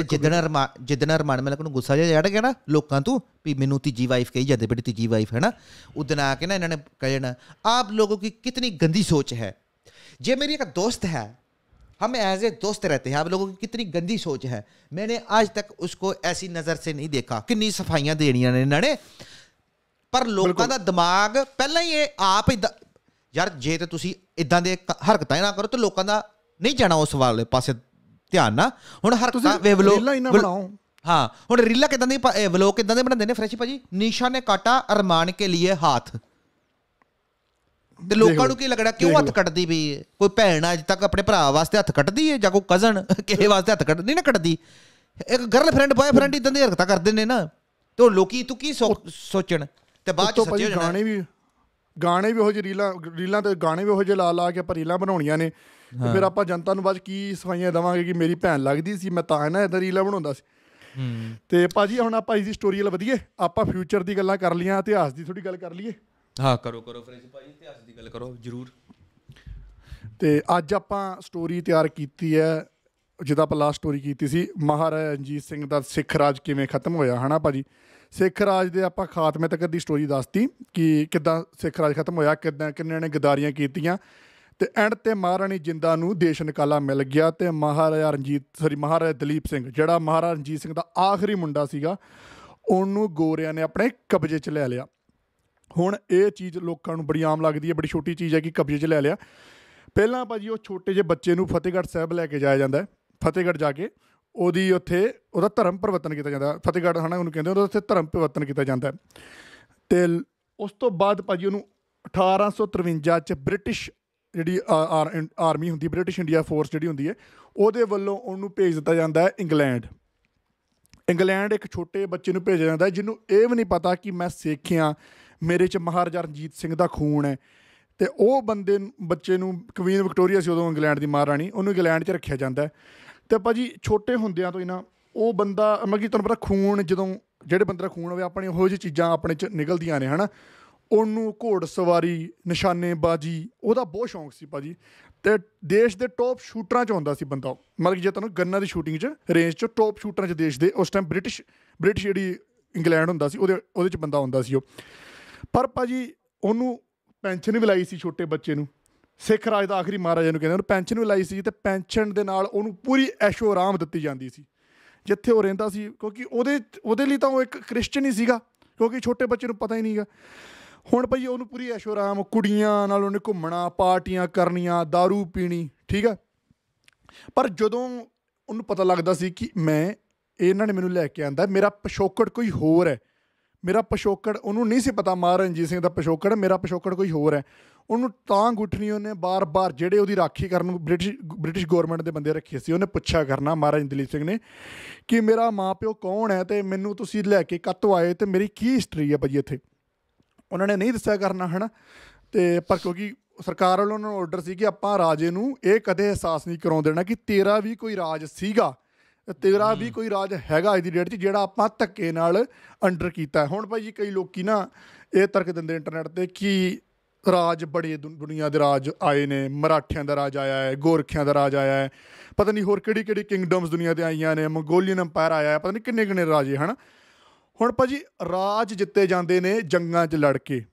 ਜਿੱਦਣ ਜਿੱਦਣ ਰਮਾਨ ਮਲਿਕ ਨੂੰ ਗੁੱਸਾ ਜਿਹਾ ਚੜ ਗਿਆ ਨਾ ਲੋਕਾਂ ਤੋਂ ਵੀ ਮੈਨੂੰ ਤੀਜੀ ਵਾਈਫ ਕਹੀ ਜਾਂਦੇ ਬੜੀ ਤੀਜੀ ਵਾਈਫ ਹੈ ਨਾ ਉਦੋਂ ਆ ਕੇ ਨਾ ਇਹਨਾਂ ਨੇ ਕਹਿ ਆਪ ਲੋਕੋ ਕੀ ਕਿਤਨੀ ਗੰਦੀ ਸੋਚ ਹੈ ਜੇ ਮੇਰੀ ਇੱਕ ਦੋਸਤ ਹੈ हम एज ए दोस्त रहते हैं आप लोगों की कितनी गंदी सोच है मैंने आज तक उसको ऐसी नज़र से नहीं देखा ਕਿੰਨੀ ਸਫਾਈਆਂ ਦੇਣੀਆਂ ਨੇ ਇਹਨਾਂ ਨੇ ਪਰ ਲੋਕਾਂ ਦਾ ਦਿਮਾਗ ਪਹਿਲਾਂ ਹੀ ਇਹ ਆਪ ਇਦਾਂ ਯਾਰ ਜੇ ਤੇ ਤੁਸੀਂ ਇਦਾਂ ਦੇ ਹਰਕਤਾਂ ਨਾ ਕਰੋ ਤੇ ਲੋਕਾਂ ਦਾ ਨਹੀਂ ਜਾਣਾ ਉਸ ਵਾਲੇ ਪਾਸੇ ਧਿਆਨ ਨਾ ਹੁਣ ਹਰਕਤਾਂ ਵੇਵ ਲੋ ਬਣਾਓ ਹਾਂ ਹੁਣ ਰੀਲਾ ਕਿਦਾਂ ਦੀ ਵਲੋਗ ਕਿਦਾਂ ਦੇ ਬਣਾਉਂਦੇ ਨੇ ਫਰੈਸ਼ੀ ਭਾਜੀ ਨੀਸ਼ਾ ਨੇ ਕਾਟਾ ਅਰਮਾਨ ਕੇ ਲਈ ਹੱਥ ਤੇ ਲੋਕਾਂ ਨੂੰ ਕੀ ਲੱਗਦਾ ਕਿਉਂ ਹੱਥ ਕੱਟਦੀ ਵੀ ਕੋਈ ਭੈਣ ਅੱਜ ਤੱਕ ਆਪਣੇ ਭਰਾ ਵਾਸਤੇ ਹੱਥ ਕੱਟਦੀ ਹੈ ਜਾਂ ਕੋਈ ਕਜ਼ਨ ਕਿਸੇ ਵਾਸਤੇ ਹੱਥ ਕੱਟਦੀ ਨਹੀਂ ਨਾ ਕੱਟਦੀ ਇੱਕ ਗਰਲਫ੍ਰੈਂਡ ਬॉयਫ੍ਰੈਂਡ ਇਦਾਂ ਦੀ ਹਰਕਤਾਂ ਕਰਦੇ ਨੇ ਨਾ ਤੇ ਉਹ ਲੋਕੀ ਤੂੰ ਕੀ ਸੋਚਣ ਤੇ ਬਾਅਦ ਚ ਸੱਚੇ ਹੋ ਗਾਣੇ ਵੀ ਗਾਣੇ ਵੀ ਉਹ ਜਿਹੇ ਰੀਲਾਂ ਰੀਲਾਂ ਤੇ ਗਾਣੇ ਵੀ ਉਹ ਜਿਹੇ ਲਾ ਲਾ ਕੇ ਆਪਾਂ ਰੀਲਾਂ ਬਣਾਉਣੀਆਂ ਨੇ ਤੇ ਫਿਰ ਆਪਾਂ ਜਨਤਾ ਨੂੰ ਬਾਅਦ ਕੀ ਸਫਾਈਆਂ ਦਵਾਂਗੇ ਕਿ ਮੇਰੀ ਭੈਣ ਲੱਗਦੀ ਸੀ ਮੈਂ ਤਾਂ ਨਾ ਇਦਾਂ ਰੀਲਾਂ ਬਣਾਉਂਦਾ ਸੀ ਤੇ ਭਾਜੀ ਹੁਣ ਆਪਾਂ ਇਸ ਦੀ ਸਟੋਰੀ ਵੱਲ ਵਧੀਏ ਆਪਾਂ ਫਿਊਚਰ ਦੀ ਗੱਲਾਂ ਕਰ ਲੀਆਂ ਇਤਿਹਾਸ ਦੀ ਥੋੜੀ ਗੱਲ ਕਰ ਲਈਏ ਹਾਂ ਕਰੋ ਕਰੋ ਫਰੇਜ਼ ਭਾਈ ਇਤਿਹਾਸ ਦੀ ਗੱਲ ਕਰੋ ਜਰੂਰ ਤੇ ਅੱਜ ਆਪਾਂ ਸਟੋਰੀ ਤਿਆਰ ਕੀਤੀ ਹੈ ਜਿਹਦਾ ਆਪਾਂ ਲਾਸਟ ਸਟੋਰੀ ਕੀਤੀ ਸੀ ਮਹਾਰਾਜਾ ਰਣਜੀਤ ਸਿੰਘ ਦਾ ਸਿੱਖ ਰਾਜ ਕਿਵੇਂ ਖਤਮ ਹੋਇਆ ਹਨਾ ਭਾਜੀ ਸਿੱਖ ਰਾਜ ਦੇ ਆਪਾਂ ਖਾਤਮੇ ਤੱਕ ਦੀ ਸਟੋਰੀ ਦੱਸਤੀ ਕਿ ਕਿੱਦਾਂ ਸਿੱਖ ਰਾਜ ਖਤਮ ਹੋਇਆ ਕਿੱਦਾਂ ਕਿੰਨੇ ਨੇ ਗਦਾਰੀਆਂ ਕੀਤੀਆਂ ਤੇ ਐਂਡ ਤੇ ਮਹਾਰਾਣੀ ਜਿੰਦਾ ਨੂੰ ਦੇਸ਼ ਨਿਕਾਲਾ ਮਿਲ ਗਿਆ ਤੇ ਮਹਾਰਾਜਾ ਰਣਜੀਤ ਸੌਰੀ ਮਹਾਰਾਜਾ ਦਲੀਪ ਸਿੰਘ ਜਿਹੜਾ ਮਹਾਰਾਜਾ ਰਣਜੀਤ ਸਿੰਘ ਦਾ ਆਖਰੀ ਮੁੰਡਾ ਸੀਗਾ ਉਹਨੂੰ ਗੋਰਿਆਂ ਨੇ ਆਪਣੇ ਕਬਜ਼ੇ 'ਚ ਲੈ ਲਿਆ ਹੁਣ ਇਹ ਚੀਜ਼ ਲੋਕਾਂ ਨੂੰ ਬੜੀ ਆਮ ਲੱਗਦੀ ਹੈ ਬੜੀ ਛੋਟੀ ਚੀਜ਼ ਹੈ ਕਿ ਕਬਜ਼ੇ 'ਚ ਲੈ ਲਿਆ ਪਹਿਲਾਂ ਭਾਜੀ ਉਹ ਛੋਟੇ ਜਿਹੇ ਬੱਚੇ ਨੂੰ ਫਤਿਹਗੜ੍ਹ ਸਾਹਿਬ ਲੈ ਕੇ ਜਾਇਆ ਜਾਂਦਾ ਹੈ ਫਤਿਹਗੜ੍ਹ ਜਾ ਕੇ ਉਹਦੀ ਉੱਥੇ ਉਹਦਾ ਧਰਮ ਪਰਿਵਰਤਨ ਕੀਤਾ ਜਾਂਦਾ ਫਤਿਹਗੜ੍ਹ ਹਨਾ ਉਹਨੂੰ ਕਹਿੰਦੇ ਉਹਦਾ ਉੱਥੇ ਧਰਮ ਪਰਿਵਰਤਨ ਕੀਤਾ ਜਾਂਦਾ ਤੇ ਉਸ ਤੋਂ ਬਾਅਦ ਭਾਜੀ ਉਹਨੂੰ 1853 ਚ ਬ੍ਰਿਟਿਸ਼ ਜਿਹੜੀ ਆਰਮੀ ਹੁੰਦੀ ਬ੍ਰਿਟਿਸ਼ ਇੰਡੀਆ ਫੋਰਸ ਜਿਹੜੀ ਹੁੰਦੀ ਹੈ ਉਹਦੇ ਵੱਲੋਂ ਉਹਨੂੰ ਭੇਜ ਦਿੱਤਾ ਜਾਂਦਾ ਹੈ ਇੰਗਲੈਂਡ ਇੰਗਲੈਂਡ ਇੱਕ ਛੋਟੇ ਬੱਚੇ ਨੂੰ ਭੇਜਿਆ ਜਾਂਦਾ ਜਿਹਨੂੰ ਇਹ ਵੀ ਨਹੀਂ ਪਤਾ ਕਿ ਮੈਂ ਸਿੱਖਿਆ ਮੇਰੇ 'ਚ ਮਹਾਰਾਜਾ ਰਣਜੀਤ ਸਿੰਘ ਦਾ ਖੂਨ ਹੈ ਤੇ ਉਹ ਬੰਦੇ ਬੱਚੇ ਨੂੰ ਕਵੀਨ ਵਿਕਟੋਰੀਆ ਸੀ ਉਦੋਂ ਇੰਗਲੈਂਡ ਦੀ ਮਹਾਰਾਣੀ ਉਹਨੂੰ ਇੰਗਲੈਂਡ 'ਚ ਰੱਖਿਆ ਜਾਂਦਾ ਤੇ ਭਾਜੀ ਛੋਟੇ ਹੁੰਦਿਆਂ ਤੋਂ ਹੀ ਨਾ ਉਹ ਬੰਦਾ ਮਤਲਬ ਕਿ ਤੁਹਾਨੂੰ ਪਤਾ ਖੂਨ ਜਦੋਂ ਜਿਹੜੇ ਬੰਦੇ ਦਾ ਖੂਨ ਹੋਵੇ ਆਪਣੇ ਉਹੋ ਜਿਹੀ ਚੀਜ਼ਾਂ ਆਪਣੇ 'ਚ ਨਿਕਲਦੀਆਂ ਨੇ ਹਨਾ ਉਹਨੂੰ ਘੋੜ ਸਵਾਰੀ ਨਿਸ਼ਾਨੇਬਾਜ਼ੀ ਉਹਦਾ ਬਹੁਤ ਸ਼ੌਂਕ ਸੀ ਭਾਜੀ ਤੇ ਦੇਸ਼ ਦੇ ਟੌਪ ਸ਼ੂਟਰਾਂ ਚ ਹੁੰਦਾ ਸੀ ਬੰਦਾ ਮਤਲਬ ਜੇ ਤੁਹਾਨੂੰ ਗੰਨਾਂ ਦੀ ਸ਼ੂਟਿੰਗ ਚ ਰੇਂਜ ਚ ਟੌਪ ਸ਼ੂਟਰਾਂ ਚ ਦੇਸ਼ ਦੇ ਉਸ ਟਾਈਮ ਬ੍ਰਿਟਿਸ਼ ਬ੍ਰਿਟਿਸ਼ ਜਿਹੜੀ ਇੰਗਲੈਂਡ ਹੁੰਦਾ ਸੀ ਉਹਦੇ ਉਹਦੇ ਚ ਬੰਦਾ ਹੁੰਦਾ ਸੀ ਉਹ ਪਰ ਭਾਜੀ ਉਹਨੂੰ ਪੈਨਸ਼ਨ ਵੀ ਲਾਈ ਸੀ ਛੋਟੇ ਬੱਚੇ ਨੂੰ ਸਿੱਖ ਰਾਜ ਦਾ ਆਖਰੀ ਮਹਾਰਾਜਾ ਨੂੰ ਕਹਿੰਦੇ ਉਹਨੂੰ ਪੈਨਸ਼ਨ ਵੀ ਲਾਈ ਸੀ ਤੇ ਪੈਨਸ਼ਨ ਦੇ ਨਾਲ ਉਹਨੂੰ ਪੂਰੀ ਐਸ਼ੋ ਆਰਾਮ ਦਿੱਤੀ ਜਾਂਦੀ ਸੀ ਜਿੱਥੇ ਉਹ ਰਹਿੰਦਾ ਸੀ ਕਿਉਂਕਿ ਉਹਦੇ ਉਹਦੇ ਲਈ ਤਾਂ ਉਹ ਇੱਕ ਕ੍ਰਿਸਚੀਅਨ ਹੀ ਸੀਗਾ ਕਿਉਂਕਿ ਛੋਟੇ ਬੱਚੇ ਨੂੰ ਪਤਾ ਹੀ ਨਹੀਂਗਾ ਹੁਣ ਭਾਈ ਉਹਨੂੰ ਪੂਰੀ ਐਸ਼ੋ ਆਰਾਮ ਕੁੜੀਆਂ ਨਾਲ ਉਹਨੇ ਘੁੰਮਣਾ ਪਾਰਟੀਆਂ ਕਰਨੀਆਂ दारू ਪੀਣੀ ਠੀਕ ਹੈ ਪਰ ਜਦੋਂ ਉਹਨੂੰ ਪਤਾ ਲੱਗਦਾ ਸੀ ਕਿ ਮੈਂ ਇਹਨਾਂ ਨੇ ਮੈਨੂੰ ਲੈ ਕੇ ਆਂਦਾ ਮੇਰਾ ਪਿਛੋਕੜ ਕੋਈ ਹੋਰ ਹੈ ਮੇਰਾ ਪਸ਼ੋਕੜ ਉਹਨੂੰ ਨਹੀਂ ਸੀ ਪਤਾ ਮਹਾਰਾਜ ਸਿੰਘ ਦਾ ਪਸ਼ੋਕੜ ਮੇਰਾ ਪਸ਼ੋਕੜ ਕੋਈ ਹੋਰ ਹੈ ਉਹਨੂੰ ਤਾਂ ਗੁੱਠਣੀ ਉਹਨੇ ਬਾਰ-ਬਾਰ ਜਿਹੜੇ ਉਹਦੀ ਰਾਖੀ ਕਰਨ ਨੂੰ ਬ੍ਰਿਟਿਸ਼ ਬ੍ਰਿਟਿਸ਼ ਗਵਰਨਮੈਂਟ ਦੇ ਬੰਦੇ ਰੱਖੇ ਸੀ ਉਹਨੇ ਪੁੱਛਿਆ ਕਰਨਾ ਮਹਾਰਾਜ ਦਲੀਪ ਸਿੰਘ ਨੇ ਕਿ ਮੇਰਾ ਮਾਪਿਓ ਕੌਣ ਹੈ ਤੇ ਮੈਨੂੰ ਤੁਸੀਂ ਲੈ ਕੇ ਕੱਤੋਂ ਆਏ ਤੇ ਮੇਰੀ ਕੀ ਹਿਸਟਰੀ ਹੈ ਭਾਜੀ ਇੱਥੇ ਉਹਨਾਂ ਨੇ ਨਹੀਂ ਦੱਸਿਆ ਕਰਨਾ ਹਨਾ ਤੇ ਪਰ ਕਿਉਂਕਿ ਸਰਕਾਰ ਵੱਲੋਂ ਉਹਨਾਂ ਨੂੰ ਆਰਡਰ ਸੀ ਕਿ ਆਪਾਂ ਰਾਜੇ ਨੂੰ ਇਹ ਕਦੇ ਅਹਿਸਾਸ ਨਹੀਂ ਕਰਾਉਣ ਦੇਣਾ ਕਿ ਤੇਰਾ ਵੀ ਕੋਈ ਰਾਜ ਸੀਗਾ ਤੇਰਾ ਵੀ ਕੋਈ ਰਾਜ ਹੈਗਾ ਅੱਜ ਦੀ ਡੇਟ 'ਚ ਜਿਹੜਾ ਆਪਾਂ ਧੱਕੇ ਨਾਲ ਅੰਡਰ ਕੀਤਾ ਹੁਣ ਭਾਈ ਜੀ ਕਈ ਲੋਕੀ ਨਾ ਇਹ ਤਰਕ ਦਿੰਦੇ ਇੰਟਰਨੈਟ ਤੇ ਕਿ ਰਾਜ ਬੜੇ ਦੁਨੀਆ ਦੇ ਰਾਜ ਆਏ ਨੇ ਮਰਾਠਿਆਂ ਦਾ ਰਾਜ ਆਇਆ ਹੈ ਗੋਰਖਿਆਂ ਦਾ ਰਾਜ ਆਇਆ ਹੈ ਪਤਾ ਨਹੀਂ ਹੋਰ ਕਿਹੜੀ ਕਿਹੜੀ ਕਿੰਗਡਮਸ ਦੁਨੀਆ ਤੇ ਆਈਆਂ ਨੇ ਮੰਗੋਲੀਅਨ ਐਮਪਾਇਰ ਆਇਆ ਹੈ ਪਤਾ ਨਹੀਂ ਕਿੰਨੇ ਕਿੰਨੇ ਰਾਜੇ ਹਨ ਹੁਣ ਭਾਜੀ ਰਾਜ ਜਿੱਤੇ ਜਾਂਦੇ ਨੇ ਜੰਗਾਂ 'ਚ ਲੜ ਕੇ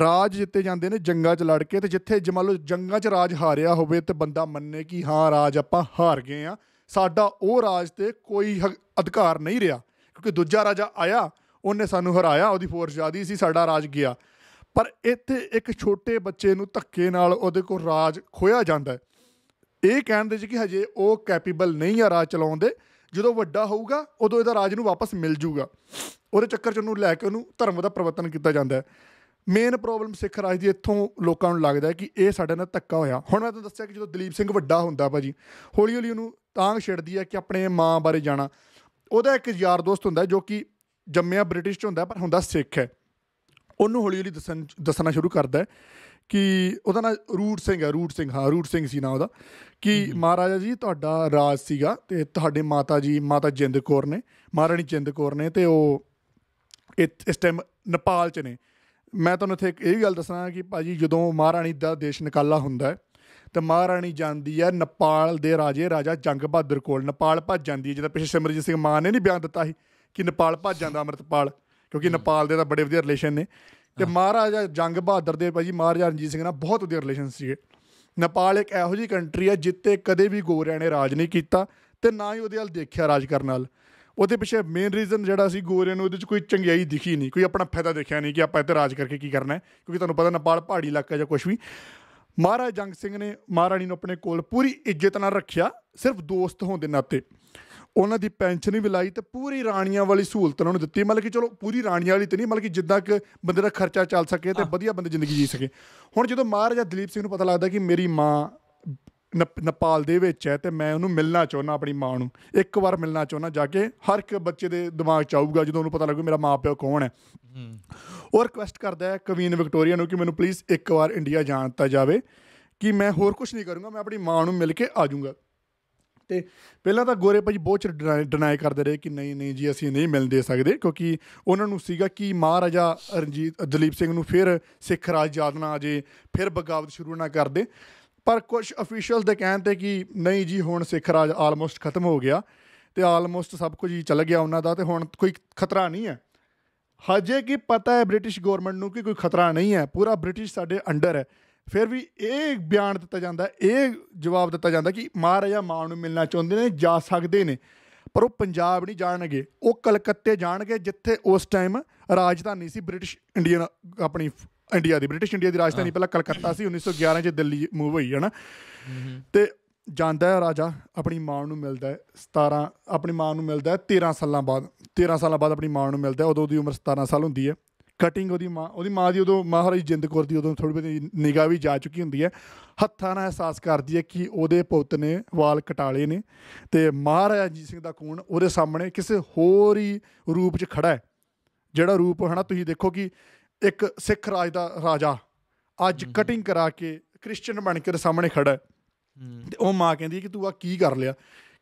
ਰਾਜ ਜਿੱਤੇ ਜਾਂਦੇ ਨੇ ਜੰਗਾਂ 'ਚ ਲੜ ਕੇ ਤੇ ਜਿੱਥੇ ਮੰਨ ਜੰਗਾਂ 'ਚ ਰਾਜ ਹਾਰਿਆ ਹੋਵੇ ਤੇ ਬੰਦਾ ਮੰਨੇ ਕਿ ਹਾਂ ਰਾਜ ਆਪਾਂ ਹਾਰ ਗਏ ਆ ਸਾਡਾ ਉਹ ਰਾਜ ਤੇ ਕੋਈ ਅਧਿਕਾਰ ਨਹੀਂ ਰਿਹਾ ਕਿਉਂਕਿ ਦੂਜਾ ਰਾਜਾ ਆਇਆ ਉਹਨੇ ਸਾਨੂੰ ਹਰਾਇਆ ਉਹਦੀ ਫੋਰਸ ਜ਼ਿਆਦੀ ਸੀ ਸਾਡਾ ਰਾਜ ਗਿਆ ਪਰ ਇੱਥੇ ਇੱਕ ਛੋਟੇ ਬੱਚੇ ਨੂੰ ਧੱਕੇ ਨਾਲ ਉਹਦੇ ਕੋਲ ਰਾਜ ਖੋਇਆ ਜਾਂਦਾ ਹੈ ਇਹ ਕਹਿਣ ਦੇ ਜੀ ਕਿ ਹਜੇ ਉਹ ਕੈਪੇਬਲ ਨਹੀਂ ਆ ਰਾਜ ਚਲਾਉਣ ਦੇ ਜਦੋਂ ਵੱਡਾ ਹੋਊਗਾ ਉਦੋਂ ਇਹਦਾ ਰਾਜ ਨੂੰ ਵਾਪਸ ਮਿਲ ਜਾਊਗਾ ਉਹਦੇ ਚੱਕਰ ਚ ਉਹਨੂੰ ਲੈ ਕੇ ਉਹਨੂੰ ਧਰਮ ਦਾ ਪਰਵਰਤਨ ਕੀਤਾ ਜਾਂਦਾ ਹੈ ਮੇਨ ਪ੍ਰੋਬਲਮ ਸਿੱਖ ਰਾਜ ਦੀ ਇੱਥੋਂ ਲੋਕਾਂ ਨੂੰ ਲੱਗਦਾ ਹੈ ਕਿ ਇਹ ਸਾਡੇ ਨਾਲ ਧੱਕਾ ਹੋਇਆ ਹੁਣ ਮੈਂ ਤੁਹਾਨੂੰ ਦੱਸਿਆ ਕਿ ਜਦੋਂ ਦਲੀਪ ਸਿੰਘ ਵੱਡਾ ਹੁੰਦਾ ਭਾਜੀ ਹੌਲੀ ਹੌਲੀ ਉਹਨੂੰ ਤਾਂ ਛਿੜਦੀ ਹੈ ਕਿ ਆਪਣੇ ਮਾਂ ਬਾਰੇ ਜਾਣਾ ਉਹਦਾ ਇੱਕ ਯਾਰ ਦੋਸਤ ਹੁੰਦਾ ਜੋ ਕਿ ਜੰਮਿਆ ਬ੍ਰਿਟਿਸ਼ ਚ ਹੁੰਦਾ ਪਰ ਹੁੰਦਾ ਸਿੱਖ ਹੈ ਉਹਨੂੰ ਹੌਲੀ ਹੌਲੀ ਦੱਸਣ ਦੱਸਣਾ ਸ਼ੁਰੂ ਕਰਦਾ ਹੈ ਕਿ ਉਹਦਾ ਨਾਮ ਰੂਟ ਸਿੰਘ ਹੈ ਰੂਟ ਸਿੰਘ ਹਾਂ ਰੂਟ ਸਿੰਘ ਸੀ ਨਾ ਉਹਦਾ ਕਿ ਮਹਾਰਾਜਾ ਜੀ ਤੁਹਾਡਾ ਰਾਜ ਸੀਗਾ ਤੇ ਤੁਹਾਡੇ ਮਾਤਾ ਜੀ ਮਾਤਾ ਜਿੰਦ ਕੌਰ ਨੇ ਮਹਾਰਾਣੀ ਜਿੰਦ ਕੌਰ ਨੇ ਤੇ ਉਹ ਇਸ ਟਾਈਮ ਨੇਪਾਲ ਚ ਨੇ ਮੈਂ ਤੁਹਾਨੂੰ ਇੱਥੇ ਇਹ ਗੱਲ ਦੱਸਣਾ ਕਿ ਭਾਜੀ ਜਦੋਂ ਮਹਾਰਾਣੀ ਦਾ ਦੇਸ਼ ਨਿਕਾਲਾ ਹੁੰਦਾ ਹੈ ਤੇ ਮਹਾਰਾਣੀ ਜਾਂਦੀ ਹੈ ਨੇਪਾਲ ਦੇ ਰਾਜੇ ਰਾਜਾ ਜੰਗ ਬਹਾਦਰ ਕੋਲ ਨੇਪਾਲ ਭੱਜ ਜਾਂਦੀ ਹੈ ਜਿਹਦਾ ਪਿੱਛੇ ਸਿਮਰਜੀਤ ਸਿੰਘ ਮਾਨ ਨੇ ਨਹੀਂ ਬਿਆਨ ਦਿੱਤਾ ਸੀ ਕਿ ਨੇਪਾਲ ਭੱਜ ਜਾਂਦਾ ਅਮਰਤਪਾਲ ਕਿਉਂਕਿ ਨੇਪਾਲ ਦੇ ਤਾਂ ਬੜੇ ਵਧੀਆ ਰਿਲੇਸ਼ਨ ਨੇ ਤੇ ਮਹਾਰਾਜਾ ਜੰਗ ਬਹਾਦਰ ਦੇ ਭਾਜੀ ਮਹਾਰਾਜਾ ਰਣਜੀਤ ਸਿੰਘ ਨਾਲ ਬਹੁਤ ਵਧੀਆ ਰਿਲੇਸ਼ਨ ਸੀਗੇ ਨੇਪਾਲ ਇੱਕ ਇਹੋ ਜੀ ਕੰਟਰੀ ਹੈ ਜਿੱਤੇ ਕਦੇ ਵੀ ਗੋਰਿਆਂ ਨੇ ਰਾਜ ਨਹੀਂ ਕੀਤਾ ਤੇ ਨਾ ਹੀ ਉਹਦੇ ਹਾਲ ਦੇਖਿਆ ਰਾਜ ਕਰਨ ਨਾਲ ਉਹਦੇ ਪਿੱਛੇ ਮੇਨ ਰੀਜ਼ਨ ਜਿਹੜਾ ਸੀ ਗੋਰਿਆਂ ਨੂੰ ਉਹਦੇ ਵਿੱਚ ਕੋਈ ਚੰਗਿਆਈ ਦਿਖੀ ਨਹੀਂ ਕੋਈ ਆਪਣਾ ਫਾਇਦਾ ਦੇਖਿਆ ਨਹੀਂ ਕਿ ਆਪਾਂ ਇੱਥੇ ਰਾਜ ਕਰਕੇ ਕੀ ਕਰਨਾ ਹੈ ਕਿਉਂਕਿ ਤੁਹਾਨੂੰ ਪਤਾ ਨੇਪਾਲ ਪਹਾੜੀ ਇਲਾਕਾ ਜਾਂ ਕੁਝ ਵੀ ਮਹਾਰਾਜ ਜੰਗ ਸਿੰਘ ਨੇ ਮਹਾਰਾਣੀ ਨੂੰ ਆਪਣੇ ਕੋਲ ਪੂਰੀ ਇੱਜ਼ਤ ਨਾਲ ਰੱਖਿਆ ਸਿਰਫ ਦੋਸਤ ਹੋਣ ਦੇ ਨਾਤੇ ਉਹਨਾਂ ਦੀ ਪੈਨਸ਼ਨ ਹੀ ਵਿਲਾਈ ਤੇ ਪੂਰੀ ਰਾਣੀਆਂ ਵਾਲੀ ਸਹੂਲਤ ਉਹਨਾਂ ਨੂੰ ਦਿੱਤੀ ਮਤਲਬ ਕਿ ਚਲੋ ਪੂਰੀ ਰਾਣੀਆਂ ਵਾਲੀ ਤੇ ਨਹੀਂ ਮਤਲਬ ਕਿ ਜਿੱਦਾਂ ਕਿ ਬੰਦੇ ਦਾ ਖਰਚਾ ਚੱਲ ਸਕੇ ਤੇ ਵਧੀਆ ਬੰਦੇ ਜ਼ਿੰਦਗੀ ਜੀ ਸਕੇ ਹੁਣ ਜਦੋਂ ਮਹਾਰਾਜਾ ਦਲੀਪ ਸਿੰਘ ਨੂੰ ਪਤਾ ਲੱਗਦਾ ਕਿ ਮੇਰੀ ਮਾਂ ਨੇਪਾਲ ਦੇ ਵਿੱਚ ਹੈ ਤੇ ਮੈਂ ਉਹਨੂੰ ਮਿਲਣਾ ਚਾਹੁੰਦਾ ਆਪਣੀ ਮਾਂ ਨੂੰ ਇੱਕ ਵਾਰ ਮਿਲਣਾ ਚਾਹੁੰਦਾ ਜਾ ਕੇ ਹਰ ਇੱਕ ਬੱਚੇ ਦੇ ਦਿਮਾਗ 'ਚ ਆਊਗਾ ਜਦੋਂ ਉਹਨੂੰ ਪਤਾ ਲੱਗੂ ਮੇਰਾ ਮਾਪਿਓ ਕੌਣ ਹੈ ਉਹ ਰਿਕਵੈਸਟ ਕਰਦਾ ਹੈ ਕਵੀਨ ਵਿਕਟੋਰੀਆ ਨੂੰ ਕਿ ਮੈਨੂੰ ਪਲੀਜ਼ ਇੱਕ ਵਾਰ ਇੰਡੀਆ ਜਾਣ ਦਿੱਤਾ ਜਾਵੇ ਕਿ ਮੈਂ ਹੋਰ ਕੁਝ ਨਹੀਂ ਕਰੂੰਗਾ ਮੈਂ ਆਪਣੀ ਮਾਂ ਨੂੰ ਮਿਲ ਕੇ ਆ ਜਾਊਂਗਾ ਤੇ ਪਹਿਲਾਂ ਤਾਂ ਗੋਰੇ ਭਾਈ ਬਹੁਤ ਡਿਨਾਈ ਕਰਦੇ ਰਹੇ ਕਿ ਨਹੀਂ ਨਹੀਂ ਜੀ ਅਸੀਂ ਨਹੀਂ ਮਿਲ ਦੇ ਸਕਦੇ ਕਿਉਂਕਿ ਉਹਨਾਂ ਨੂੰ ਸੀਗਾ ਕਿ ਮਹਾਰਾਜਾ ਰਣਜੀਤ ਦਲੀਪ ਸਿੰਘ ਨੂੰ ਫਿਰ ਸਿੱਖ ਰਾਜ ਯਾਦ ਨਾ ਆ ਜੇ ਫਿਰ ਬਗਾਵਤ ਸ਼ੁਰੂ ਨਾ ਕਰ ਦੇ ਪਰ ਕੁਝ ਅਫੀਸ਼ੀਅਲਸ ਦੇ ਕਹਿਣ ਤੇ ਕਿ ਨਹੀਂ ਜੀ ਹੁਣ ਸਿੱਖ ਰਾਜ ਆਲਮੋਸਟ ਖਤਮ ਹੋ ਗਿਆ ਤੇ ਆਲਮੋਸਟ ਸਭ ਕੁਝ ਹੀ ਚੱਲ ਗਿਆ ਉਹਨਾਂ ਦਾ ਤੇ ਹੁਣ ਕੋਈ ਖਤਰਾ ਨਹੀਂ ਹੈ ਹਜੇ ਕੀ ਪਤਾ ਹੈ ਬ੍ਰਿਟਿਸ਼ ਗਵਰਨਮੈਂਟ ਨੂੰ ਕਿ ਕੋਈ ਖਤਰਾ ਨਹੀਂ ਹੈ ਪੂਰਾ ਬ੍ਰਿਟਿਸ਼ ਸਾਡੇ ਅੰਡਰ ਹੈ ਫਿਰ ਵੀ ਇਹ ਬਿਆਨ ਦਿੱਤਾ ਜਾਂਦਾ ਇਹ ਜਵਾਬ ਦਿੱਤਾ ਜਾਂਦਾ ਕਿ ਮਹਾਰਾਜਾ ਮਾਨ ਨੂੰ ਮਿਲਣਾ ਚਾਹੁੰਦੇ ਨੇ ਜਾ ਸਕਦੇ ਨੇ ਪਰ ਉਹ ਪੰਜਾਬ ਨਹੀਂ ਜਾਣਗੇ ਉਹ ਕਲਕੱਤੇ ਜਾਣਗੇ ਜਿੱਥੇ ਉਸ ਟਾਈਮ ਰਾਜਧਾਨੀ ਸੀ ਬ੍ਰਿਟਿਸ਼ ਇੰਡੀਅਨ ਆਪਣੀ ਇੰਡੀਆ ਦੀ ਬ੍ਰਿਟਿਸ਼ ਇੰਡੀਆ ਦੀ ਰਾਜਧਾਨੀ ਪਹਿਲਾਂ ਕਲਕੱਤਾ ਸੀ 1911 ਚ ਦਿੱਲੀ ਮੂਵ ਹੋਈ ਹੈ ਨਾ ਤੇ ਜਾਂਦਾ ਹੈ ਰਾਜਾ ਆਪਣੀ ਮਾਂ ਨੂੰ ਮਿਲਦਾ ਹੈ 17 ਆਪਣੀ ਮਾਂ ਨੂੰ ਮਿਲਦਾ ਹੈ 13 ਸਾਲਾਂ ਬਾਅਦ 13 ਸਾਲਾਂ ਬਾਅਦ ਆਪਣੀ ਮਾਂ ਨੂੰ ਮਿਲਦਾ ਹੈ ਉਦੋਂ ਉਹਦੀ ਉਮਰ 17 ਸਾਲ ਹੁੰਦੀ ਹੈ ਕਟਿੰਗ ਉਹਦੀ ਮਾਂ ਉਹਦੀ ਮਾਂ ਦੀ ਉਦੋਂ ਮਹਾਰਾਜ ਜਿੰਦ ਕੌਰ ਦੀ ਉਦੋਂ ਥੋੜੀ ਬਹੁਤੀ ਨਿਗਾਹ ਵੀ ਜਾ ਚੁੱਕੀ ਹੁੰਦੀ ਹੈ ਹੱਥਾਂ ਨਾਲ ਅਹਿਸਾਸ ਕਰਦੀ ਹੈ ਕਿ ਉਹਦੇ ਪੁੱਤ ਨੇ ਵਾਲ ਕਟਾਲੇ ਨੇ ਤੇ ਮਹਾਰਾਜਾ ਜੀ ਸਿੰਘ ਦਾ ਖੂਨ ਉਹਦੇ ਸਾਹਮਣੇ ਕਿਸੇ ਹੋਰ ਹੀ ਰੂਪ 'ਚ ਖੜਾ ਹੈ ਜਿਹੜਾ ਰੂਪ ਹਨਾ ਤੁਸੀਂ ਦੇਖੋ ਕਿ ਇੱਕ ਸਿੱਖ ਰਾਜ ਦਾ ਰਾਜਾ ਅੱਜ ਕਟਿੰਗ ਕਰਾ ਕੇ ਕ੍ਰਿਸਚੀਅਨ ਬਣ ਕੇ ਸਾਹਮਣੇ ਖੜਾ ਤੇ ਉਹ ਮਾਂ ਕਹਿੰਦੀ ਕਿ ਤੂੰ ਆ ਕੀ ਕਰ ਲਿਆ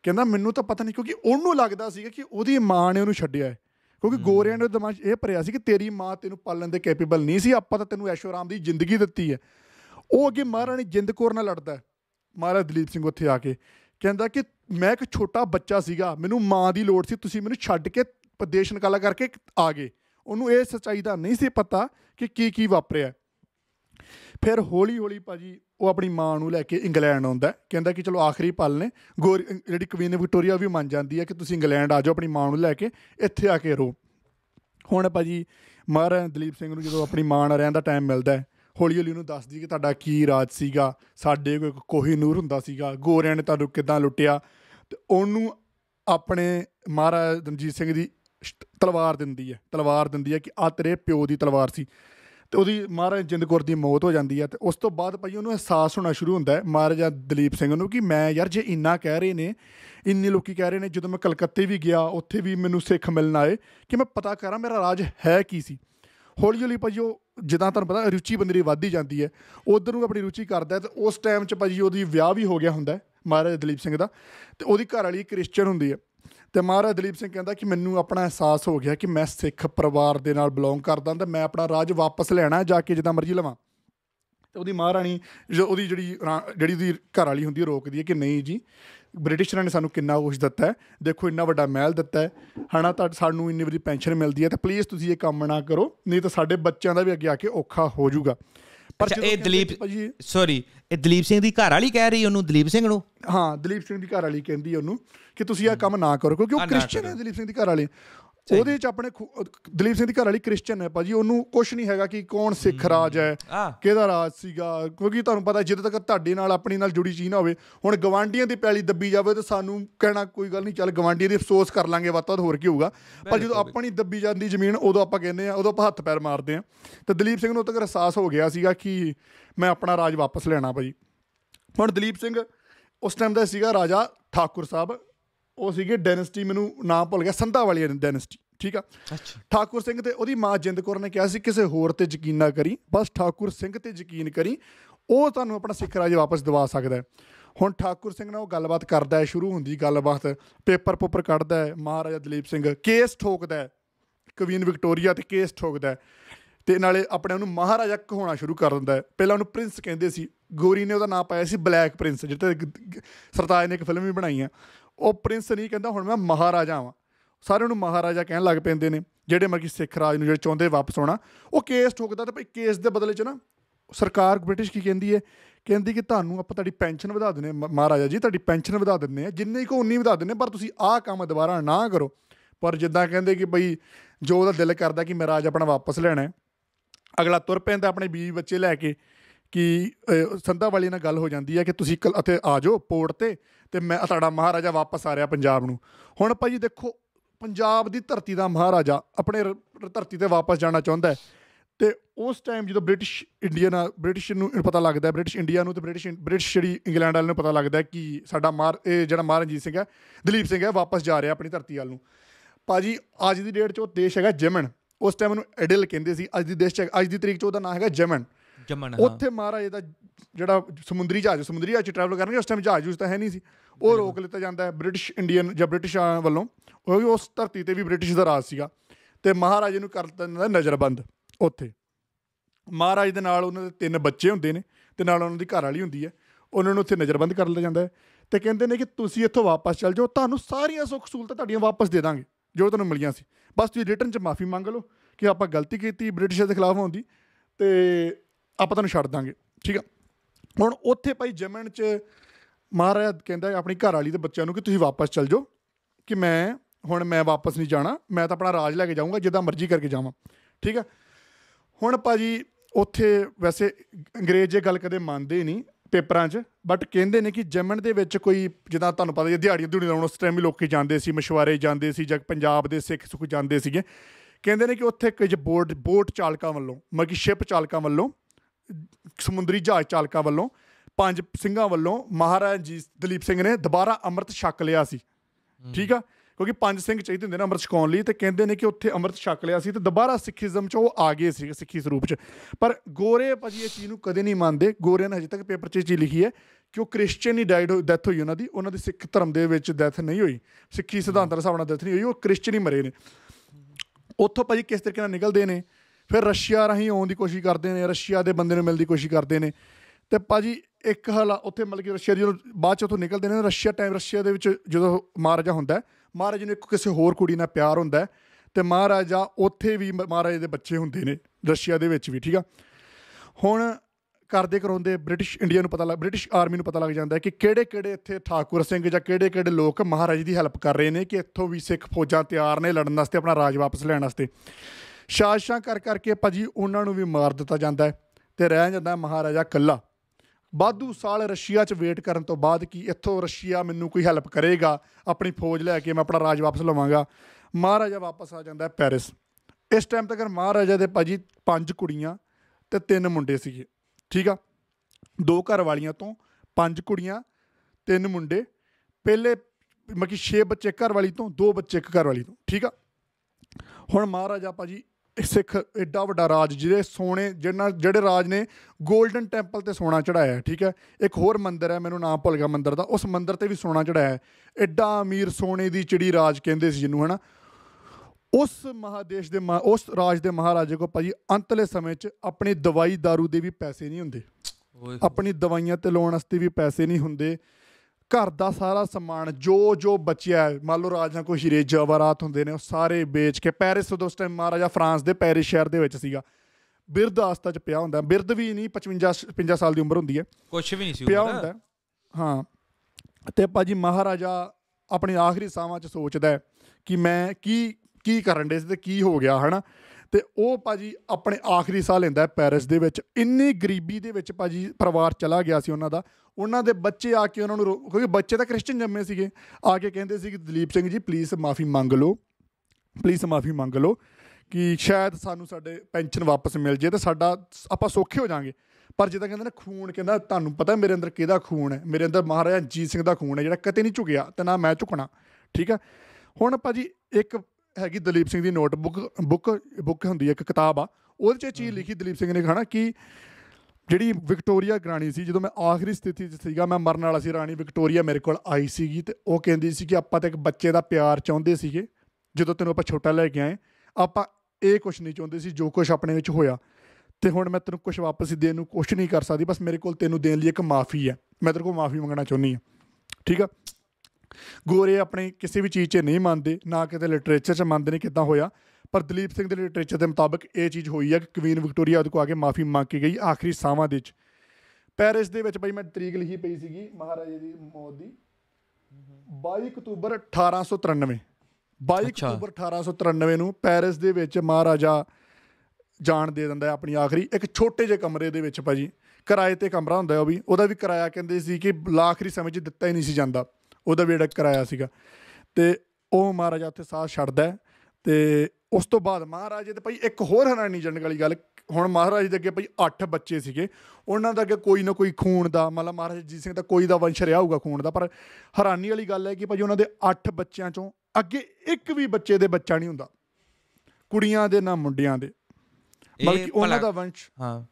ਕਹਿੰਦਾ ਮੈਨੂੰ ਤਾਂ ਪਤਾ ਨਹੀਂ ਕਿਉਂਕਿ ਉਹਨੂੰ ਲੱਗਦਾ ਸੀਗਾ ਕਿ ਉਹਦੀ ਮਾਂ ਨੇ ਉਹਨੂੰ ਛੱਡਿਆ ਹੈ ਕਿਉਂਕਿ ਗੋਰਿਆਂ ਨੇ ਦਿਮਾਗ 'ਚ ਇਹ ਭਰਿਆ ਸੀ ਕਿ ਤੇਰੀ ਮਾਂ ਤੈਨੂੰ ਪਾਲਣ ਦੇ ਕੈਪੇਬਲ ਨਹੀਂ ਸੀ ਆਪਾਂ ਤਾਂ ਤੈਨੂੰ ਐਸ਼ੋਰਾਮ ਦੀ ਜ਼ਿੰਦਗੀ ਦਿੱਤੀ ਹੈ ਉਹ ਅੱਗੇ ਮਹਾਰਾਣੀ ਜਿੰਦਕੌਰ ਨਾਲ ਲੜਦਾ ਮਹਾਰਾਜ ਦਲੀਪ ਸਿੰਘ ਉੱਥੇ ਆ ਕੇ ਕਹਿੰਦਾ ਕਿ ਮੈਂ ਇੱਕ ਛੋਟਾ ਬੱਚਾ ਸੀਗਾ ਮੈਨੂੰ ਮਾਂ ਦੀ ਲੋੜ ਸੀ ਤੁਸੀਂ ਮੈਨੂੰ ਛੱਡ ਕੇ ਪ੍ਰਦੇਸ਼ ਨਿਕਾਲਾ ਕਰਕੇ ਆ ਗਏ ਉਹਨੂੰ ਇਹ ਸੱਚਾਈ ਦਾ ਨਹੀਂ ਸੀ ਪਤਾ ਕਿ ਕੀ ਕੀ ਵਾਪਰਿਆ ਫਿਰ ਹੌਲੀ ਹੌਲੀ ਭਾਜੀ ਉਹ ਆਪਣੀ ਮਾਂ ਨੂੰ ਲੈ ਕੇ ਇੰਗਲੈਂਡ ਆਉਂਦਾ ਕਹਿੰਦਾ ਕਿ ਚਲੋ ਆਖਰੀ ਪਲ ਨੇ ਜਿਹੜੀ ਕਵੀਨ ਵਿਕਟੋਰੀਆ ਵੀ ਮੰਨ ਜਾਂਦੀ ਹੈ ਕਿ ਤੁਸੀਂ ਇੰਗਲੈਂਡ ਆ ਜਾਓ ਆਪਣੀ ਮਾਂ ਨੂੰ ਲੈ ਕੇ ਇੱਥੇ ਆ ਕੇ ਰੋ ਹੁਣ ਭਾਜੀ ਮਹਾਰਾਜ ਦਲੀਪ ਸਿੰਘ ਨੂੰ ਜਦੋਂ ਆਪਣੀ ਮਾਂ ਨਾਲ ਰਹਿਣ ਦਾ ਟਾਈਮ ਮਿਲਦਾ ਹੈ ਹੌਲੀ ਹੌਲੀ ਉਹਨੂੰ ਦੱਸਦੀ ਕਿ ਤੁਹਾਡਾ ਕੀ ਰਾਜ ਸੀਗਾ ਸਾਡੇ ਕੋਈ ਕੋਹੀ ਨੂਰ ਹੁੰਦਾ ਸੀਗਾ ਗੋਰਿਆਂ ਨੇ ਤੁਹਾਨੂੰ ਕਿਦਾਂ ਲੁੱਟਿਆ ਤੇ ਉਹਨੂੰ ਆਪਣੇ ਮਹਾਰਾਜ ਦਨਜੀਤ ਸਿੰਘ ਦੀ ਤਲਵਾਰ ਦਿੰਦੀ ਹੈ ਤਲਵਾਰ ਦਿੰਦੀ ਹੈ ਕਿ ਆ ਤੇਰੇ ਪਿਓ ਦੀ ਤਲਵਾਰ ਸੀ ਤੇ ਉਹਦੀ ਮਹਾਰਾਜ ਜਿੰਦਕੌਰ ਦੀ ਮੌਤ ਹੋ ਜਾਂਦੀ ਹੈ ਤੇ ਉਸ ਤੋਂ ਬਾਅਦ ਭਾਈ ਉਹਨੂੰ ਅਹਿਸਾਸ ਹੋਣਾ ਸ਼ੁਰੂ ਹੁੰਦਾ ਹੈ ਮਹਾਰਾਜਾ ਦਲੀਪ ਸਿੰਘ ਨੂੰ ਕਿ ਮੈਂ ਯਾਰ ਜੇ ਇੰਨਾ ਕਹਿ ਰਹੇ ਨੇ ਇੰਨੇ ਲੋਕੀ ਕਹਿ ਰਹੇ ਨੇ ਜਦੋਂ ਮੈਂ ਕਲਕੱਤੇ ਵੀ ਗਿਆ ਉੱਥੇ ਵੀ ਮੈਨੂੰ ਸਿੱਖ ਮਿਲਣ ਆਏ ਕਿ ਮੈਂ ਪਤਾ ਕਰਾਂ ਮੇਰਾ ਰਾਜ ਹੈ ਕੀ ਸੀ ਹੌਲੀ ਹੌਲੀ ਭਾਈ ਉਹ ਜਿੱਦਾਂ ਤੁਹਾਨੂੰ ਪਤਾ ਰੁਚੀ ਬੰਦਰੀ ਵੱਧਦੀ ਜਾਂਦੀ ਹੈ ਉਧਰ ਨੂੰ ਆਪਣੀ ਰੁਚੀ ਕਰਦਾ ਤੇ ਉਸ ਟਾਈਮ 'ਚ ਭਾਈ ਉਹਦੀ ਵਿਆਹ ਵੀ ਹੋ ਗਿਆ ਹੁੰਦਾ ਹੈ ਮਹਾਰਾਜਾ ਦਲੀਪ ਸਿੰਘ ਦਾ ਤੇ ਉਹਦੀ ਘਰ ਵਾਲੀ ਕ੍ਰਿਸਚੀਅਨ ਹੁੰਦੀ ਹੈ ਤੇ ਮਹਾਰਾਜ ਦਲੀਪ ਸਿੰਘ ਕਹਿੰਦਾ ਕਿ ਮੈਨੂੰ ਆਪਣਾ ਅਹਿਸਾਸ ਹੋ ਗਿਆ ਕਿ ਮੈਂ ਸਿੱਖ ਪਰਿਵਾਰ ਦੇ ਨਾਲ ਬਿਲੋਂਗ ਕਰਦਾ ਤੇ ਮੈਂ ਆਪਣਾ ਰਾਜ ਵਾਪਸ ਲੈਣਾ ਜਾ ਕੇ ਜਿੱਦਾਂ ਮਰਜ਼ੀ ਲਵਾਂ ਤੇ ਉਹਦੀ ਮਹਾਰਾਣੀ ਜੋ ਉਹਦੀ ਜਿਹੜੀ ਜਿਹੜੀ ਉਹਦੀ ਘਰ ਵਾਲੀ ਹੁੰਦੀ ਰੋਕਦੀ ਹੈ ਕਿ ਨਹੀਂ ਜੀ ਬ੍ਰਿਟਿਸ਼ਰਾਂ ਨੇ ਸਾਨੂੰ ਕਿੰਨਾ ਕੁਝ ਦਿੱਤਾ ਹੈ ਦੇਖੋ ਇੰਨਾ ਵੱਡਾ ਮਹਿਲ ਦਿੱਤਾ ਹੈ ਹਨਾ ਤਾਂ ਸਾਨੂੰ ਇੰਨੀ ਵੱਡੀ ਪੈਨਸ਼ਨ ਮਿਲਦੀ ਹੈ ਤਾਂ ਪਲੀਜ਼ ਤੁਸੀਂ ਇਹ ਕੰਮ ਨਾ ਕਰੋ ਨਹੀਂ ਤਾਂ ਸਾਡੇ ਬੱਚਿਆਂ ਦਾ ਵੀ ਅੱਗੇ ਆ ਕੇ ਔਖਾ ਹੋ ਜਾਊਗਾ ਅੱਛਾ ਇਹ ਦਲੀਪ ਸੌਰੀ ਇਹ ਦਲੀਪ ਸਿੰਘ ਦੀ ਘਰ ਵਾਲੀ ਕਹਿ ਰਹੀ ਉਹਨੂੰ ਦਲੀਪ ਸਿੰਘ ਨੂੰ ਹਾਂ ਦਲੀਪ ਸਿੰਘ ਦੀ ਘਰ ਵਾਲੀ ਕਹਿੰਦੀ ਉਹਨੂੰ ਕਿ ਤੁਸੀਂ ਇਹ ਕੰਮ ਨਾ ਕਰੋ ਕਿਉਂਕਿ ਉਹ ਕ੍ਰਿਸਚੀਅਨ ਹੈ ਦਲੀਪ ਸਿੰਘ ਦੀ ਘਰ ਵਾਲੀ ਉਹਦੇ ਚ ਆਪਣੇ ਦਲੀਪ ਸਿੰਘ ਦੀ ਘਰ ਵਾਲੀ ਕ੍ਰਿਸਚੀਅਨ ਹੈ ਭਾਜੀ ਉਹਨੂੰ ਕੁਝ ਨਹੀਂ ਹੈਗਾ ਕਿ ਕੌਣ ਸਿੱਖ ਰਾਜ ਹੈ ਕਿਹਦਾ ਰਾਜ ਸੀਗਾ ਕਿਉਂਕਿ ਤੁਹਾਨੂੰ ਪਤਾ ਜਿੱਦ ਤੱਕ ਤੁਹਾਡੇ ਨਾਲ ਆਪਣੀ ਨਾਲ ਜੁੜੀ ਚੀਜ਼ ਨਾ ਹੋਵੇ ਹੁਣ ਗਵਾਂਡੀਆਂ ਦੀ ਪੈਲੀ ਦੱਬੀ ਜਾਵੇ ਤਾਂ ਸਾਨੂੰ ਕਹਿਣਾ ਕੋਈ ਗੱਲ ਨਹੀਂ ਚੱਲ ਗਵਾਂਡੀਆਂ ਦੀ ਅਫਸੋਸ ਕਰ ਲਾਂਗੇ ਵਾਤਾ ਹੋਰ ਕੀ ਹੋਊਗਾ ਪਰ ਜਦੋਂ ਆਪਣੀ ਦੱਬੀ ਜਾਂਦੀ ਜ਼ਮੀਨ ਉਦੋਂ ਆਪਾਂ ਕਹਿੰਦੇ ਆ ਉਦੋਂ ਆਪਾਂ ਹੱਥ ਪੈਰ ਮਾਰਦੇ ਆ ਤੇ ਦਲੀਪ ਸਿੰਘ ਨੂੰ ਤੱਕ ਅਹਿਸਾਸ ਹੋ ਗਿਆ ਸੀਗਾ ਕਿ ਮੈਂ ਆਪਣਾ ਰਾਜ ਵਾਪਸ ਲੈਣਾ ਭਾਜੀ ਹੁਣ ਦਲੀਪ ਸਿੰਘ ਉਸ ਟਾਈਮ ਦਾ ਸੀਗਾ ਰਾਜਾ ਠਾਕੁਰ ਸਾਹਿਬ ਉਹ ਸੀਗੇ ਡਾਇਨੈਸਟੀ ਮੈਨੂੰ ਨਾਮ ਭੁੱਲ ਗਿਆ ਸੰਧਾ ਵਾਲੀ ਡਾਇਨੈਸਟੀ ਠੀਕ ਆ ਅੱਛਾ ਠਾਕੁਰ ਸਿੰਘ ਤੇ ਉਹਦੀ ਮਾਂ ਜਿੰਦਕੌਰ ਨੇ ਕਿਹਾ ਸੀ ਕਿਸੇ ਹੋਰ ਤੇ ਯਕੀਨ ਨਾ ਕਰੀ ਬਸ ਠਾਕੁਰ ਸਿੰਘ ਤੇ ਯਕੀਨ ਕਰੀ ਉਹ ਤੁਹਾਨੂੰ ਆਪਣਾ ਸਿੱਖ ਰਾਜ ਵਾਪਸ ਦਿਵਾ ਸਕਦਾ ਹੈ ਹੁਣ ਠਾਕੁਰ ਸਿੰਘ ਨਾਲ ਉਹ ਗੱਲਬਾਤ ਕਰਦਾ ਹੈ ਸ਼ੁਰੂ ਹੁੰਦੀ ਗੱਲਬਾਤ ਪੇਪਰ ਪੂਪਰ ਕੱਢਦਾ ਹੈ ਮਹਾਰਾਜਾ ਦਲੀਪ ਸਿੰਘ ਕੇਸ ਠੋਕਦਾ ਹੈ ਕਵੀਨ ਵਿਕਟੋਰੀਆ ਤੇ ਕੇਸ ਠੋਕਦਾ ਤੇ ਨਾਲੇ ਆਪਣੇ ਉਹਨੂੰ ਮਹਾਰਾਜਾ ਕਹਾਉਣਾ ਸ਼ੁਰੂ ਕਰ ਦਿੰਦਾ ਹੈ ਪਹਿਲਾਂ ਉਹਨੂੰ ਪ੍ਰਿੰਸ ਕਹਿੰਦੇ ਸੀ ਗੋਰੀ ਨੇ ਉਹਦਾ ਨਾਮ ਪਾਇਆ ਸੀ ਬਲੈਕ ਪ੍ਰਿੰਸ ਜਿੱਤੇ ਸਰਤਾਜ ਨੇ ਇੱਕ ਫਿਲਮ ਵੀ ਬਣਾਈ ਆ ਉਹ ਪ੍ਰਿੰਸ ਨਹੀਂ ਕਹਿੰਦਾ ਹੁਣ ਮੈਂ ਮਹਾਰਾਜਾ ਹਾਂ ਸਾਰਿਆਂ ਨੂੰ ਮਹਾਰਾਜਾ ਕਹਿਣ ਲੱਗ ਪੈਂਦੇ ਨੇ ਜਿਹੜੇ ਮਰਗੀ ਸਿੱਖ ਰਾਜ ਨੂੰ ਜਿਹੜੇ ਚਾਹੁੰਦੇ ਵਾਪਸ ਆਉਣਾ ਉਹ ਕੇਸ ਠੋਕਦਾ ਤੇ ਭਾਈ ਕੇਸ ਦੇ ਬਦਲੇ ਚ ਨਾ ਸਰਕਾਰ ਬ੍ਰਿਟਿਸ਼ ਕੀ ਕਹਿੰਦੀ ਹੈ ਕਹਿੰਦੀ ਕਿ ਤੁਹਾਨੂੰ ਆਪਾਂ ਤੁਹਾਡੀ ਪੈਨਸ਼ਨ ਵਧਾ ਦਿੰਨੇ ਮਹਾਰਾਜਾ ਜੀ ਤੁਹਾਡੀ ਪੈਨਸ਼ਨ ਵਧਾ ਦਿੰਨੇ ਆ ਜਿੰਨੇ ਕੋ ਉਨੀ ਵਧਾ ਦਿੰਨੇ ਪਰ ਤੁਸੀਂ ਆਹ ਕੰਮ ਦੁਬਾਰਾ ਨਾ ਕਰੋ ਪਰ ਜਿੱਦਾਂ ਕਹਿੰਦੇ ਕਿ ਬਈ ਜੋ ਉਹਦਾ ਦਿਲ ਕਰਦਾ ਕਿ ਮੈਂ ਆਪਣਾ ਵਾਪਸ ਲੈਣਾ ਹੈ ਅਗਲਾ ਤੁਰ ਪੈਂਦਾ ਆਪਣੇ ਬੀਵੀ ਬੱਚੇ ਲੈ ਕੇ ਕਿ ਸੰਧਾ ਵਾਲੀ ਨਾਲ ਗੱਲ ਹੋ ਜਾਂਦੀ ਹੈ ਕਿ ਤੁਸੀਂ ਇੱਥੇ ਆ ਜਾਓ ਪੋਰਟ ਤੇ ਤੇ ਮੈਂ ਤੁਹਾਡਾ ਮਹਾਰਾਜਾ ਵਾਪਸ ਆ ਰਿਹਾ ਪੰਜਾਬ ਨੂੰ ਹੁਣ ਭਾਜੀ ਦੇਖੋ ਪੰਜਾਬ ਦੀ ਧਰਤੀ ਦਾ ਮਹਾਰਾਜਾ ਆਪਣੇ ਧਰਤੀ ਤੇ ਵਾਪਸ ਜਾਣਾ ਚਾਹੁੰਦਾ ਤੇ ਉਸ ਟਾਈਮ ਜਦੋਂ ਬ੍ਰਿਟਿਸ਼ ਇੰਡੀਆ ਨਾਲ ਬ੍ਰਿਟਿਸ਼ ਨੂੰ ਪਤਾ ਲੱਗਦਾ ਬ੍ਰਿਟਿਸ਼ ਇੰਡੀਆ ਨੂੰ ਤੇ ਬ੍ਰਿਟਿਸ਼ ਬ੍ਰਿਟਿਸ਼ ਜਿਹੜੀ ਇੰਗਲੈਂਡ ਵਾਲੇ ਨੂੰ ਪਤਾ ਲੱਗਦਾ ਕਿ ਸਾਡਾ ਮਾਰ ਇਹ ਜਿਹੜਾ ਮਹਾਰਾਜੀ ਸਿੰਘ ਹੈ ਦਲੀਪ ਸਿੰਘ ਹੈ ਵਾਪਸ ਜਾ ਰਿਹਾ ਆਪਣੀ ਧਰਤੀ ਵੱਲ ਨੂੰ ਭਾਜੀ ਅੱਜ ਦੀ ਡੇਟ 'ਚ ਉਹ ਦੇਸ਼ ਹੈਗਾ ਜਮਨ ਉਸ ਟਾਈਮ ਨੂੰ ਐਡਲ ਕਹਿੰਦੇ ਸੀ ਅੱਜ ਦੀ ਦੇਸ਼ 'ਚ ਅੱਜ ਦੀ ਤਰੀਕ 'ਚ ਉਹਦਾ ਨਾਮ ਹੈਗਾ ਜਮਨ ਜੰਮਣ ਉੱਥੇ ਮਹਾਰਾਜ ਦਾ ਜਿਹੜਾ ਸਮੁੰਦਰੀ ਜਹਾਜ਼ ਸਮੁੰਦਰੀ ਜਹਾਜ਼ ਟਰੈਵਲ ਕਰਨਗੇ ਉਸ ਟਾਈਮ ਜਹਾਜ਼ ਉਸ ਤਾਂ ਹੈ ਨਹੀਂ ਸੀ ਉਹ ਰੋਕ ਲਿੱਤਾ ਜਾਂਦਾ ਹੈ ਬ੍ਰਿਟਿਸ਼ ਇੰਡੀਅਨ ਜਾਂ ਬ੍ਰਿਟਿਸ਼ਾਂ ਵੱਲੋਂ ਉਹ ਉਸ ਧਰਤੀ ਤੇ ਵੀ ਬ੍ਰਿਟਿਸ਼ ਦਾ ਰਾਜ ਸੀਗਾ ਤੇ ਮਹਾਰਾਜ ਨੂੰ ਕਰ ਦਿੰਦਾ ਨਜ਼ਰਬੰਦ ਉੱਥੇ ਮਹਾਰਾਜ ਦੇ ਨਾਲ ਉਹਨਾਂ ਦੇ ਤਿੰਨ ਬੱਚੇ ਹੁੰਦੇ ਨੇ ਤੇ ਨਾਲ ਉਹਨਾਂ ਦੀ ਘਰ ਵਾਲੀ ਹੁੰਦੀ ਹੈ ਉਹਨਾਂ ਨੂੰ ਉੱਥੇ ਨਜ਼ਰਬੰਦ ਕਰ ਲਿਆ ਜਾਂਦਾ ਹੈ ਤੇ ਕਹਿੰਦੇ ਨੇ ਕਿ ਤੁਸੀਂ ਇੱਥੋਂ ਵਾਪਸ ਚੱਲ ਜਾਓ ਤੁਹਾਨੂੰ ਸਾਰੀਆਂ ਸੁੱਖ ਸਹੂਲਤਾਂ ਤੁਹਾਡੀਆਂ ਵਾਪਸ ਦੇ ਦਾਂਗੇ ਜੋ ਤੁਹਾਨੂੰ ਮਿਲੀਆਂ ਸੀ ਬਸ ਤੁਸੀਂ ਰਿਟਰਨ 'ਚ ਮਾਫੀ ਮੰਗ ਲਓ ਕਿ ਆਪਾਂ ਗਲਤੀ ਕੀਤੀ ਬ੍ਰਿਟਿਸ਼ਰ ਦੇ ਖਿਲਾਫ ਹੋਣ ਦੀ ਤੇ ਆਪਾਂ ਤੁਹਾਨੂੰ ਛੱਡ ਦਾਂਗੇ ਠੀਕ ਆ ਹੁਣ ਉੱਥੇ ਭਾਈ ਜਮਨ ਚ ਮਹਾਰਾਜ ਕਹਿੰਦਾ ਆਪਣੀ ਘਰ ਵਾਲੀ ਤੇ ਬੱਚਿਆਂ ਨੂੰ ਕਿ ਤੁਸੀਂ ਵਾਪਸ ਚਲ ਜਾਓ ਕਿ ਮੈਂ ਹੁਣ ਮੈਂ ਵਾਪਸ ਨਹੀਂ ਜਾਣਾ ਮੈਂ ਤਾਂ ਆਪਣਾ ਰਾਜ ਲੈ ਕੇ ਜਾਊਂਗਾ ਜਿੱਦਾਂ ਮਰਜ਼ੀ ਕਰਕੇ ਜਾਵਾਂ ਠੀਕ ਆ ਹੁਣ ਭਾਜੀ ਉੱਥੇ ਵੈਸੇ ਅੰਗਰੇਜ਼ ਇਹ ਗੱਲ ਕਦੇ ਮੰਨਦੇ ਨਹੀਂ ਪੇਪਰਾਂ 'ਚ ਬਟ ਕਹਿੰਦੇ ਨੇ ਕਿ ਜਮਨ ਦੇ ਵਿੱਚ ਕੋਈ ਜਿੱਦਾਂ ਤੁਹਾਨੂੰ ਪਤਾ ਜਿਹੜੀ ਦਿਹਾੜੀ ਦਿਹਾੜੀ ਲਾਉਣ ਉਸ ਟਾਈਮ ਵੀ ਲੋਕੀ ਜਾਂਦੇ ਸੀ ਮਸ਼ਵਾਰੇ ਜਾਂਦੇ ਸੀ ਜਾਂ ਪੰਜਾਬ ਦੇ ਸਿੱਖ ਸੁਖ ਜਾਂਦੇ ਸੀਗੇ ਕਹਿੰਦੇ ਨੇ ਕਿ ਉੱਥੇ ਕੁਝ ਬੋਟ ਬੋਟ ਚਾਲਕਾਂ ਵੱਲੋਂ ਮਤਲਬ ਕਿ ਸ਼ਿਪ ਚਾਲਕਾਂ ਵੱਲੋਂ ਸਮੁੰਦਰੀ ਜਹਾਜ਼ ਚਾਲਕਾਂ ਵੱਲੋਂ ਪੰਜ ਸਿੰਘਾਂ ਵੱਲੋਂ ਮਹਾਰਾਜ ਜੀ ਦਲੀਪ ਸਿੰਘ ਨੇ ਦੁਬਾਰਾ ਅੰਮ੍ਰਿਤ ਛਕ ਲਿਆ ਸੀ ਠੀਕ ਆ ਕਿਉਂਕਿ ਪੰਜ ਸਿੰਘ ਚਾਹੀਦੇ ਹੁੰਦੇ ਨੇ ਅੰਮ੍ਰਿਤ ਛਕਾਉਣ ਲਈ ਤੇ ਕਹਿੰਦੇ ਨੇ ਕਿ ਉੱਥੇ ਅੰਮ੍ਰਿਤ ਛਕ ਲਿਆ ਸੀ ਤੇ ਦੁਬਾਰਾ ਸਿੱਖੀਜ਼ਮ 'ਚ ਉਹ ਆ ਗਏ ਸੀ ਸਿੱਖੀ ਸਰੂਪ 'ਚ ਪਰ ਗੋਰੇ ਭਾਜੀ ਇਹ ਚੀਜ਼ ਨੂੰ ਕਦੇ ਨਹੀਂ ਮੰਨਦੇ ਗੋਰੇ ਨੇ ਹਜੇ ਤੱਕ ਪੇਪਰ 'ਚ ਚੀਜ਼ ਲਿਖੀ ਹੈ ਕਿ ਉਹ ਕ੍ਰਿਸਚੀਅਨ ਹੀ ਡਾਈਡ ਹੋਈ ਡੈਥ ਹੋਈ ਉਹਨਾਂ ਦੀ ਉਹਨਾਂ ਦੀ ਸਿੱਖ ਧਰਮ ਦੇ ਵਿੱਚ ਡੈਥ ਨਹੀਂ ਹੋਈ ਸਿੱਖੀ ਸਿਧਾਂਤ ਦੇ ਹਿਸਾਬ ਨਾਲ ਡੈਥ ਨਹੀਂ ਹੋਈ ਉਹ ਕ੍ਰਿਸਚੀਅਨ ਹੀ ਮਰੇ ਨੇ ਉੱਥੋਂ ਭਾਜੀ ਕਿਸ ਤਰੀਕੇ ਨਾਲ ਨਿਕਲਦੇ ਨੇ ਫਿਰ ਰਸ਼ੀਆ ਰਾਹੀਂ ਆਉਣ ਦੀ ਕੋਸ਼ਿਸ਼ ਕਰਦੇ ਨੇ ਰਸ਼ੀਆ ਦੇ ਬੰਦੇ ਨੂੰ ਮਿਲਣ ਦੀ ਕੋਸ਼ਿਸ਼ ਕਰਦੇ ਨੇ ਤੇ ਭਾਜੀ ਇੱਕ ਹਲਾ ਉੱਥੇ ਮਤਲਬ ਕਿ ਰਸ਼ੀਆ ਜਦੋਂ ਬਾਅਦ ਚ ਉਥੋਂ ਨਿਕਲਦੇ ਨੇ ਰਸ਼ੀਆ ਟਾਈਮ ਰਸ਼ੀਆ ਦੇ ਵਿੱਚ ਜਦੋਂ ਮਹਾਰਾਜਾ ਹੁੰਦਾ ਮਹਾਰਾਜ ਨੂੰ ਇੱਕ ਕਿਸੇ ਹੋਰ ਕੁੜੀ ਨਾਲ ਪਿਆਰ ਹੁੰਦਾ ਤੇ ਮਹਾਰਾਜਾ ਉੱਥੇ ਵੀ ਮਹਾਰਾਜ ਦੇ ਬੱਚੇ ਹੁੰਦੇ ਨੇ ਰਸ਼ੀਆ ਦੇ ਵਿੱਚ ਵੀ ਠੀਕ ਆ ਹੁਣ ਕਰਦੇ ਕਰਾਉਂਦੇ ਬ੍ਰਿਟਿਸ਼ ਇੰਡੀਆ ਨੂੰ ਪਤਾ ਲੱਗ ਬ੍ਰਿਟਿਸ਼ ਆਰਮੀ ਨੂੰ ਪਤਾ ਲੱਗ ਜਾਂਦਾ ਹੈ ਕਿ ਕਿਹੜੇ ਕਿਹੜੇ ਇੱਥੇ ਠਾਕੁਰ ਸਿੰਘ ਜਾਂ ਕਿਹੜੇ ਕਿਹੜੇ ਲੋਕ ਮਹਾਰਾਜ ਦੀ ਹੈਲਪ ਕਰ ਰਹੇ ਨੇ ਕਿ ਇੱਥੋਂ ਵੀ ਸਿੱਖ ਫੌਜਾਂ ਤਿਆਰ ਨੇ ਲੜਨ ਵਾਸਤੇ ਆਪਣਾ ਰਾਜ ਵਾਪਸ ਲੈਣ ਵਾਸਤੇ ਸਾਜ਼ਿਸ਼ਾਂ ਕਰ ਕਰਕੇ ਭਾਜੀ ਉਹਨਾਂ ਨੂੰ ਵੀ ਮਾਰ ਦਿੱਤਾ ਜਾਂਦਾ ਹੈ ਤੇ ਰਹਿ ਜਾਂਦਾ ਮਹਾਰਾਜਾ ਕੱਲਾ ਬਾਦੂ ਸਾਲ ਰਸ਼ੀਆ 'ਚ ਵੇਟ ਕਰਨ ਤੋਂ ਬਾਅਦ ਕੀ ਇੱਥੋਂ ਰਸ਼ੀਆ ਮੈਨੂੰ ਕੋਈ ਹੈਲਪ ਕਰੇਗਾ ਆਪਣੀ ਫੌਜ ਲੈ ਕੇ ਮੈਂ ਆਪਣਾ ਰਾਜ ਵਾਪਸ ਲਵਾਂਗਾ ਮਹਾਰਾਜਾ ਵਾਪਸ ਆ ਜਾਂਦਾ ਹੈ ਪੈਰਿਸ ਇਸ ਟਾਈਮ ਤੱਕ ਮਹਾਰਾਜਾ ਦੇ ਭਾਜੀ ਪੰਜ ਕੁੜੀਆਂ ਤੇ ਤਿੰਨ ਮੁੰਡੇ ਸੀਗੇ ਠੀਕ ਆ ਦੋ ਘਰ ਵਾਲੀਆਂ ਤੋਂ ਪੰਜ ਕੁੜੀਆਂ ਤਿੰਨ ਮੁੰਡੇ ਪਹਿਲੇ ਮਕੀ 6 ਬੱਚੇ ਘਰ ਵਾਲੀ ਤੋਂ ਦੋ ਬੱਚੇ ਇੱਕ ਘਰ ਵਾਲੀ ਤੋਂ ਠੀਕ ਆ ਹੁਣ ਮਹਾਰਾਜਾ ਭਾਜੀ ਸਿੱਖ ਐਡਾ ਵੱਡਾ ਰਾਜ ਜਿਹਦੇ ਸੋਨੇ ਜਿਹਨਾਂ ਜਿਹੜੇ ਰਾਜ ਨੇ 골ਡਨ ਟੈਂਪਲ ਤੇ ਸੋਨਾ ਚੜਾਇਆ ਠੀਕ ਹੈ ਇੱਕ ਹੋਰ ਮੰਦਿਰ ਹੈ ਮੈਨੂੰ ਨਾਮ ਭੁੱਲ ਗਿਆ ਮੰਦਿਰ ਦਾ ਉਸ ਮੰਦਿਰ ਤੇ ਵੀ ਸੋਨਾ ਚੜਾਇਆ ਐਡਾ ਅਮੀਰ ਸੋਨੇ ਦੀ ਚਿੜੀ ਰਾਜ ਕਹਿੰਦੇ ਸੀ ਜਿਹਨੂੰ ਹਨਾ ਉਸ ਮਹਾਦੇਸ਼ ਦੇ ਉਸ ਰਾਜ ਦੇ ਮਹਾਰਾਜੇ ਕੋ ਭਾਜੀ ਅੰਤਲੇ ਸਮੇਂ 'ਚ ਆਪਣੀ ਦਵਾਈ दारू ਦੇ ਵੀ ਪੈਸੇ ਨਹੀਂ ਹੁੰਦੇ ਆਪਣੀ ਦਵਾਈਆਂ ਤੇ ਲਾਉਣ ਵਾਸਤੇ ਵੀ ਪੈਸੇ ਨਹੀਂ ਹੁੰਦੇ ਘਰ ਦਾ ਸਾਰਾ ਸਮਾਨ ਜੋ ਜੋ ਬਚਿਆ ਮੰਨ ਲਓ ਰਾਜਾਂ ਕੋਈ ਹੀਰੇ ਜਵਾਹਰਾਤ ਹੁੰਦੇ ਨੇ ਉਹ ਸਾਰੇ ਵੇਚ ਕੇ ਪੈਰਿਸ ਉਸ ਟਾਈਮ ਮਹਾਰਾਜਾ ਫਰਾਂਸ ਦੇ ਪੈਰਿਸ ਸ਼ਹਿਰ ਦੇ ਵਿੱਚ ਸੀਗਾ ਬਿਰਧ ਆਸਤਾ ਚ ਪਿਆ ਹੁੰਦਾ ਬਿਰਧ ਵੀ ਨਹੀਂ 55 55 ਸਾਲ ਦੀ ਉਮਰ ਹੁੰਦੀ ਹੈ ਕੁਝ ਵੀ ਨਹੀਂ ਸੀ ਪਿਆ ਹੁੰਦਾ ਹਾਂ ਤੇ ਭਾਜੀ ਮਹਾਰਾਜਾ ਆਪਣੇ ਆਖਰੀ ਸਾਹਾਂ ਚ ਸੋਚਦਾ ਕਿ ਮੈਂ ਕੀ ਕੀ ਕਰਨ ਦੇ ਸੀ ਤੇ ਕੀ ਹੋ ਗਿਆ ਹਨਾ ਤੇ ਉਹ ਭਾਜੀ ਆਪਣੇ ਆਖਰੀ ਸਾਹ ਲੈਂਦਾ ਪੈਰਿਸ ਦੇ ਵਿੱਚ ਇੰਨੀ ਗਰੀਬੀ ਦੇ ਵਿੱਚ ਭਾਜੀ ਪਰਿਵਾਰ ਚਲਾ ਗਿਆ ਸੀ ਉਹਨਾਂ ਦਾ ਉਹਨਾਂ ਦੇ ਬੱਚੇ ਆ ਕੇ ਉਹਨਾਂ ਨੂੰ ਕਿਉਂਕਿ ਬੱਚੇ ਤਾਂ ਕ੍ਰਿਸਚੀਅਨ ਜੰਮੇ ਸੀਗੇ ਆ ਕੇ ਕਹਿੰਦੇ ਸੀ ਕਿ ਦਲੀਪ ਸਿੰਘ ਜੀ ਪਲੀਜ਼ ਮਾਫੀ ਮੰਗ ਲਓ ਪਲੀਜ਼ ਮਾਫੀ ਮੰਗ ਲਓ ਕਿ ਸ਼ਾਇਦ ਸਾਨੂੰ ਸਾਡੇ ਪੈਨਸ਼ਨ ਵਾਪਸ ਮਿਲ ਜੇ ਤੇ ਸਾਡਾ ਆਪਾਂ ਸੌਖੇ ਹੋ ਜਾਾਂਗੇ ਪਰ ਜਿੱਦਾਂ ਕਹਿੰਦੇ ਨੇ ਖੂਨ ਕਹਿੰਦਾ ਤੁਹਾਨੂੰ ਪਤਾ ਮੇਰੇ ਅੰਦਰ ਕਿਹਦਾ ਖੂਨ ਹੈ ਮੇਰੇ ਅੰਦਰ ਮਹਾਰਾਜਾ ਜੀਤ ਸਿੰਘ ਦਾ ਖੂਨ ਹੈ ਜਿਹੜਾ ਕਦੇ ਨਹੀਂ ਝੁਕਿਆ ਤੇ ਨਾ ਮੈਂ ਝੁਕਣਾ ਠੀਕ ਹੈ ਹੁਣ ਭਾਜੀ ਇੱਕ ਹੈਗੀ ਦਲੀਪ ਸਿੰਘ ਦੀ ਨੋਟਬੁੱਕ ਬੁੱਕ ਬੁੱਕ ਹੁੰਦੀ ਹੈ ਇੱਕ ਕਿਤਾਬ ਆ ਉਹਦੇ 'ਚ ਚੀਜ਼ ਲਿਖੀ ਦਲੀਪ ਸਿੰਘ ਨੇ ਖਾਣਾ ਕਿ ਜਿਹੜੀ ਵਿਕਟੋਰੀਆ ਗਰਾਣੀ ਸੀ ਜਦੋਂ ਮੈਂ ਆਖਰੀ ਸਥਿਤੀ 'ਚ ਸੀਗਾ ਮੈਂ ਮਰਨ ਵਾਲਾ ਸੀ ਰਾਣੀ ਵਿਕਟੋਰੀਆ ਮੇਰੇ ਕੋਲ ਆਈ ਸੀਗੀ ਤੇ ਉਹ ਕਹਿੰਦੀ ਸੀ ਕਿ ਆਪਾਂ ਤਾਂ ਇੱਕ ਬੱਚੇ ਦਾ ਪਿਆਰ ਚਾਹੁੰਦੇ ਸੀਗੇ ਜਦੋਂ ਤੈਨੂੰ ਆਪਾਂ ਛੋਟਾ ਲੈ ਕੇ ਆਏ ਆਪਾਂ ਇਹ ਕੁਝ ਨਹੀਂ ਚਾਹੁੰਦੇ ਸੀ ਜੋ ਕੁਝ ਆਪਣੇ ਵਿੱਚ ਹੋਇਆ ਤੇ ਹੁਣ ਮੈਂ ਤੈਨੂੰ ਕੁਝ ਵਾਪਸ ਦੇਣ ਨੂੰ ਕੁਝ ਨਹੀਂ ਕਰ ਸਕਦੀ ਬਸ ਮੇਰੇ ਕੋਲ ਤੈਨੂੰ ਦੇਣ ਲਈ ਇੱਕ ਮਾਫੀ ਹੈ ਮੈਂ ਤੇਰੇ ਕੋਲ ਮਾਫੀ ਮੰਗਣਾ ਚਾਹੁੰਨੀ ਆ ਠੀਕ ਆ ਗੋਰੇ ਆਪਣੇ ਕਿਸੇ ਵੀ ਚੀਜ਼ 'ਚ ਨਹੀਂ ਮੰਨਦੇ ਨਾ ਕਿਤੇ ਲਿਟਰੇਚਰ 'ਚ ਮੰਨਦੇ ਨੇ ਕਿਦਾਂ ਹੋਇਆ ਪਰ ਦਲੀਪ ਸਿੰਘ ਦੇ ਲਿਟਰੇਚਰ ਦੇ ਮੁਤਾਬਕ ਇਹ ਚੀਜ਼ ਹੋਈ ਹੈ ਕਿ ਕਵੀਨ ਵਿਕਟੋਰੀਆ ਉਹਦੇ ਕੋ ਆ ਕੇ ਮਾਫੀ ਮੰਗ ਕੇ ਗਈ ਆਖਰੀ ਸਾਵਾਂ ਦੇ ਵਿੱਚ ਪੈਰਿਸ ਦੇ ਵਿੱਚ ਬਈ ਮੈਂ ਤਰੀਕ ਲਿਖੀ ਪਈ ਸੀਗੀ ਮਹਾਰਾਜੇ ਦੀ ਮੌਤ ਦੀ 22 ਅਕਤੂਬਰ 1893 22 ਅਕਤੂਬਰ 1893 ਨੂੰ ਪੈਰਿਸ ਦੇ ਵਿੱਚ ਮਹਾਰਾਜਾ ਜਾਣ ਦੇ ਦਿੰਦਾ ਆਪਣੀ ਆਖਰੀ ਇੱਕ ਛੋਟੇ ਜਿਹੇ ਕਮਰੇ ਦੇ ਵਿੱਚ ਭਾਜੀ ਕਿਰਾਏ ਤੇ ਕਮਰਾ ਹੁੰਦਾ ਉਹ ਵੀ ਉਹਦਾ ਵੀ ਕਿਰਾਇਆ ਕਹਿੰਦੇ ਸੀ ਕਿ ਲਾਖਰੀ ਸਮਝ ਦਿੱਤਾ ਹੀ ਨਹੀਂ ਸੀ ਜਾਂਦਾ ਉਹਦਾ ਵੀ ਜਿਹੜਾ ਕਰਾਇਆ ਸੀਗਾ ਤੇ ਉਹ ਮਹਾਰਾਜਾ ਉੱਥੇ ਸਾਹ ਛੱਡਦਾ ਤੇ ਉਸ ਤੋਂ ਬਾਅਦ ਮਹਾਰਾਜੇ ਤੇ ਭਾਈ ਇੱਕ ਹੋਰ ਹਨਾਨੀ ਹੈਰਾਨੀਜਨਕ ਵਾਲੀ ਗੱਲ ਹੁਣ ਮਹਾਰਾਜ ਦੇ ਅੱਗੇ ਭਾਈ 8 ਬੱਚੇ ਸੀਗੇ ਉਹਨਾਂ ਦਾ ਅੱਗੇ ਕੋਈ ਨਾ ਕੋਈ ਖੂਨ ਦਾ ਮਤਲਬ ਮਹਾਰਾਜ ਜੀ ਸਿੰਘ ਦਾ ਕੋਈ ਦਾ ਵੰਸ਼ ਰਿਹਾ ਹੋਊਗਾ ਖੂਨ ਦਾ ਪਰ ਹੈਰਾਨੀ ਵਾਲੀ ਗੱਲ ਹੈ ਕਿ ਭਾਈ ਉਹਨਾਂ ਦੇ 8 ਬੱਚਿਆਂ ਚੋਂ ਅੱਗੇ ਇੱਕ ਵੀ ਬੱਚੇ ਦੇ ਬੱਚਾ ਨਹੀਂ ਹੁੰਦਾ ਕੁੜੀਆਂ ਦੇ ਨਾ ਮੁੰਡਿਆਂ ਦੇ ਬਲਕਿ ਉਹਨਾਂ ਦਾ ਵੰਸ਼ ਹਾਂ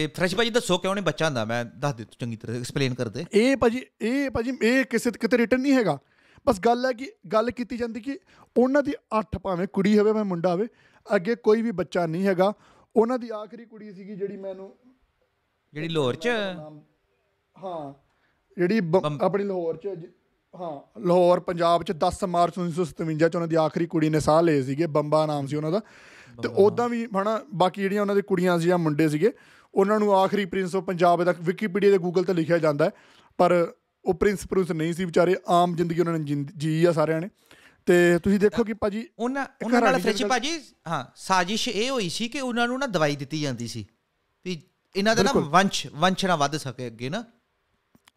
ਇਹ ਫਰੈਸ਼ ਭਾਜੀ ਦੱਸੋ ਕਿਉਂ ਨਹੀਂ ਬੱਚਾ ਹੁੰਦਾ ਮੈਂ ਦੱਸ ਦੇ ਤੂੰ ਚੰਗੀ ਤਰ੍ਹਾਂ ਐਕਸਪਲੇਨ ਕਰ ਦੇ ਇਹ ਭਾਜੀ ਇਹ ਭਾਜੀ ਇਹ ਕਿਸੇ ਕਿਤੇ ਰਿਟਨ ਨਹੀਂ ਹੈਗਾ ਬਸ ਗੱਲ ਹੈ ਕਿ ਗੱਲ ਕੀਤੀ ਜਾਂਦੀ ਕਿ ਉਹਨਾਂ ਦੀ ਅੱਠ ਭਾਵੇਂ ਕੁੜੀ ਹੋਵੇ ਭਾਵੇਂ ਮੁੰਡਾ ਹੋਵੇ ਅੱਗੇ ਕੋਈ ਵੀ ਬੱਚਾ ਨਹੀਂ ਹੈਗਾ ਉਹਨਾਂ ਦੀ ਆਖਰੀ ਕੁੜੀ ਸੀਗੀ ਜਿਹੜੀ ਮੈਨੂੰ ਜਿਹੜੀ ਲਾਹੌਰ ਚ ਹਾਂ ਜਿਹੜੀ ਆਪਣੀ ਲਾਹੌਰ ਚ ਹਾਂ ਲਾਹੌਰ ਪੰਜਾਬ ਚ 10 ਮਾਰਚ 1957 ਚ ਉਹਨਾਂ ਦੀ ਆਖਰੀ ਕੁੜੀ ਨੇ ਸਾਹ ਲਏ ਸੀਗੇ ਬੰਬਾ ਨਾਮ ਸੀ ਉਹਨਾਂ ਦਾ ਤੇ ਉਦਾਂ ਵੀ ਹਨਾ ਬਾਕੀ ਜਿਹੜੀਆਂ ਉਹਨਾਂ ਦੀ ਕੁੜੀਆਂ ਸੀ ਜਾਂ ਮੁੰਡੇ ਸੀਗੇ ਉਹਨਾਂ ਨੂੰ ਆਖਰੀ ਪ੍ਰਿੰਸ ਆਫ ਪੰਜਾਬ ਦਾ ਵਿਕੀਪੀਡੀਆ ਤੇ ਗੂਗਲ ਤੇ ਲਿਖਿਆ ਜਾਂਦਾ ਹੈ ਪਰ ਉਹ ਪ੍ਰਿੰਸ ਪ੍ਰਿੰਸ ਨਹੀਂ ਸੀ ਵਿਚਾਰੇ ਆਮ ਜ਼ਿੰਦਗੀ ਉਹਨਾਂ ਨੇ ਜੀ ਆ ਸਾਰਿਆਂ ਨੇ ਤੇ ਤੁਸੀਂ ਦੇਖੋ ਕਿ ਭਾਜੀ ਉਹਨਾਂ ਉਹਨਾਂ ਨਾਲ ਜੀ ਭਾਜੀ ਹਾਂ ਸਾਜ਼ਿਸ਼ ਇਹ ਹੋਈ ਸੀ ਕਿ ਉਹਨਾਂ ਨੂੰ ਨਾ ਦਵਾਈ ਦਿੱਤੀ ਜਾਂਦੀ ਸੀ ਵੀ ਇਹਨਾਂ ਦਾ ਨਾ ਵੰਸ਼ ਵੰਸ਼ ਨਾ ਵੱਧ ਸਕੇ ਅੱਗੇ ਨਾ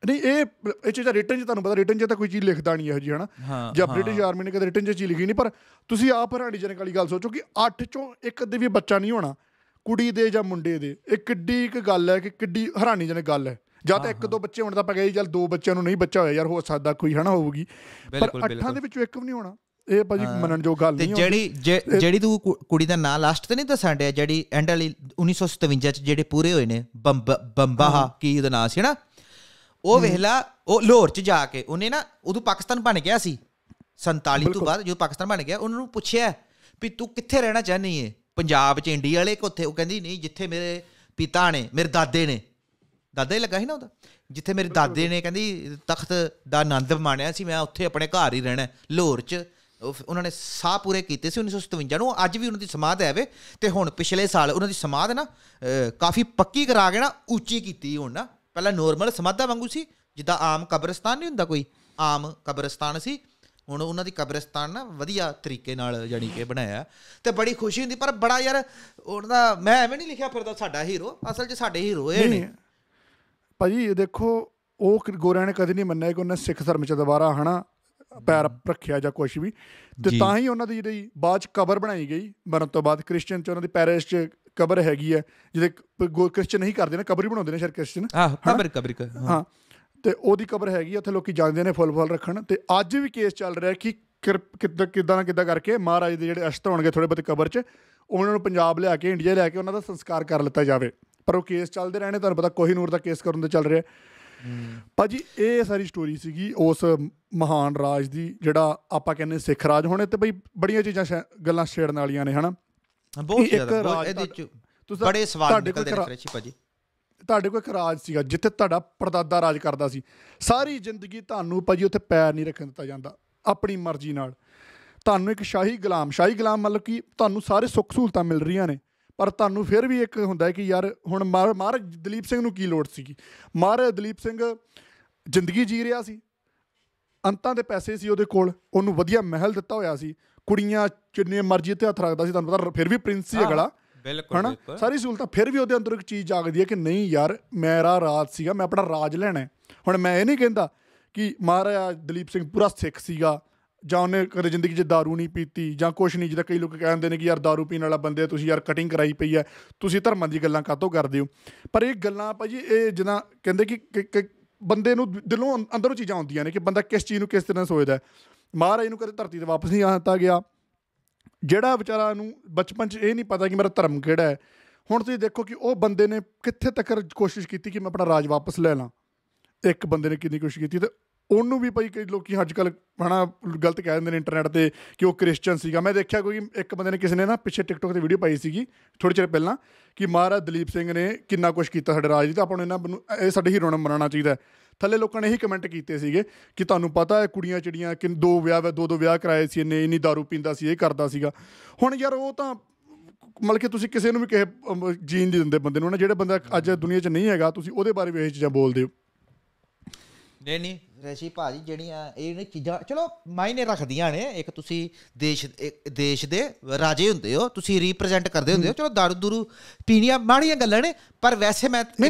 ਨਹੀਂ ਇਹ ਇਹ ਦਾ ਰਿਟਨ ਜੀ ਤੁਹਾਨੂੰ ਪਤਾ ਰਿਟਨ ਜੀ ਤਾਂ ਕੋਈ ਚੀਜ਼ ਲਿਖਦਾ ਨਹੀਂ ਇਹੋ ਜੀ ਹਨਾ ਜਾਂ ਬ੍ਰਿਟਿਸ਼ ਆਰਮੀ ਨੇ ਕਦੇ ਰਿਟਨ 'ਚ ਚੀਜ਼ ਲਿਖੀ ਨਹੀਂ ਪਰ ਤੁਸੀਂ ਆਪ ਹਰਾਣੀ ਜਨਕ ਵਾਲੀ ਗੱਲ ਸੋਚੋ ਕਿ 8 ਚੋਂ ਇੱਕ ਅੱਧੇ ਵੀ ਬੱਚਾ ਨਹੀਂ ਹੋਣਾ ਕੁੜੀ ਦੇ ਜਾਂ ਮੁੰਡੇ ਦੇ ਇਹ ਕਿੱਡੀ ਇੱਕ ਗੱਲ ਹੈ ਕਿ ਕਿੱਡੀ ਹੈਰਾਨੀਜਨਕ ਗੱਲ ਹੈ ਜਾਂ ਤਾਂ ਇੱਕ ਦੋ ਬੱਚੇ ਹੋਣ ਦਾ ਪਗਾਈ ਚੱਲ ਦੋ ਬੱਚਿਆਂ ਨੂੰ ਨਹੀਂ ਬੱਚਾ ਹੋਇਆ ਯਾਰ ਹੋ ਸਕਦਾ ਕੋਈ ਹਨਾ ਹੋਊਗੀ ਪਰ ਅੱਠਾਂ ਦੇ ਵਿੱਚੋਂ ਇੱਕ ਵੀ ਨਹੀਂ ਹੋਣਾ ਇਹ ਭਾਜੀ ਮੰਨਣ ਜੋ ਗੱਲ ਨਹੀਂ ਜਿਹੜੀ ਜਿਹੜੀ ਤੂੰ ਕੁੜੀ ਦਾ ਨਾਂ ਲਾਸਟ ਤੇ ਨਹੀਂ ਦੱਸਣ ਡਿਆ ਜਿਹੜੀ ਐਂਡ ਵਾਲੀ 1957 ਚ ਜਿਹੜੇ ਪੂਰੇ ਹੋਏ ਨੇ ਬੰਬਾਹਾ ਕੀ ਉਹਦਾ ਨਾਂ ਸੀ ਹਨਾ ਉਹ ਵੇਖਲਾ ਉਹ ਲਾਹੌਰ ਚ ਜਾ ਕੇ ਉਹਨੇ ਨਾ ਉਦੋਂ ਪਾਕਿਸਤਾਨ ਬਣ ਗਿਆ ਸੀ 47 ਤੋਂ ਬਾਅਦ ਜਦੋਂ ਪਾਕਿਸਤਾਨ ਬਣ ਗਿਆ ਉਹਨਾਂ ਨੂੰ ਪੁੱਛਿਆ ਵੀ ਤੂੰ ਕਿੱਥੇ ਰਹਿਣਾ ਚਾਹਨੀ ਏ ਪੰਜਾਬ ਚ ਇੰਡੀਆ ਵਾਲੇ ਕੋਥੇ ਉਹ ਕਹਿੰਦੀ ਨਹੀਂ ਜਿੱਥੇ ਮੇਰੇ ਪਿਤਾ ਨੇ ਮੇਰੇ ਦਾਦੇ ਨੇ ਦਾਦਾ ਹੀ ਲੱਗਾ ਸੀ ਨਾ ਉਹਦਾ ਜਿੱਥੇ ਮੇਰੇ ਦਾਦੇ ਨੇ ਕਹਿੰਦੀ ਤਖਤ ਦਾ ਆਨੰਦ ਮਾਣਿਆ ਸੀ ਮੈਂ ਉੱਥੇ ਆਪਣੇ ਘਰ ਹੀ ਰਹਿਣਾ ਲਾਹੌਰ ਚ ਉਹਨਾਂ ਨੇ ਸਾਹ ਪੂਰੇ ਕੀਤੇ ਸੀ 1957 ਨੂੰ ਅੱਜ ਵੀ ਉਹਨਾਂ ਦੀ ਸਮਾਧ ਹੈ ਵੇ ਤੇ ਹੁਣ ਪਿਛਲੇ ਸਾਲ ਉਹਨਾਂ ਦੀ ਸਮਾਧ ਨਾ ਕਾਫੀ ਪੱਕੀ ਕਰਾ ਕੇ ਨਾ ਉੱਚੀ ਕੀਤੀ ਹੁਣ ਨਾ ਪਹਿਲਾਂ ਨੋਰਮਲ ਸਮਾਧਾ ਵਾਂਗੂ ਸੀ ਜਿੱਦਾਂ ਆਮ ਕਬਰਸਤਾਨ ਨਹੀਂ ਹੁੰਦਾ ਕੋਈ ਆਮ ਕਬਰਸਤਾਨ ਸੀ ਹੁਣ ਉਹਨਾਂ ਦੀ ਕਬਰਿਸਤਾਨ ਨਾ ਵਧੀਆ ਤਰੀਕੇ ਨਾਲ ਜਾਨੀ ਕਿ ਬਣਾਇਆ ਤੇ ਬੜੀ ਖੁਸ਼ੀ ਹੁੰਦੀ ਪਰ ਬੜਾ ਯਾਰ ਉਹਨਾਂ ਦਾ ਮੈਂ ਐਵੇਂ ਨਹੀਂ ਲਿਖਿਆ ਫਿਰਦਾ ਸਾਡਾ ਹੀਰੋ ਅਸਲ 'ਚ ਸਾਡੇ ਹੀਰੋ ਇਹ ਨੇ ਭਾਜੀ ਇਹ ਦੇਖੋ ਉਹ ਗੋਰਿਆਂ ਨੇ ਕਦੇ ਨਹੀਂ ਮੰਨਿਆ ਕਿ ਉਹਨਾਂ ਸਿੱਖ ਧਰਮ 'ਚ ਦੁਬਾਰਾ ਹਨਾ ਪੈਰ ਰੱਖਿਆ ਜਾਂ ਕੁਝ ਵੀ ਤੇ ਤਾਂ ਹੀ ਉਹਨਾਂ ਦੀ ਜਿਹੜੀ ਬਾਅਦ ਚ ਕਬਰ ਬਣਾਈ ਗਈ ਮਰਨ ਤੋਂ ਬਾਅਦ ਕ੍ਰਿਸਚੀਅਨ ਚ ਉਹਨਾਂ ਦੀ ਪੈਰਿਸ ਚ ਕਬਰ ਹੈਗੀ ਹੈ ਜਿਹਦੇ ਕ੍ਰਿਸਚੀਅਨ ਨਹੀਂ ਕਰਦੇ ਨੇ ਕਬਰ ਹੀ ਬਣਾਉਂਦੇ ਨੇ ਸ਼ਰ ਕ੍ਰਿਸਚੀਅਨ ਹਾਂ ਕਬਰ ਕਬਰ ਹਾਂ ਤੇ ਉਹਦੀ ਕਬਰ ਹੈਗੀ ਉੱਥੇ ਲੋਕੀ ਜਾਂਦੇ ਨੇ ਫੁੱਲ ਫੁੱਲ ਰੱਖਣ ਤੇ ਅੱਜ ਵੀ ਕੇਸ ਚੱਲ ਰਿਹਾ ਕਿ ਕਿੱਦਾਂ ਕਿੱਦਾਂ ਨਾ ਕਿੱਦਾਂ ਕਰਕੇ ਮਹਾਰਾਜ ਦੇ ਜਿਹੜੇ ਅਸ਼ਤ ਹੋਣਗੇ ਥੋੜੇ ਬਤੇ ਕਬਰ 'ਚ ਉਹਨਾਂ ਨੂੰ ਪੰਜਾਬ ਲਿਆ ਕੇ ਇੰਡੀਆ ਲਿਆ ਕੇ ਉਹਨਾਂ ਦਾ ਸੰਸਕਾਰ ਕਰ ਲਿੱਤਾ ਜਾਵੇ ਪਰ ਉਹ ਕੇਸ ਚੱਲਦੇ ਰਹਿਣੇ ਤੁਹਾਨੂੰ ਪਤਾ ਕੋਹੀਨੂਰ ਦਾ ਕੇਸ ਕਰਨ ਦੇ ਚੱਲ ਰਿਹਾ ਭਾਜੀ ਇਹ ਸਾਰੀ ਸਟੋਰੀ ਸੀਗੀ ਉਸ ਮਹਾਨ ਰਾਜ ਦੀ ਜਿਹੜਾ ਆਪਾਂ ਕਹਿੰਦੇ ਸਿੱਖ ਰਾਜ ਹੋਣੇ ਤੇ ਬਈ ਬੜੀਆਂ ਚੀਜ਼ਾਂ ਗੱਲਾਂ ਛੇੜਨ ਵਾਲੀਆਂ ਨੇ ਹਨਾ ਬਹੁਤ ਜ਼ਿਆਦਾ ਇਹਦੇ ਚ ਬੜੇ ਸਵਾਲ ਨਿਕਲਦੇ ਨੇ ਫਰੇਸ਼ੀ ਭਾਜੀ ਤੁਹਾਡੇ ਕੋਲ ਇੱਕ ਰਾਜ ਸੀਗਾ ਜਿੱਥੇ ਤੁਹਾਡਾ ਪਰਦਾਦਾ ਰਾਜ ਕਰਦਾ ਸੀ ਸਾਰੀ ਜ਼ਿੰਦਗੀ ਤੁਹਾਨੂੰ ਭਾਜੀ ਉੱਥੇ ਪੈਰ ਨਹੀਂ ਰੱਖਣ ਦਿੱਤਾ ਜਾਂਦਾ ਆਪਣੀ ਮਰਜ਼ੀ ਨਾਲ ਤੁਹਾਨੂੰ ਇੱਕ ਸ਼ਾਹੀ ਗੁਲਾਮ ਸ਼ਾਹੀ ਗੁਲਾਮ ਮਤਲਬ ਕਿ ਤੁਹਾਨੂੰ ਸਾਰੇ ਸੁੱਖ ਸਹੂਲਤਾਂ ਮਿਲ ਰਹੀਆਂ ਨੇ ਪਰ ਤੁਹਾਨੂੰ ਫਿਰ ਵੀ ਇੱਕ ਹੁੰਦਾ ਹੈ ਕਿ ਯਾਰ ਹੁਣ ਮਹਾਰਾਜ ਦਲੀਪ ਸਿੰਘ ਨੂੰ ਕੀ ਲੋੜ ਸੀਗੀ ਮਹਾਰਾਜ ਦਲੀਪ ਸਿੰਘ ਜ਼ਿੰਦਗੀ ਜੀ ਰਿਹਾ ਸੀ ਅੰਤਾਂ ਦੇ ਪੈਸੇ ਸੀ ਉਹਦੇ ਕੋਲ ਉਹਨੂੰ ਵਧੀਆ ਮਹਿਲ ਦਿੱਤਾ ਹੋਇਆ ਸੀ ਕੁੜੀਆਂ ਜਿੰਨੇ ਮਰਜ਼ੀ ਤੇ ਹੱਥ ਰੱਖਦਾ ਸੀ ਤੁਹਾਨੂੰ ਪਤਾ ਫਿਰ ਵੀ ਪ੍ਰਿੰਸ ਹੀ ਅਗਲਾ ਬਿਲਕੁਲ ਸਾਰੀ ਸਹੂਲਤਾਂ ਫਿਰ ਵੀ ਉਹਦੇ ਅੰਦਰ ਇੱਕ ਚੀਜ਼ ਜਾਗਦੀ ਹੈ ਕਿ ਨਹੀਂ ਯਾਰ ਮੇਰਾ ਰਾਜ ਸੀਗਾ ਮੈਂ ਆਪਣਾ ਰਾਜ ਲੈਣਾ ਹੁਣ ਮੈਂ ਇਹ ਨਹੀਂ ਕਹਿੰਦਾ ਕਿ ਮਹਾਰਾਜਾ ਦਲੀਪ ਸਿੰਘ ਪੂਰਾ ਸਿੱਖ ਸੀਗਾ ਜਾਂ ਉਹਨੇ ਕਦੇ ਜ਼ਿੰਦਗੀ 'ਚ ਦਾਰੂ ਨਹੀਂ ਪੀਤੀ ਜਾਂ ਕੁਛ ਨਹੀਂ ਜਿਹਦਾ ਕਈ ਲੋਕ ਕਹਿੰਦੇ ਨੇ ਕਿ ਯਾਰ ਦਾਰੂ ਪੀਣ ਵਾਲਾ ਬੰਦੇ ਤੁਸੀਂ ਯਾਰ ਕਟਿੰਗ ਕਰਾਈ ਪਈ ਹੈ ਤੁਸੀਂ ਧਰਮਾਂ ਦੀ ਗੱਲਾਂ ਕਾਤੋਂ ਕਰਦੇ ਹੋ ਪਰ ਇਹ ਗੱਲਾਂ ਭਾਜੀ ਇਹ ਜਿਨਾ ਕਹਿੰਦੇ ਕਿ ਬੰਦੇ ਨੂੰ ਦਿਲੋਂ ਅੰਦਰੋਂ ਚੀਜ਼ਾਂ ਆਉਂਦੀਆਂ ਨੇ ਕਿ ਬੰਦਾ ਕਿਸ ਚੀਜ਼ ਨੂੰ ਕਿਸ ਤਰ੍ਹਾਂ ਸੋਚਦਾ ਮਹਾਰਾਜ ਨੂੰ ਕਦੇ ਧਰਤੀ ਤੇ ਵਾਪਸ ਨਹੀਂ ਆਹਤਾ ਗਿਆ ਜਿਹੜਾ ਵਿਚਾਰਾ ਨੂੰ ਬਚਪਨ 'ਚ ਇਹ ਨਹੀਂ ਪਤਾ ਕਿ ਮੇਰਾ ਧਰਮ ਕਿਹੜਾ ਹੈ ਹੁਣ ਤੁਸੀਂ ਦੇਖੋ ਕਿ ਉਹ ਬੰਦੇ ਨੇ ਕਿੱਥੇ ਤੱਕ ਕੋਸ਼ਿਸ਼ ਕੀਤੀ ਕਿ ਮੈਂ ਆਪਣਾ ਰਾਜ ਵਾਪਸ ਲੈ ਲਾਂ ਇੱਕ ਬੰਦੇ ਨੇ ਕਿੰਨੀ ਕੋਸ਼ਿਸ਼ ਕੀਤੀ ਤੇ ਉਹਨੂੰ ਵੀ ਭਾਈ ਕਈ ਲੋਕੀ ਅੱਜ ਕੱਲ ਹਨਾ ਗਲਤ ਕਹਿ ਦਿੰਦੇ ਨੇ ਇੰਟਰਨੈਟ ਤੇ ਕਿ ਉਹ ਕ੍ਰਿਸਚੀਅਨ ਸੀਗਾ ਮੈਂ ਦੇਖਿਆ ਕੋਈ ਇੱਕ ਬੰਦੇ ਨੇ ਕਿਸੇ ਨੇ ਨਾ ਪਿੱਛੇ ਟਿਕਟੋਕ ਤੇ ਵੀਡੀਓ ਪਾਈ ਸੀਗੀ ਥੋੜੇ ਚਿਰ ਪਹਿਲਾਂ ਕਿ ਮਹਾਰਾਜ ਦਲੀਪ ਸਿੰਘ ਨੇ ਕਿੰਨਾ ਕੁਝ ਕੀਤਾ ਸਾਡੇ ਰਾਜ ਦੀ ਤਾਂ ਆਪਾਂ ਨੂੰ ਇਹਨਾਂ ਇਹ ਸਾਡੇ ਹੀਰੋ ਨੂੰ ਮੰਨਣਾ ਚਾਹੀਦਾ ਥੱਲੇ ਲੋਕਾਂ ਨੇ ਇਹੀ ਕਮੈਂਟ ਕੀਤੇ ਸੀਗੇ ਕਿ ਤੁਹਾਨੂੰ ਪਤਾ ਹੈ ਕੁੜੀਆਂ ਚਿੜੀਆਂ ਕਿ ਦੋ ਵਿਆਹ ਦੋ ਦੋ ਵਿਆਹ ਕਰਾਏ ਸੀ ਇਹਨੇ ਇੰਨੀ दारू ਪੀਂਦਾ ਸੀ ਇਹ ਕਰਦਾ ਸੀਗਾ ਹੁਣ ਯਾਰ ਉਹ ਤਾਂ ਮਤਲਬ ਕਿ ਤੁਸੀਂ ਕਿਸੇ ਨੂੰ ਵੀ ਕਿਸੇ ਜੀਨ ਦੀ ਦਿੰਦੇ ਬੰਦੇ ਨੂੰ ਨਾ ਜਿਹੜੇ ਬੰਦਾ ਅੱਜ ਦੁਨੀਆ 'ਚ ਨਹੀਂ ਹੈਗਾ ਤੁਸੀਂ ਉਹਦੇ ਬਾਰੇ ਵੀ ਇਹ ਚੀਜ਼ਾਂ ਬੋਲਦੇ ਹੋ ਨਹੀਂ ਨਹੀਂ ਰੈਸ਼ੀ ਭਾਜੀ ਜਿਹੜੀਆਂ ਇਹ ਨੇ ਚੀਜ਼ਾਂ ਚਲੋ ਮਾਇਨੇ ਰੱਖਦੀਆਂ ਨੇ ਇੱਕ ਤੁਸੀਂ ਦੇਸ਼ ਦੇਸ਼ ਦੇ ਰਾਜੇ ਹੁੰਦੇ ਹੋ ਤੁਸੀਂ ਰਿਪਰੈਜ਼ੈਂਟ ਕਰਦੇ ਹੁੰਦੇ ਹੋ ਚਲੋ ਦਾਰੂ ਦੂਰੂ ਪੀਣੀਆਂ ਮਾੜੀਆਂ ਗੱਲਾਂ ਨੇ ਪਰ ਵੈਸੇ ਮੈਂ ਮੈਂ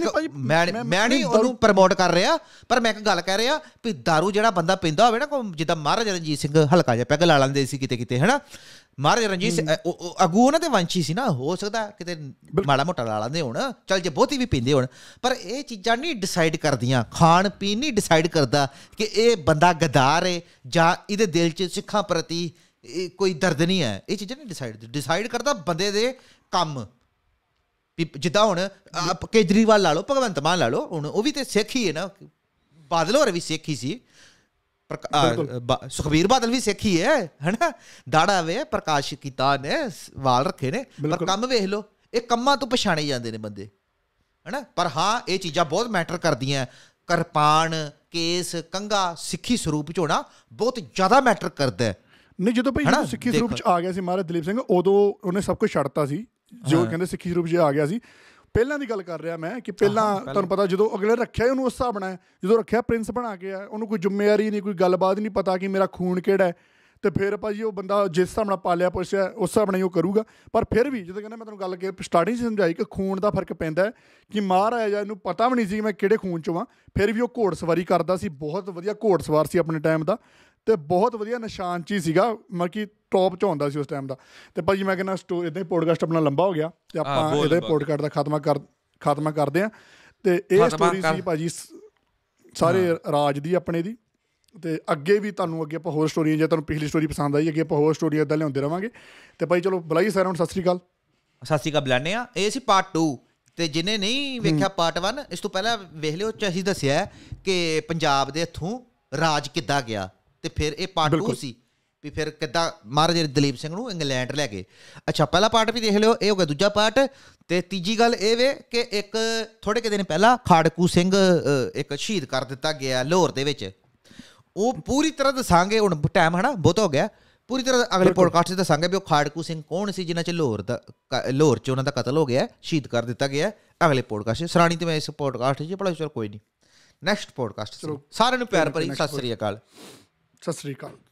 ਮੈਂ ਨਹੀਂ ਉਹਨੂੰ ਪ੍ਰਮੋਟ ਕਰ ਰਿਹਾ ਪਰ ਮੈਂ ਇੱਕ ਗੱਲ ਕਹਿ ਰਿਹਾ ਵੀ ਦਾਰੂ ਜਿਹੜਾ ਬੰਦਾ ਪੀਂਦਾ ਹੋਵੇ ਨਾ ਜਿੱਦਾਂ ਮਹਾਰਾਜਾ ਰਣਜੀਤ ਸਿੰਘ ਹਲਕਾ ਜਿਹਾ ਪੈਗ ਲਾ ਲੈਂਦੇ ਸੀ ਕਿਤੇ ਕਿਤੇ ਹਨਾ ਮਹਾਰਾਜ ਰਣਜੀਤ ਸਿੰਘ ਅਗੂ ਉਹਨਾਂ ਦੇ ਵੰਸ਼ੀ ਸੀ ਨਾ ਹੋ ਸਕਦਾ ਕਿਤੇ ਮਾੜਾ ਮੋਟਾ ਲਾ ਲਾਂਦੇ ਹੁਣ ਚਲ ਜੇ ਬਹੁਤੀ ਵੀ ਪੀਂਦੇ ਹੁਣ ਪਰ ਇਹ ਚੀਜ਼ਾਂ ਨਹੀਂ ਡਿਸਾਈਡ ਕਰਦੀਆਂ ਖਾਣ ਪੀਣ ਨਹੀਂ ਡਿਸਾਈਡ ਕਰਦਾ ਕਿ ਇਹ ਬੰਦਾ ਗਦਾਰ ਹੈ ਜਾਂ ਇਹਦੇ ਦਿਲ 'ਚ ਸਿੱਖਾਂ ਪ੍ਰਤੀ ਕੋਈ ਦਰਦ ਨਹੀਂ ਹੈ ਇਹ ਚੀਜ਼ਾਂ ਨਹੀਂ ਡਿਸਾਈਡ ਡਿਸਾਈਡ ਕਰਦਾ ਬੰਦੇ ਦੇ ਕੰਮ ਜਿੱਦਾਂ ਹੁਣ ਕੇਜਰੀਵਾਲ ਲਾ ਲਓ ਭਗਵੰਤ ਮਾਨ ਲਾ ਲਓ ਹੁਣ ਉਹ ਵੀ ਤੇ ਸਿੱਖ ਹੀ ਹੈ ਨਾ ਬਾਦਲ ਹੋਰ ਵੀ ਸਿੱਖ ਹੀ ਸੀ ਸੁਖਬੀਰ ਬਾਦਲ ਵੀ ਸਿੱਖ ਹੀ ਹੈ ਹਨਾ ਦਾੜਾ ਵੇ ਪ੍ਰਕਾਸ਼ ਕੀਤਾ ਨੇ ਵਾਲ ਰੱਖੇ ਨੇ ਪਰ ਕੰਮ ਵੇਖ ਲੋ ਇਹ ਕੰਮਾਂ ਤੋਂ ਪਛਾਣੇ ਜਾਂਦੇ ਨੇ ਬੰਦੇ ਹਨਾ ਪਰ ਹਾਂ ਇਹ ਚੀਜ਼ਾਂ ਬਹੁਤ ਮੈਟਰ ਕਰਦੀਆਂ ਕਿਰਪਾਨ ਕੇਸ ਕੰਗਾ ਸਿੱਖੀ ਸਰੂਪ ਚ ਹੋਣਾ ਬਹੁਤ ਜ਼ਿਆਦਾ ਮੈਟਰ ਕਰਦਾ ਹੈ ਨਹੀਂ ਜਦੋਂ ਭਈ ਸਿੱਖੀ ਸਰੂਪ ਚ ਆ ਗਿਆ ਸੀ ਮਹਾਰਾਜ ਦਲੀਪ ਸਿੰਘ ਉਦੋਂ ਉਹਨੇ ਸਭ ਕੁਝ ਛੱਡਤਾ ਸੀ ਜੋ ਕਹਿੰਦੇ ਸਿੱਖੀ ਸਰੂਪ ਚ ਆ ਗਿਆ ਸੀ ਪਹਿਲਾਂ ਦੀ ਗੱਲ ਕਰ ਰਿਹਾ ਮੈਂ ਕਿ ਪਹਿਲਾਂ ਤੁਹਾਨੂੰ ਪਤਾ ਜਦੋਂ ਅਗਲੇ ਰੱਖਿਆ ਉਹਨੂੰ ਉਸ ਹਿਸਾਬ ਨਾਲ ਜਦੋਂ ਰੱਖਿਆ ਪ੍ਰਿੰਸ ਬਣਾ ਕੇ ਆ ਉਹਨੂੰ ਕੋਈ ਜ਼ਿੰਮੇਵਾਰੀ ਨਹੀਂ ਕੋਈ ਗੱਲਬਾਤ ਨਹੀਂ ਪਤਾ ਕਿ ਮੇਰਾ ਖੂਨ ਕਿਹੜਾ ਹੈ ਤੇ ਫਿਰ ਭਾਜੀ ਉਹ ਬੰਦਾ ਜਿਸ ਹਿਸਾਬ ਨਾਲ ਪਾਲਿਆ ਪੁੱਛਿਆ ਉਸ ਹਿਸਾਬ ਨਾਲ ਹੀ ਉਹ ਕਰੂਗਾ ਪਰ ਫਿਰ ਵੀ ਜਦੋਂ ਕਹਿੰਦਾ ਮੈਂ ਤੁਹਾਨੂੰ ਗੱਲ ਕੇ ਸਟਾਰਟਿੰਗ ਸਮਝਾਈ ਕਿ ਖੂਨ ਦਾ ਫਰਕ ਪੈਂਦਾ ਕਿ ਮਾਰ ਆਇਆ ਜਾਂ ਇਹਨੂੰ ਪਤਾ ਵੀ ਨਹੀਂ ਸੀ ਮੈਂ ਕਿਹੜੇ ਖੂਨ ਚੋਂ ਆ ਫਿਰ ਵੀ ਉਹ ਘੋੜਸਵਾਰੀ ਕਰਦਾ ਸੀ ਬਹੁਤ ਵਧੀਆ ਘੋੜਸਵਾਰ ਸੀ ਆਪਣੇ ਟਾਈਮ ਦਾ ਤੇ ਬਹੁਤ ਵਧੀਆ ਨਿਸ਼ਾਨ ਚੀ ਸੀਗਾ ਮਤਲਬ ਕਿ ਟੌਪ 'ਚ ਹੁੰਦਾ ਸੀ ਉਸ ਟਾਈਮ ਦਾ ਤੇ ਭਾਜੀ ਮੈਂ ਕਹਿੰਦਾ ਸਟੋਰੀ ਇਦਾਂ ਹੀ ਪੋਡਕਾਸਟ ਆਪਣਾ ਲੰਬਾ ਹੋ ਗਿਆ ਤੇ ਆਪਾਂ ਇਹਦੇ ਪੋਡਕਾਸਟ ਦਾ ਖਾਤਮਾ ਕਰ ਖਾਤਮਾ ਕਰਦੇ ਆ ਤੇ ਇਹ ਸਟੋਰੀ ਸੀ ਭਾਜੀ ਸਾਰੇ ਰਾਜ ਦੀ ਆਪਣੇ ਦੀ ਤੇ ਅੱਗੇ ਵੀ ਤੁਹਾਨੂੰ ਅੱਗੇ ਆਪਾਂ ਹੋਰ ਸਟੋਰੀਆਂ ਜੇ ਤੁਹਾਨੂੰ ਪਿਛਲੀ ਸਟੋਰੀ ਪਸੰਦ ਆਈ ਅੱਗੇ ਆਪਾਂ ਹੋਰ ਸਟੋਰੀਆਂ ਇਦਾਂ ਲਿਆਉਂਦੇ ਰਵਾਂਗੇ ਤੇ ਭਾਈ ਚਲੋ ਬੁਲਾਈ ਸਾਰਿਆਂ ਨੂੰ ਸਤਿ ਸ੍ਰੀ ਅਕਾਲ ਸਤਿ ਸ੍ਰੀ ਅਕਾਲ ਬੁਲਾਣੇ ਆ ਇਹ ਸੀ ਪਾਰਟ 2 ਤੇ ਜਿਨੇ ਨਹੀਂ ਵੇਖਿਆ ਪਾਰਟ 1 ਇਸ ਤੋਂ ਪਹਿਲਾਂ ਵੇਖ ਲਿਓ ਚ ਅਸੀਂ ਦੱਸਿਆ ਕਿ ਪੰਜਾਬ ਦੇ ਹੱਥੋਂ ਰਾਜ ਕਿੱਦਾਂ ਗਿਆ ਤੇ ਫਿਰ ਇਹ ਪਾਰਟ 2 ਸੀ ਵੀ ਫਿਰ ਕਿੱਦਾਂ ਮਹਾਰਾਜਾ ਦਲੀਪ ਸਿੰਘ ਨੂੰ ਇੰਗਲੈਂਡ ਲੈ ਗਏ ਅੱਛਾ ਪਹਿਲਾ ਪਾਰਟ ਵੀ ਦੇਖ ਲਿਓ ਇਹ ਹੋ ਗਿਆ ਦੂਜਾ ਪਾਰਟ ਤੇ ਤੀਜੀ ਗੱਲ ਇਹ ਵੇ ਕਿ ਇੱਕ ਥੋੜੇ ਕਿ ਦਿਨ ਪਹਿਲਾਂ ਖਾੜਕੂ ਸਿੰਘ ਇੱਕ ਸ਼ਹੀਦ ਕਰ ਦਿੱਤਾ ਗਿਆ ਲਾਹੌਰ ਦੇ ਵਿੱਚ ਉਹ ਪੂਰੀ ਤਰ੍ਹਾਂ ਦੱਸਾਂਗੇ ਹੁਣ ਟਾਈਮ ਹਨਾ ਬਹੁਤ ਹੋ ਗਿਆ ਪੂਰੀ ਤਰ੍ਹਾਂ ਅਗਲੇ ਪੋਡਕਾਸਟ 'ਚ ਦੱਸਾਂਗੇ ਵੀ ਉਹ ਖਾੜਕੂ ਸਿੰਘ ਕੌਣ ਸੀ ਜਿਨ੍ਹਾਂ 'ਚ ਲਾਹੌਰ ਦਾ ਲਾਹੌਰ 'ਚ ਉਹਨਾਂ ਦਾ ਕਤਲ ਹੋ ਗਿਆ ਸ਼ਹੀਦ ਕਰ ਦਿੱਤਾ ਗਿਆ ਅਗਲੇ ਪੋਡਕਾਸਟ 'ਚ ਸਰਾਣੀ ਤੇ ਮੈਂ ਇਸ ਪੋਡਕਾਸਟ 'ਚ ਬੜਾ ਚਲ ਕੋਈ ਨਹੀਂ ਨੈਕਸਟ ਪੋਡਕਾਸਟ ਸਾਰਿਆਂ ਨੂੰ ਪਿਆਰ ਭਰੀ ਸਤਿ ਸ੍ਰੀ ਅਕਾਲ ਸਤਿ ਸ੍ਰੀ ਅਕਾਲ